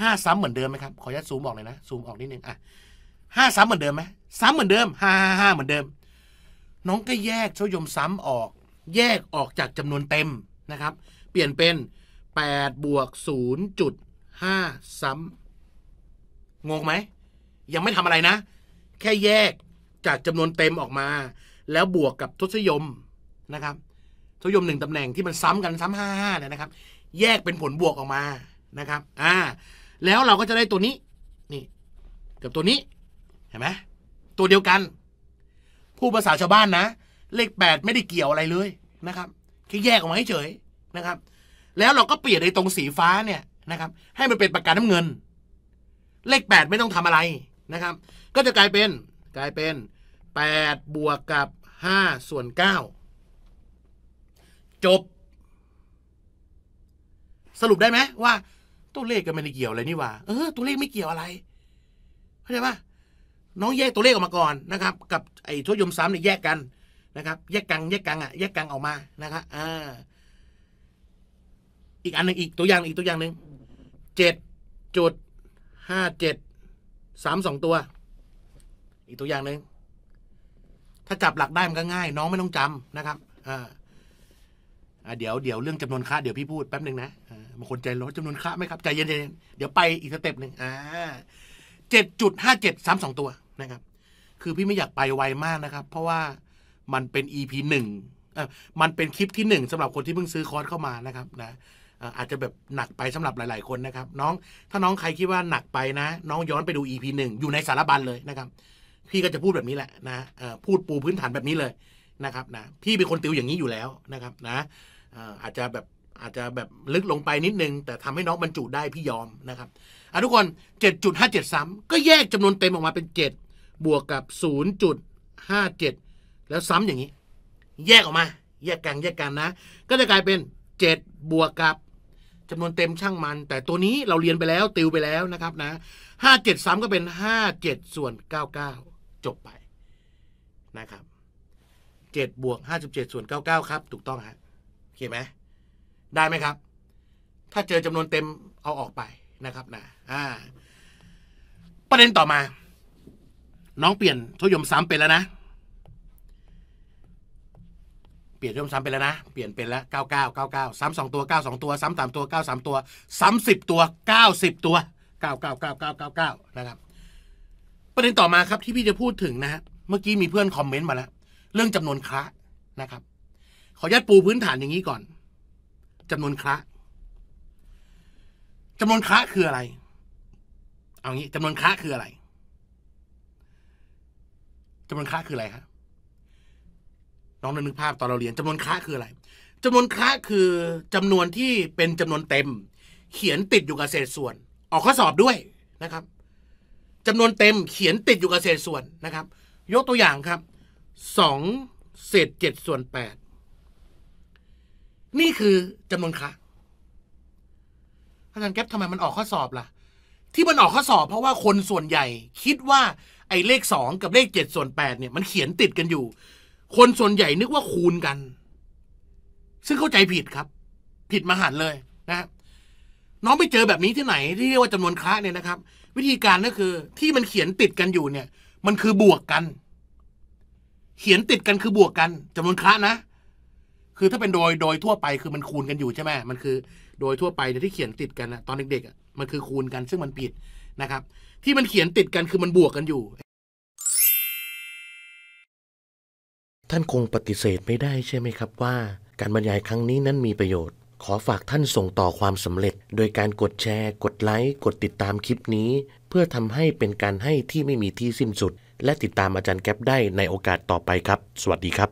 ห้าซ้ำเหมือนเดิมไหมครับขออนุญาตซูมออกเลยนะซูมออกนิดนึงอ่ะห้าซ้ำเหมือนเดิมไหมซ้ำเหมือนเดิมห้าห้าเหมือนเดิม น้องก็แยกช่วยมซ้ำออก แยกออกจากจำนวนเต็มนะครับ เปลี่ยนเป็นแปดบวกศูนย์จุดห้าซ้ำงงไหมยังไม่ทำอะไรนะ แค่แยกจากจำนวนเต็มออกมา แล้วบวกกับทศยมนะครับทศยมหนึ่งตำแหน่งที่มันซ้ำกันซ้ำห้าห้าเนี่ยนะครับแยกเป็นผลบวกออกมานะครับอ่าแล้วเราก็จะได้ตัวนี้นี่กับตัวนี้เห็นไหมตัวเดียวกัน ผู้ภาษาชาวบ้านนะ เลขแปดไม่ได้เกี่ยวอะไรเลยนะครับแค่แยกออกมาเฉยนะครับ แล้วเราก็เปลี่ยนในตรงสีฟ้าเนี่ยนะครับ ให้มันเป็นปากกาน้ำเงิน เลขแปดไม่ต้องทำอะไรนะครับ ก็จะกลายเป็นกลายเป็นแปดบวกกับห้าส่วนเก้าจบ สรุปได้ไหมว่าตัวเลขก็ไม่ได้เกี่ยวอะไรนี่ว่าเออตัวเลขไม่เกี่ยวอะไรเข้าใจปะน้องแยกตัวเลขออกมาก่อนนะครับ กับไอ้ทวยมซ้ำเนี่ยแยกกันนะครับแยกกังแยกกังอ่ะแยกกังออกมานะครับอ่าอีกอันหนึ่งอีกตัวอย่างอีกตัวอย่างหนึ่งเจ็ดจุดห้าเจ็ดสามสองตัว อีกตัวอย่างหนึ่งถ้าจับหลักได้มันก็ง่าย น้องไม่ต้องจำนะครับอ่าเดี๋ยวเดี๋ยวเรื่องจำนวนค่าเดี๋ยวพี่พูดแป๊บหนึ่งนะอ่าบางคนใจร้อนจำนวนค่าไหมครับ ใจเย็น ๆ เดี๋ยวไปอีกสเต็ปหนึ่งอ่าเจ็ดจุดห้าเจ็ดสามสองตัวนะครับ คือพี่ไม่อยากไปไวมากนะครับ เพราะว่ามันเป็น EP หนึ่งมันเป็นคลิปที่หนึ่งสำหรับคนที่เพิ่งซื้อคอร์สเข้ามานะครับนะอาจจะแบบหนักไปสำหรับหลาย ๆ คนนะครับ น้องถ้าน้องใครคิดว่าหนักไปนะ น้องย้อนไปดู EP หนึ่งอยู่ในสารบัญเลยนะครับ พี่ก็จะพูดแบบนี้แหละนะพูดปูพื้นฐานแบบนี้เลยนะครับนะพี่เป็นคนติวอย่างนี้อยู่แล้วนะครับนะอาจจะแบบอาจจะแบบลึกลงไปนิดนึง แต่ทำให้น้องบรรจุได้พี่ยอมนะครับอันทุกคน 7.573ก็แยกจำนวนเต็มออกมาเป็น 7 บวกกับ 0.57 แล้วซ้ำอย่างนี้ แยกออกมา แยกกันแยกกันนะ ก็จะกลายเป็น 7 บวกกับจำนวนเต็มช่างมัน แต่ตัวนี้เราเรียนไปแล้วติวไปแล้วนะครับนะ573ก็เป็น 57ส่วน99 จบไปนะครับ7บวก57ส่วน99 ครับ ถูกต้องฮะโอเคไหมได้ไหมครับ ถ้าเจอจำนวนเต็มเอาออกไปนะครับนะอ่า ประเด็นต่อมา น้องเปลี่ยนทยมซ้ำเป็นแล้วนะเปลี่ยนทยมซ้ำเป็นแล้วนะเปลี่ยนเป็นแล้วเก้าเก้าเก้าเก้าซ้ำสองตัวเก้าสองตัวซ้ำสามตัวเก้าสามตัวซ้ำสิบตัวเก้าสิบตัวเก้าเก้าเก้าเก้าเก้าเก้านะครับ ประเด็นต่อมาครับที่พี่จะพูดถึงนะฮะเมื่อกี้มีเพื่อนคอมเมนต์มาแล้ว เรื่องจำนวนคระนะครับ ขอยัดปูพื้นฐานอย่างนี้ก่อนจำนวนคระจำนวนคระคืออะไร เอางี้จำนวนคระคืออะไร จำนวนคระคืออะไรครับน้องนึกภาพตอนเราเรียนจำนวนคระคืออะไร จำนวนคระคือจำนวนที่เป็นจำนวนเต็ม เขียนติดอยู่กับเศษส่วน ออกข้อสอบด้วยนะครับ จำนวนเต็ม เขียนติดอยู่กับเศษส่วนนะครับ ยกตัวอย่างครับ สองเศษเจ็ดส่วนแปดนี่คือจำนวนครั้งอาจารย์แก๊ปทำไมมันออกข้อสอบล่ะ ที่มันออกข้อสอบเพราะว่าคนส่วนใหญ่ คิดว่าไอ้เลขสองกับเลขเจ็ดส่วนแปดเนี่ยมันเขียนติดกันอยู่ คนส่วนใหญ่นึกว่าคูณ กัน ซึ่งเข้าใจผิดครับ ผิดมหัน เลยนะ น้องไปเจอแบบนี้ที่ไหน ที่ เรียกว่าจำนวนคละเนี่ยนะครับ วิธีการก็คือ ที่มันเขียนติดกันอยู่เนี่ย มันคือบวกกัน เขียนติดกันคือบวกกันจำนวนคละนะคือถ้าเป็นโดยโดยทั่วไปคือมันคูณกันอยู่ใช่ไหมมันคือ โดยทั่วไปเนี่ยที่เขียนติดกันนะตอนเด็กๆมันคือคูณกันซึ่งมันผิดนะครับที่มันเขียนติดกันคือมันบวกกันอยู่ ท่านคงปฏิเสธไม่ได้ใช่ไหมครับว่า การบรรยายครั้งนี้นั้นมีประโยชน์ ขอฝากท่านส่งต่อความสำเร็จ โดยการกดแชร์ กดไลค์กดติดตามคลิปนี้ เพื่อทำให้เป็นการให้ที่ไม่มีที่สิ้นสุด และติดตามอาจารย์แก๊ปได้ในโอกาสต่อไปครับ สวัสดีครับ